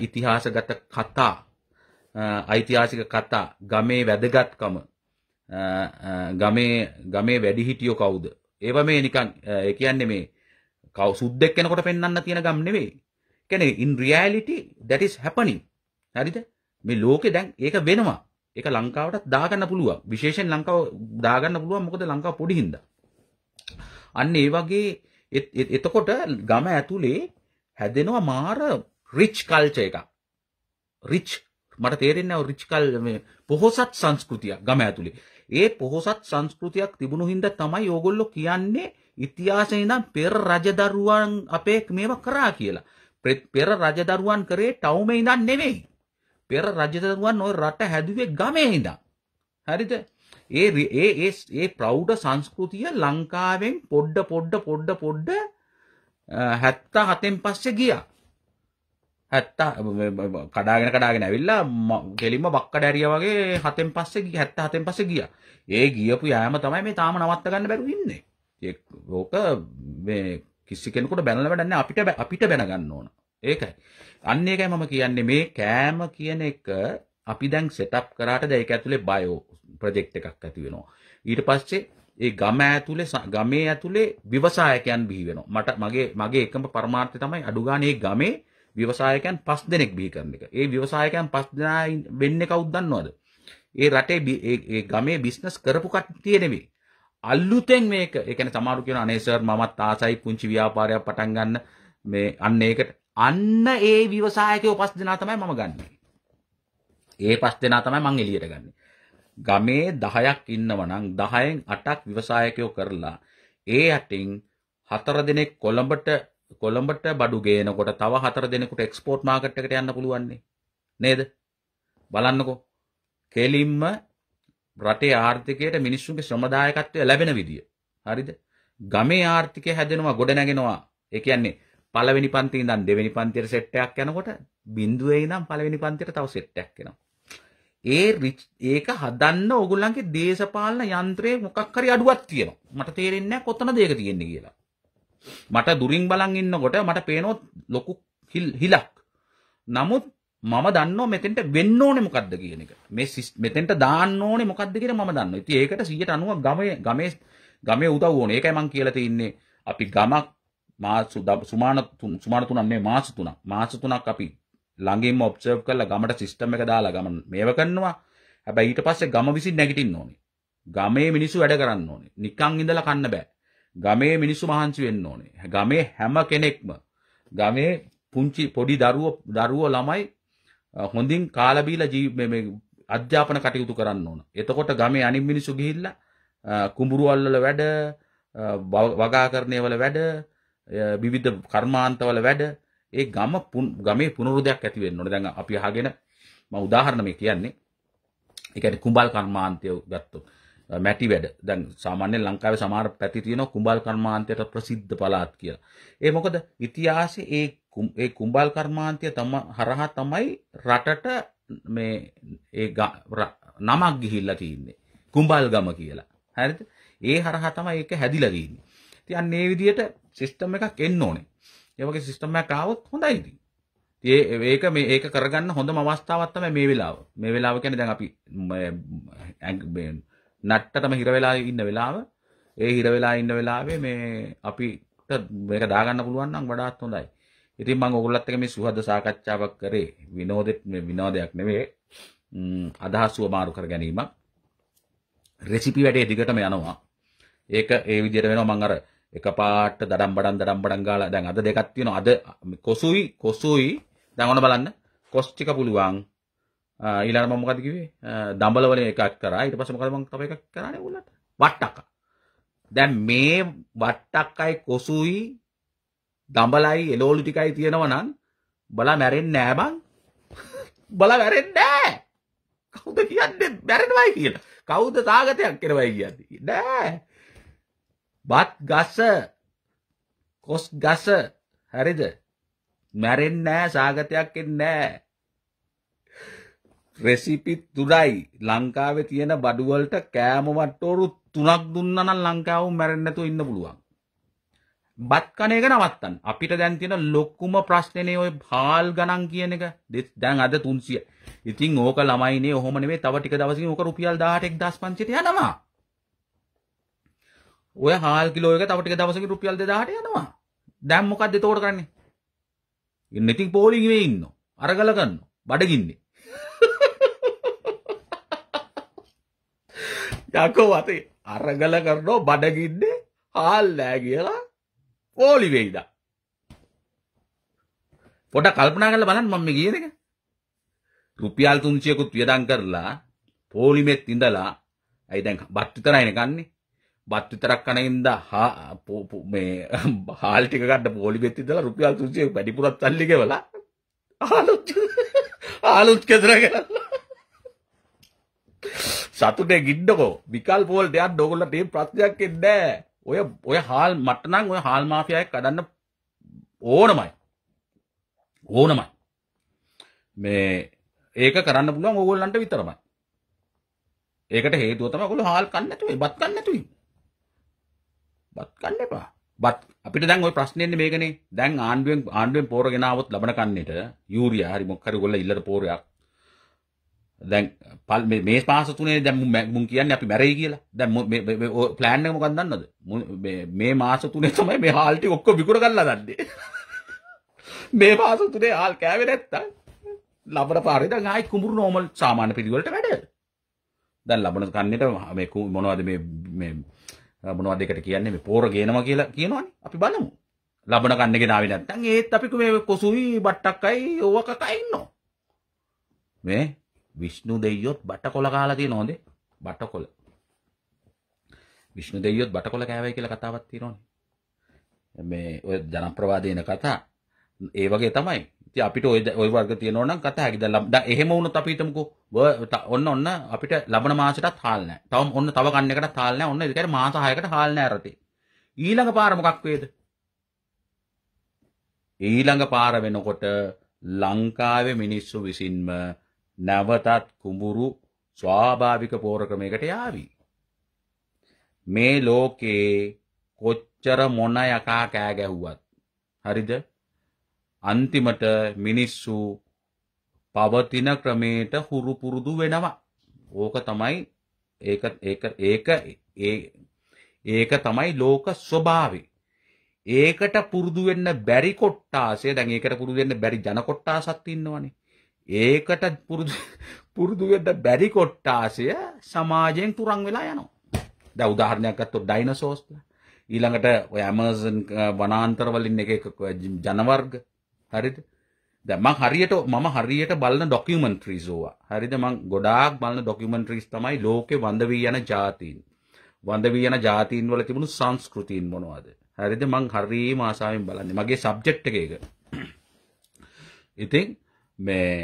Speaker 1: ඉතිහාසගත කතා ඓතිහාසික කතා ගමේ වැදගත්කම ගමේ ගමේ වැඩිහිටියෝ කවුද? ඒව මේ නිකන් ඒ කියන්නේ මේ කවු සුද්දෙක් කෙනකොට පෙන්වන්න තියෙන ගම් නෙවෙයි. කියන්නේ in reality that is happening. හරිද? මේ ලෝකේ දැන් ඒක වෙනවා. ඒක ලංකාවට දාගන්න පුළුවන් විශේෂෙන් ලංකාව දාගන්න පුළුවන් මොකද ලංකාව පොඩි හින්දා අන්න ඒ වගේ එතකොට ගම ඇතුලේ හැදෙනවා මාර රිච් කල්චර් එකක් රිච් මට තේරෙන්නේ නැහැ රිච් කල් මේ පොහොසත් සංස්කෘතියක් ගම ඇතුලේ ඒ පොහොසත් සංස්කෘතියක් තිබුණු හින්දා තමයි ඕගොල්ලෝ කියන්නේ ඉතිහාසයේ ඉඳන් පෙර රජදරුවන් අපේ මේවා කරා කියලා. පෙර රජදරුවන් කරේ ටවුමේ ඉඳන් නෙවෙයි. පෙර රජතරුවන් ඔය රට හැදුවේ ගමේ ඉඳන්. හරිද? ඒ ඒ ඒ ඒ ප්‍රෞඩ සංස්කෘතිය ලංකාවෙන් පොඩ්ඩ පොඩ්ඩ පොඩ්ඩ පොඩ්ඩ 77 න් පස්සේ ගියා. 70 කඩාගෙන කඩාගෙන ඇවිල්ලා කෙලින්ම බක්කඩ ඇරියා වගේ 7 න් පස්සේ 77 න් පස්සේ ගියා. ඒ ගියපු යෑම තමයි මේ තාම නවත්ත ගන්න බැරුව ඉන්නේ. ඒක ඕක මේ කිසි කෙනෙකුට බැනලා වැඩක් නැහැ අපිට අපිට බැන ගන්න ඕන. ඒකයි. අන්න ඒකයි මම කියන්නේ මේ කෑම කියන එක අපි දැන් සෙටප් කරාට දැන් ඒක ඇතුලේ බයෝ ප්‍රොජෙක්ට් එකක් ඇති වෙනවා ඊට පස්සේ ඒ ගම ඇතුලේ ගමේ ඇතුලේ ව්‍යවසායකයන් බිහි වෙනවා මට මගේ මගේ එකම පරමාර්ථය තමයි අඩුගානේ ගමේ ව්‍යවසායකයන් 5 දෙනෙක් බිහි කරන එක. ඒ ව්‍යවසායකයන් 5 දෙනා වෙන්නේ කවුද දන්නවද? ඒ රටේ ඒ ගමේ බිස්නස් කරපු කට්ටිය නෙවෙයි. අලුතෙන් මේක, ඒ කියන්නේ සමහරු කියන අනේ සර් මමත් ආසයි කුංචි ව්‍යාපාරයක් පටන් ගන්න මේ අන්න ඒකට අන්න ඒ විවසායකයෝ පස් දෙනා තමයි මම ගන්න. ඒ පස් දෙනා තමයි මං එළියට ගන්න. ගමේ 10ක් ඉන්නවනම් 10න් 8ක් විවසායකයෝ කරලා ඒ අටින් හතර දෙනෙක් කොළඹට කොළඹට බඩු ගේනකොට තව හතර දෙනෙකුට එක්ස්පෝර්ට් මාකට් එකට යන්න පුළුවන් නේද? බලන්නකෝ. කෙලින්ම රටේ ආර්ථිකයට මිනිස්සුන්ගේ ශ්‍රමදායකත්වය ලැබෙන විදිය. හරිද? ගමේ ආර්ථිකය හැදෙනවා, ගොඩ නැගෙනවා. ඒ කියන්නේ පළවෙනි පන්ති ඉඳන් දෙවෙනි පන්තියට සෙට් එකක් යනකොට බිඳුවේ ඉඳන් පළවෙනි පන්තියට තව සෙට් එකක් එනවා. ඒ ඒක හදන්න ඕගොල්ලන්ගේ දේශපාලන යන්ත්‍රයේ මොකක් හරි අඩුවක් තියෙනවා. මට තේරෙන්නේ නැහැ කොතනද ඒක තියෙන්නේ කියලා. මට දුරින් බලන් ඉන්නකොට මට පේනවා ලොකු හිලක්. නමුත් මම දන්නවා මෙතෙන්ට වෙන්න ඕනේ මොකද්ද කියන එක. මේ මෙතෙන්ට දාන්න ඕනේ මොකද්ද කියන මම දන්නවා. ඉතින් ඒකට 190 ගමේ ගමේ ගමේ උදව් ඕනේ. ඒකයි මම කියලා තින්නේ. අපි ගමක් මාසු සුමාන සුමාන තුනක් නෙවෙයි මාස තුනක් මාස තුනක් අපි ළඟින්ම ඔබ්සර්ව් කරලා ගමට සිස්ටම් එක දාලා ගම මේව කරනවා හැබැයි ඊට පස්සේ ගම විසින් නැගිටින්න ඕනේ ගමේ මිනිස්සු වැඩ කරන්න ඕනේ නිකන් ඉඳලා කන්න බෑ ගමේ මිනිස්සු මහන්සි වෙන්න ඕනේ ගමේ හැම කෙනෙක්ම ගමේ පුංචි පොඩි දරුවෝ දරුවෝ ළමයි හොඳින් කාලා බීලා මේ අධ්‍යාපන කටයුතු කරන්න ඕන. එතකොට ගමේ අනිත් මිනිස්සු ගිහිල්ලා කුඹුරු වල වැඩ වගාකරණය වල වැඩ විවිධ කර්මාන්තවල වැඩ ඒ ගම ගමේ පුනරුදයක් ඇති වෙන්න ඕනේ. දැන් අපි අහගෙන මම උදාහරණ මේ කියන්නේ. ඒ කියන්නේ කුඹල් කර්මාන්තය ගත්තොත් මැටි වැඩ. දැන් සාමාන්‍යයෙන් ලංකාවේ සමහර පැති තියෙනවා කුඹල් කර්මාන්තයට ප්‍රසිද්ධ පළාත් කියලා. ඒ මොකද ඉතිහාසයේ ඒ ඒ කුඹල් කර්මාන්තය තම හරහා තමයි රටට මේ ඒ නමක් ගිහිල්ලා තින්නේ. කුඹල් ගම කියලා. හරිද? ඒ හරහා තමයි ඒක හැදිලා තින්නේ. ඉතින් අන්න ඒ විදිහට සිිස්ටම් එකක් එන්න ඕනේ යමගේ සිිස්ටම්මයක් කාවත් හොඳයි ඉතින් ඒ ඒක මේ ඒක කරගන්න හොඳ අවස්ථාවත්තම මේ වෙලාව මේ වෙලාව කැන දැන් අපි නට්ටටම හිරවෙලා ඉන්න වෙලාව ඒ හිරවෙලා ඉන්න වෙලාවේ මේ අපිට මේක දාගන්න පුළුවන්නම් වඩාත් හොඳයි ඉතින් මං ඔගොල්ලත් එක්ක මේ සුහද සාකච්ඡාවක් කරේ විනෝදෙත් මේ විනෝදයක් නෙවෙයි අදහස්ව මාරු කර ගැනීමක් රෙසිපි වැඩේ දිගටම යනවා ඒක ඒ විදිහට වෙනවා මං අර එක පාට දඩම් බඩම් දඩම් බඩම් ගාලා දැන් අද දෙකක් තියෙනවා අද කොසුයි කොසුයි දැන් ඔන්න බලන්න කොස් ටික පුළුවන් ඊළඟ මම මොකද කිව්වේ දඹල වලින් එකක් කරා ඊට පස්සේ මොකද මම තව එකක් කරානේ උල්ලට වට්ටක්ක දැන් මේ වට්ටක්කයි කොසුයි දඹලයි එලෝලු ටිකයි තියෙනවා නම් බලා මැරෙන්නේ නෑ බං බලා මැරෙන්නේ නෑ කවුද කියන්නේ මැරෙනවයි කියලා කවුද තාගතයක් කරවයි කියන්නේ නෑ බත් ගස කොස් ගස හරිද මැරෙන්නේ නැහැ සාගතයක් එන්නේ නැහැ රෙසිපි තුනයි ලංකාවේ තියෙන බඩු වලට කෑම වට්ටෝරු තුනක් දුන්නා නම් ලංකාව මැරෙන්නේ නැතුව ඉන්න පුළුවන් බත් කන එක නවත්තන්න අපිට දැන් තියෙන ලොකුම ප්‍රශ්නේනේ ওই හාල් ගණන් කියන එක දැන් අද 300 ඉතින් ඕක ළමයිනේ ඔහොම නෙමෙයි තව ටික දවසකින් ඕක රුපියල් 18 1500ට යනවා ඔය හාල් කිලෝ එක තව ටික දවසකින් රුපියල් 2000ට යනවා. දැන් මොකද්ද ඒතෝර කරන්නේ? ඉතින් පෝලිං වෙ ඉන්නෝ. අරගල ගන්නෝ. බඩගින්නේ. *laughs* යකෝ වතේ අරගල කරනෝ බඩගින්නේ හාල් නෑ කියලා පෝලි වෙයිද? පොඩක් කල්පනා කරලා බලන්න මම මේ කියන එක. රුපියල් 300කුත් වියදම් කරලා පෝලිමෙත් ඉඳලා ඇයි දැන් බත් විතරයිනේ කන්නේ? බත් විතරක් කන ඉඳා හා මේ හාල් ටික ගන්න පොලි බෙත් ඉඳලා රුපියල් 300 වැඩිපුරත් සල්ලි ගෙවලා ආලුත් ආලුත් කතර කරලා සතුටේ ගින්නකෝ විකල් පොල්ට යන්න ඕගොල්ලන්ට මේ ප්‍රශ්නයක් එන්නේ ඔය ඔය හාල් මට නම් ඔය හාල් මාෆියාවක් කඩන්න ඕනමයි ඕනමයි මේ ඒක කරන්න පුළුවන් ඕගොල්ලන්ට විතරමයි ඒකට හේතුව තමයි ඔයගොල්ලෝ හාල් කන්නේ නැතුව බත් කන්නේ නැතුව බත් කන්න එපා. බත් අපිට දැන් ওই ප්‍රශ්නේ එන්නේ මේකනේ. දැන් ආණ්ඩුවෙන් ආණ්ඩුවෙන් පෝර ගෙනාවොත් ලබන කන්නේට යූරියා හරි මොකක් හරි ඔයගොල්ලෝ ඉල්ලන පෝරයක්. දැන් මේ මේ මාස තුනේ දැන් මුන් කියන්නේ අපි මැරෙයි කියලා. දැන් මේ ප්ලෑන් එක මොකක්ද දන්නවද? මේ මාස තුනේ තමයි මේ හාල් ටික ඔක්කොම විකුණ ගන්නලා දන්නේ. *laughs* මේ මාස තුනේ හාල් කෑවේ නැත්තම් ලබන පාරේ දැන් ආයි කුඹුරු නෝමල් සාමාන්‍ය පිළිවෙලට වැඩ. දැන් ලබන කන්නේට මේ මොනවද මේ මේ මොනවද එකට කියන්නේ මේ පෝර ගේනවා කියලා කියනවනේ අපි බලමු. ලබන කන්න ගෙනාවේ නැත්නම් ඒත් අපි මේ කොසුයි බට්ටක්කයි ඕවා කකා ඉන්නවා. මේ විෂ්ණු දෙයියොත් බටකොල කාලා තියෙනවද? බටකොල. විෂ්ණු දෙයියොත් බටකොල කෑවයි කියලා කතාවක් තියෙනවනේ. මේ ඔය ජනප්‍රවාදේන කතා ඒ වගේ තමයි ඉතින් අපිට ওই ওই වර්ග තියෙනවා නම් කතා හැකිද දැන් එහෙම වුණොත් අපි හිතමුකෝ ඔන්න ඔන්න අපිට ලබන මාසෙටත් හාල් නැහැ. තවම ඔන්න තව ගන්න එකටත් හාල් නැහැ. ඔන්න ඒ කියන්නේ මාස 6කට හාල් නැහැ රටේ. ඊළඟ පාර මොකක් වේද? ඊළඟ පාර වෙනකොට ලංකාවේ මිනිස්සු විසින්ම නැවතත් කුඹුරු ස්වාභාවික පෝරක්‍රමයකට යාවි. මේ ලෝකේ කොච්චර මොන යකා කෑ ගැහුවත් හරිද? අන්තිමට මිනිස්සු පවතින ක්‍රමයට හුරු පුරුදු වෙනවා. ඕක තමයි ඒක ඒක ඒක ඒක තමයි ලෝක ස්වභාවය. ඒකට පුරුදු වෙන්න බැරි කොට්ටාසය දැන් ඒකට පුරුදු වෙන්න බැරි ජන කොට්ටාසක් ඉන්නවනේ. ඒකට පුරුදු පුරුදු වෙන්න බැරි කොට්ටාසය සමාජයෙන් තුරන් වෙලා යනවා. දැන් උදාහරණයක් ගත්තොත් ඩයිනසෝස්ලා. ඊළඟට ඔය ඇමසන් වනාන්තරවලින් එක එක ජනවර්ග හරිද දැමං හරියට මම හරියට බලන්න ඩොකිමන්ට්‍රීසෝවා හරිද මං ගොඩාක් බලන්න ඩොකිමන්ට්‍රීස් තමයි ලෝකෙ වඳවී යන ජාතීන් වඳවී යන ජාතීන් වල තිබුණු සංස්කෘතිීන් මොනවාද හරිද මං හරී මාසාාවෙන් බලන්න මගේ සබ්ජෙට් එකක ඉතින් මේ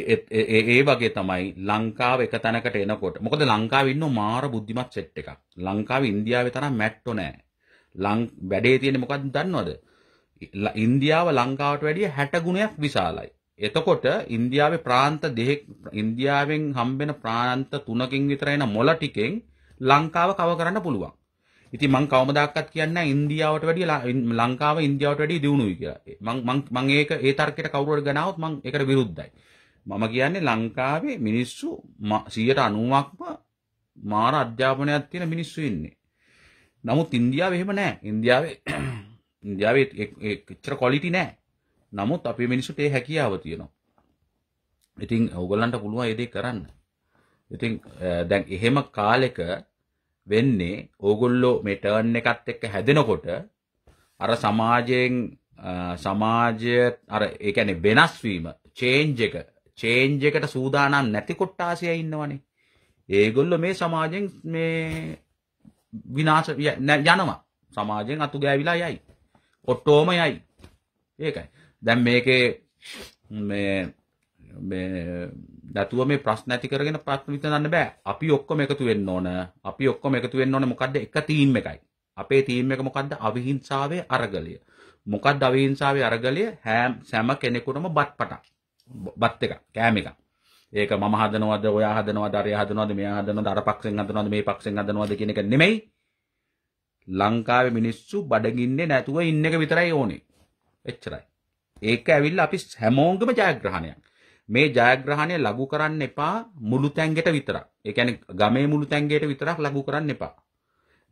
Speaker 1: ඒ වගේ තමයි ලංකාව එක තැනකට එනකොට මොකද ලංකාව ඉන්න මාර බුද්ධිමත් සෙට් එකක් ලංකාව ඉන්දියාවේ තරම් මැට්ටෝ නෑ ලං වැඩේ තියෙන මොකක්ද දන්නවද ඉන්දියාව ලංකාවට වැඩිය හැටගුණයක් විශාලයි. එතකොට ඉන්දියාවේ ප්‍රාන්ත දෙහෙක් ඉන්දියාවෙන් හම්බෙන ප්‍රාන්ත තුනකින් විතර එන මොල ටිකෙන් ලංකාව කව කරන්න පුළුවන්. ඉතින් මං කවමදාක්වත් කියන්නේ ඉන්දියාවට වැඩිය ලංකාව ඉන්දියාවට වැඩිය දියුණුයි කියලා. මං මං මං ඒක ඒ තර්කයට කවුරු හරි ගනනවොත් මං ඒකට විරුද්ධයි. මම කියන්නේ ලංකාවේ මිනිස්සු 90%ක්ම මාර අධ්‍යාපනයක් තියෙන මිනිස්සු ඉන්නේ. නමුත් ඉන්දියාවේ එහෙම නැහැ. ඉන්දියාවේ ඉන්දියාවේ එච්චර කොලිටි නෑ නමුත් අපි මිනිසුට ඒ හැකියාව තියෙනවා ඉතින් ඔගොල්ලන්ට පුළුවන් ඒ දේ කරන්න ඉතින් දැන් එහෙම කාලෙක වෙන්නේ ඕගොල්ලෝ මේ ටර්න් එකත් එක්ක හැදෙනකොට අර සමාජයෙන් සමාජය අර ඒ කියන්නේ වෙනස් වීම චේන්ජ් එක චේන්ජ් එකට සූදානම් නැති කොට්ටාසිය ඉන්නවනේ ඒගොල්ලෝ මේ සමාජයෙන් මේ විනාශ යනවා සමාජයෙන් අතු ගෑවිලා යයි ඔට්ටෝම යයි ඒකයි දැම් මේකේ දතුව මේ ප්‍රශ්න ඇති කරගෙන ප්‍රශ්න විසඳන්න බෑ අපි ඔක්කොම එකතු වෙන්න ඕන අපි ඔක්කොම එකතු වෙන්න ඕන මොකද්ද එක තීම් එකයි අපේ තීම් එක මොකද්ද අවිහිංසාවේ අරගලය මොකද්ද අවිහිංසාවේ අරගලය හැම සෑම කෙනෙකුටම බත්පටක් බත් එක කෑම එක ඒක මම හදනවද ඔයා හදනවද අරයා හදනවද මෙයා හදනවද අර පක්ෂෙන් හදනවද මේ පක්ෂෙන් හදනවද කියන එක නෙමෙයි ලංකාවේ මිනිස්සු බඩගින්නේ නැතුව ඉන්න එක විතරයි ඕනේ. එච්චරයි. ඒක ඇවිල්ලා අපි හැමෝගෙම ජයග්‍රහණයක්. මේ ජයග්‍රහණය ලඝු කරන්න එපා මුළු තැංගෙට විතරක්. ඒ කියන්නේ ගමේ මුළු තැංගෙට විතරක් ලඝු කරන්න එපා.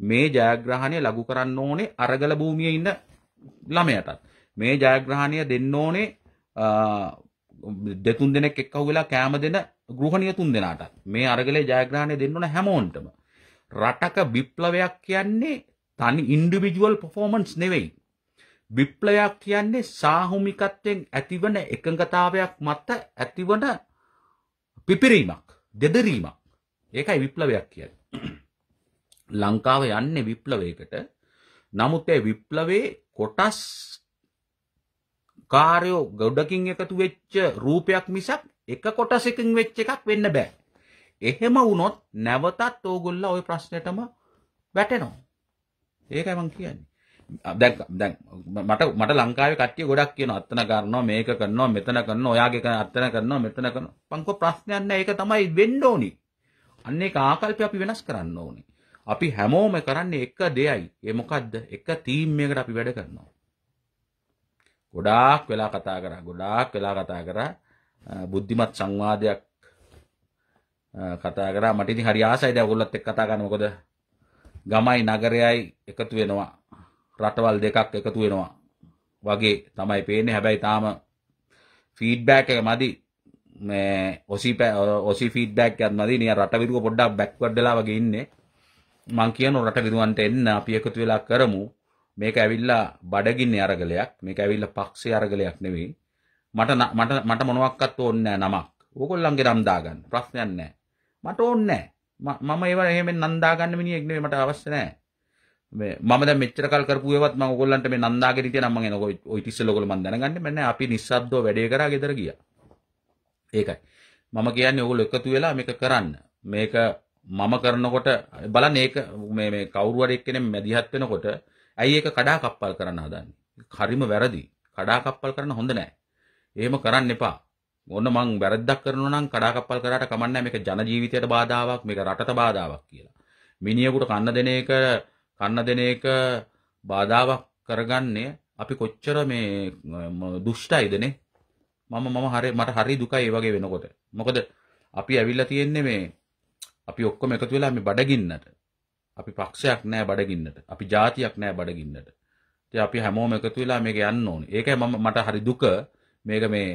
Speaker 1: මේ ජයග්‍රහණය ලඝු කරන්න ඕනේ අරගල භූමියේ ඉන්න ළමයටත්. මේ ජයග්‍රහණය දෙන්න ඕනේ දෙතුන් දෙනෙක් එක්කහු වෙලා කෑම දෙන ගෘහණිය තුන් දෙනාටත්. මේ අරගලේ ජයග්‍රහණය දෙන්න ඕන හැමෝන්ටම. රටක විප්ලවයක් කියන්නේ තනි ඉන්ඩිවිජුවල් පොෆෝමන්ස් නෙවෙයි. විප්ලවයක් කියන්නේ සාහුමිකත්වයෙන් ඇතිවන එකඟතාවයක් මත ඇතිවන පිපිරීමක් දෙදරීමක්. ඒකයි විප්ලවයක් කියන්නේ. *clears throat* ලංකාව යන්නේ විප්ලවයකට. නමුත් ඒ විප්ලවයේ කොටස් කාර්යෝ ගොඩකින් එකතු වෙච්ච රූපයක් මිසක් එක කොටසකින් වෙච්ච එකක් වෙන්න බෑ. එහෙම වුණොත් නැවතත් ඕගොල්ලෝ ওই ප්‍රශ්නෙටම වැටෙනවා. ඒකයි මම කියන්නේ. දැන් දැන් මට මට ලංකාවේ කට්ටිය ගොඩක් කියන අත්තන කරනවා මේක කරනවා මෙතන කරනවා ඔයාගේ කරන අත්තන කරනවා මෙතන කරනවා මං කො ප්‍රශ්නයක් නැහැ ඒක තමයි වෙන්න ඕනි. අන්න ඒක ආකල්පය අපි වෙනස් කරන්න ඕනේ. අපි හැමෝම කරන්නේ එක දෙයයි. ඒ මොකද්ද? එක තීම් එකකට අපි වැඩ කරනවා. ගොඩාක් වෙලා කතා කරා. ගොඩාක් වෙලා කතා කරා. බුද්ධිමත් සංවාදයක් කතා කරා. මට ඉතින් හරි ආසයි දැන් ඔයගොල්ලොත් එක්ක කතා කරන්න. මොකද ගමයි නගරයයි එකතු වෙනවා රටවල් දෙකක් එකතු වෙනවා වගේ තමයි පේන්නේ හැබැයි තාම ෆීඩ්බෑක් එක මදි මේ ඔසි ඔසි ෆීඩ්බෑක් එකක් මදි නිය රට විරුව පොඩ්ඩක් බැක්වර්ඩ් වෙලා වගේ ඉන්නේ මං කියනවා රට විරුවන්ට එන්න අපි එකතු වෙලා කරමු මේක ඇවිල්ලා බඩගින්නේ අරගලයක් මේක ඇවිල්ලා පක්ෂේ අරගලයක් නෙවෙයි මට මට මට මොනවත්ක්වත් ඕනේ නැහැ නමක් ඕගොල්ලන්ගේ නම් දාගන්න ප්‍රශ්නයක් නැහැ මට ඕනේ නැහැ මම ඒව එහෙම නන්දාගන්න මිනිහෙක් නෙවෙයි මට අවශ්‍ය නැහැ. මම දැන් මෙච්චර කල් කරපු ඒවත් මම ඔයගොල්ලන්ට මේ නන්දාගෙන හිටියනම් මම එන ඔය ඉතිස්සෙල ඔයගොල්ලෝ මම දැනගන්නේ මම නෑ අපි නිස්සබ්දව වැඩේ කරා ගෙදර ගියා. ඒකයි. මම කියන්නේ ඔයගොල්ලෝ එකතු වෙලා මේක කරන්න. මේක මම කරනකොට බලන්න ඒක මේ මේ කවුරු හරි එක්කෙනෙක් මැදිහත් වෙනකොට ඇයි ඒක කඩා කප්පල් කරන්න හදන්නේ? හරිම වැරදි. කඩා කප්පල් කරන්න හොඳ නෑ. එහෙම කරන්න එපා. ඔන්න මං වැරද්දක් කරනවා නම් කඩාකප්පල් කරාට කමක් නැහැ මේක ජන ජීවිතයට බාධාවක් මේක රටට බාධාවක් කියලා. මිනිහෙකුට කන්න දෙන එක කන්න දෙන එක බාධාවක් කරගන්නේ අපි කොච්චර මේ දුෂ්ටයිදනේ. මම මම හරි මට හරි දුකයි ඒ වගේ වෙනකොට. මොකද අපි ඇවිල්ලා තියෙන්නේ මේ අපි ඔක්කොම එකතු වෙලා මේ බඩගින්නට. අපි පක්ෂයක් නැහැ බඩගින්නට. අපි ජාතියක් නැහැ බඩගින්නට. ඉතින් අපි හැමෝම එකතු වෙලා මේක යන්න ඕනේ. ඒකයි මම මට හරි දුක මේක මේ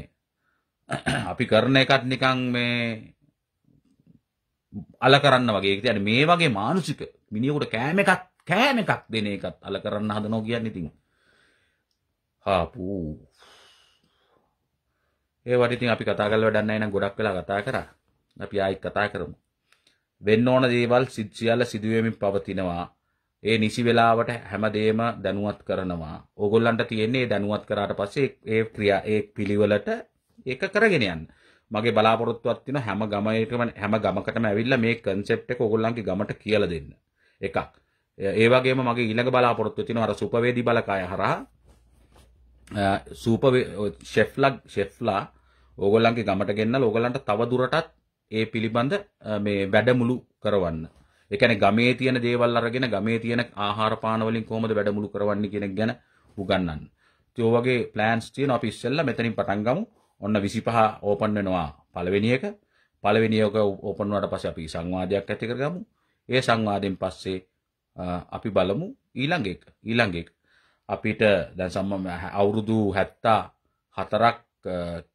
Speaker 1: අපි කරන එකත් නිකං මේ අල කරන්න වගේ තියට මේ වගේ මානුසික මිනිියකුට කෑම එකත් කෑම එකක් දෙන එකත් අල කරන්න හද නො කියන්න ඉතින් හාපූ ඒ වටිතින් අපි කතා කල වැඩන්න එන ගොඩක් වෙලා කතා කර අපි ආයිත් කතා කරමු වෙන්න ඕන දේවල් සිද්ධියල්ල සිදුවමින් පවතිනවා ඒ නිසි වෙලාවට හැමදේම දැනුවත් කරනවා ඕගොල්ලන්ට තියෙන්නේ දැනුවත් කරාට පස්සේ ඒ ක්‍රියා ඒ පිළිවෙලට ඒක කරගෙන යන්න මගේ බලාපොරොත්තුවත් තියෙන හැම ගමයකම හැම ගමකටම ඇවිල්ලා මේ කන්සෙප්ට් එක ඕගොල්ලන්ගේ ගමට කියලා දෙන්න එකක් ඒ වගේම මගේ ඊළඟ බලාපොරොත්තුව තියෙන අර සුපවේදී බලකාය හරහා සුප ෂෙෆ්ලා ෂෙෆ්ලා ඕගොල්ලන්ගේ ගමට ගෙන්න ඕගොල්ලන්ට තව දුරටත් ඒ පිළිබඳ මේ වැඩමුළු කරවන්න එකන ගමේ තියන දේවල් අරගෙන ගමේ තියන ආහාරපානවලින් කොමද වැඩමුළු කරවන්න කෙනෙක් ගැන උගන්නන්න. තයෝවගේ පලෑන්ස් තියන අපි ඉස්සෙල්ල මෙතනින් පටන්ගමු ඔන්න 25 ඕපන් වෙනවා පළවෙනි එක. පළවෙනි එක ඕපන් වුණාට පස්සේ අපි සංවාදයක් ඇති කරගමු. ඒ සංවාදයෙන් පස්සේ අපි බලමු ඊළඟ එක. ඊළඟ එක. අපිට දැන් සම්ම අවුරුදු 74ක්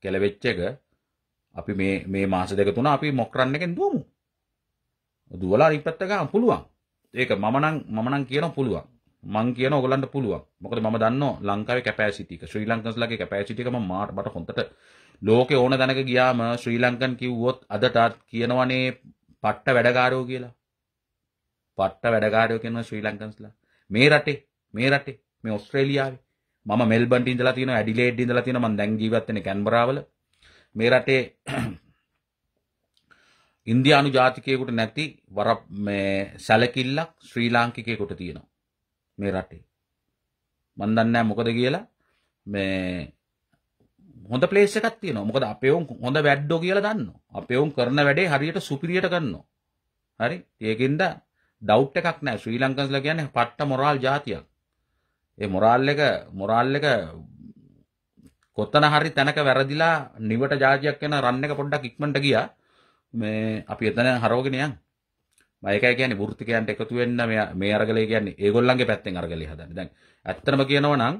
Speaker 1: කෙලවෙච්ච එක අපි මේ මේ මාස දෙක තුන අපි මොක්රන් එකෙන් දුවමු. දුවලා ඉපැත්ත ගන්න පුළුවන්. ඒක මම නම් මම නම් කියනවා පුළුවන්. මං කියන ඔගලන්ට පුළුවන් මොකද මම දන්න ලංකාවේ කැපෑසිටික ශ්‍රී ලංකස්ලගේ කැපෑසිටික මාට බට හොඳට ලෝකෙ ඕන දැනක ගියාම ශ්‍රී ලංකන් කිව්වොත් අදටත් කියනවනේ පට්ට වැඩගාරෝ කියලා පට්ට වැඩගාරයෝ කියනවා ශ්‍රී ලංකන්ස්ලා මේ රටේ මේ රටේ මේ ඔස්ට්‍රේලියාවේ මම මෙල්බන්ට ඉඳලා තියෙනවා ඇඩිලේඩ් ඉඳලා තියෙනවා මම දැන් ජීවත් වෙන්නේ කැන්බරාවල මේ රටේ ඉන්දියානු ජාතිකයෙකුට නැති වර මේ සැලකිල්ලක් ශ්‍රී ලාංකිකයෙකුට තියෙනවා මේ රටේ. මන්දන්නෑ මොකද කියලා මේ හොඳ පලේස එකක් තියෙන මොකද අපෙවුම් හොඳ වැඩ්ඩෝ කියලා දන්න අපෙවුම් කරන වැඩේ හරියට සුපිරියට කරනවා හරි ඒකින්ද ඩෞට් එකක් නෑ ශ්‍රී ලංකන්ස්ල කියන්නේ පට්ට මොරාල් ජාතියක් ඒ මොරාල් එක මොරාල් එක කොත්තන හරි තැනක වැරදිලා නිවට ජාතියක් වෙන රන්න එක පොඩ්ඩක් ඉක්මට ගියා මේ අපි එතන හරෝගෙනයන් මයකයි කියන ෘතිකයන්ට එකතු වෙන්න මේ අරගලය කියන්නේ ඒගොල්ලන්ගේ පැත්තෙන් අරගලය හදන්න දැන් ඇත්තම කියනවා නම්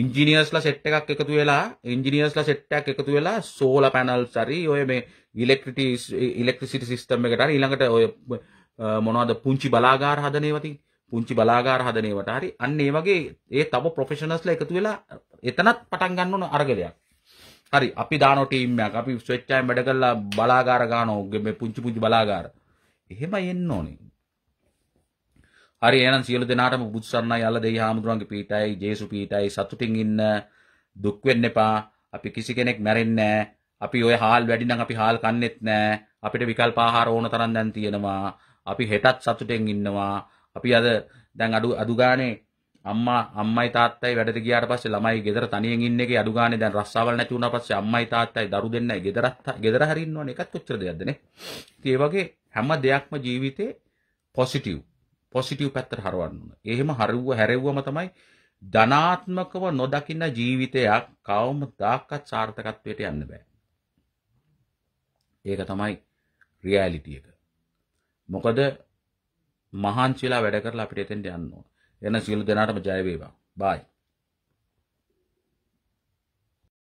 Speaker 1: ඉංජිනියස්ලා සෙට් එකක් එකතු වෙලා ඉංජිනියස්ලා සෙට් එකක් එකතු වෙලා සෝල පැනල් සරි ඔය මේ ඉලෙක්ට්‍රිටි ඉලෙක්ට්‍රිසිටි සිස්ටම් එකට හරි ඊළඟට ඔය මොනවද පුංචි බලාගාර හදන ඒවා පුංචි බලාගාර හදන ඒවට හරි අන්න ඒ වගේ ඒ තව ප්‍රොෆෙෂනල්ස්ලා එකතු වෙලා එතනත් පටන් ගන්න ඕන අරගලයක් හරි අපි දානෝ ටීම් එකක් අපි ස්වෙච්චායෙන් වැඩ කරලා බලාගාර ගන්නෝ මේ පුංචි පුංචි බලාගාර එහෙමයි එන්න ඕනේ. හරි එහෙනම් සියලු දෙනාටම බුදු සරණයි අල්ල දෙයි හාමුදුරන්ගේ පීඨයයි ජේසු පීඨයයි සතුටින් ඉන්න දුක් වෙන්න එපා. අපි කිසි කෙනෙක් මැරෙන්නේ නැහැ. අපි ওই හාල් වැඩි නම් අපි හාල් කන්නේත් නැහැ. අපිට විකල්ප ආහාර ඕන තරම් දැන් තියෙනවා. අපි හෙටත් සතුටෙන් ඉන්නවා. අපි අද දැන් අඩු අඩු ගානේ අම්මා අම්මයි තාත්තයි වැඩට ගියාට පස්සේ ළමයි ගෙදර තනියෙන් ඉන්න එකේ අඩු ගානේ දැන් රස්සාවල් නැති වුණා පස්සේ අම්මයි තාත්තයි දරු දෙන්නයි ගෙදරත් ගෙදර හරි ඉන්නවනේ එකත් කොච්චර දෙයක්ද නේ. ඉතින් ඒ වගේ හැම දෙයක්ම ජීවිතේ පොසිටිව් පොසිටිව් පැත්තට හරවන්න ඕන. එහෙම හරුව හැරෙව්වම තමයි ධනාත්මකව නොදකින්න ජීවිතයක් කවමදාකවත් සාර්ථකත්වයට යන්න බෑ. ඒක තමයි රියැලිටි එක. මොකද මහන්සිලා වැඩ කරලා අපිට එතෙන්ට යන්න ඕන. என்எஸ்சிகளுக்கு நாட்டமை ஜாய் பீமா பாய்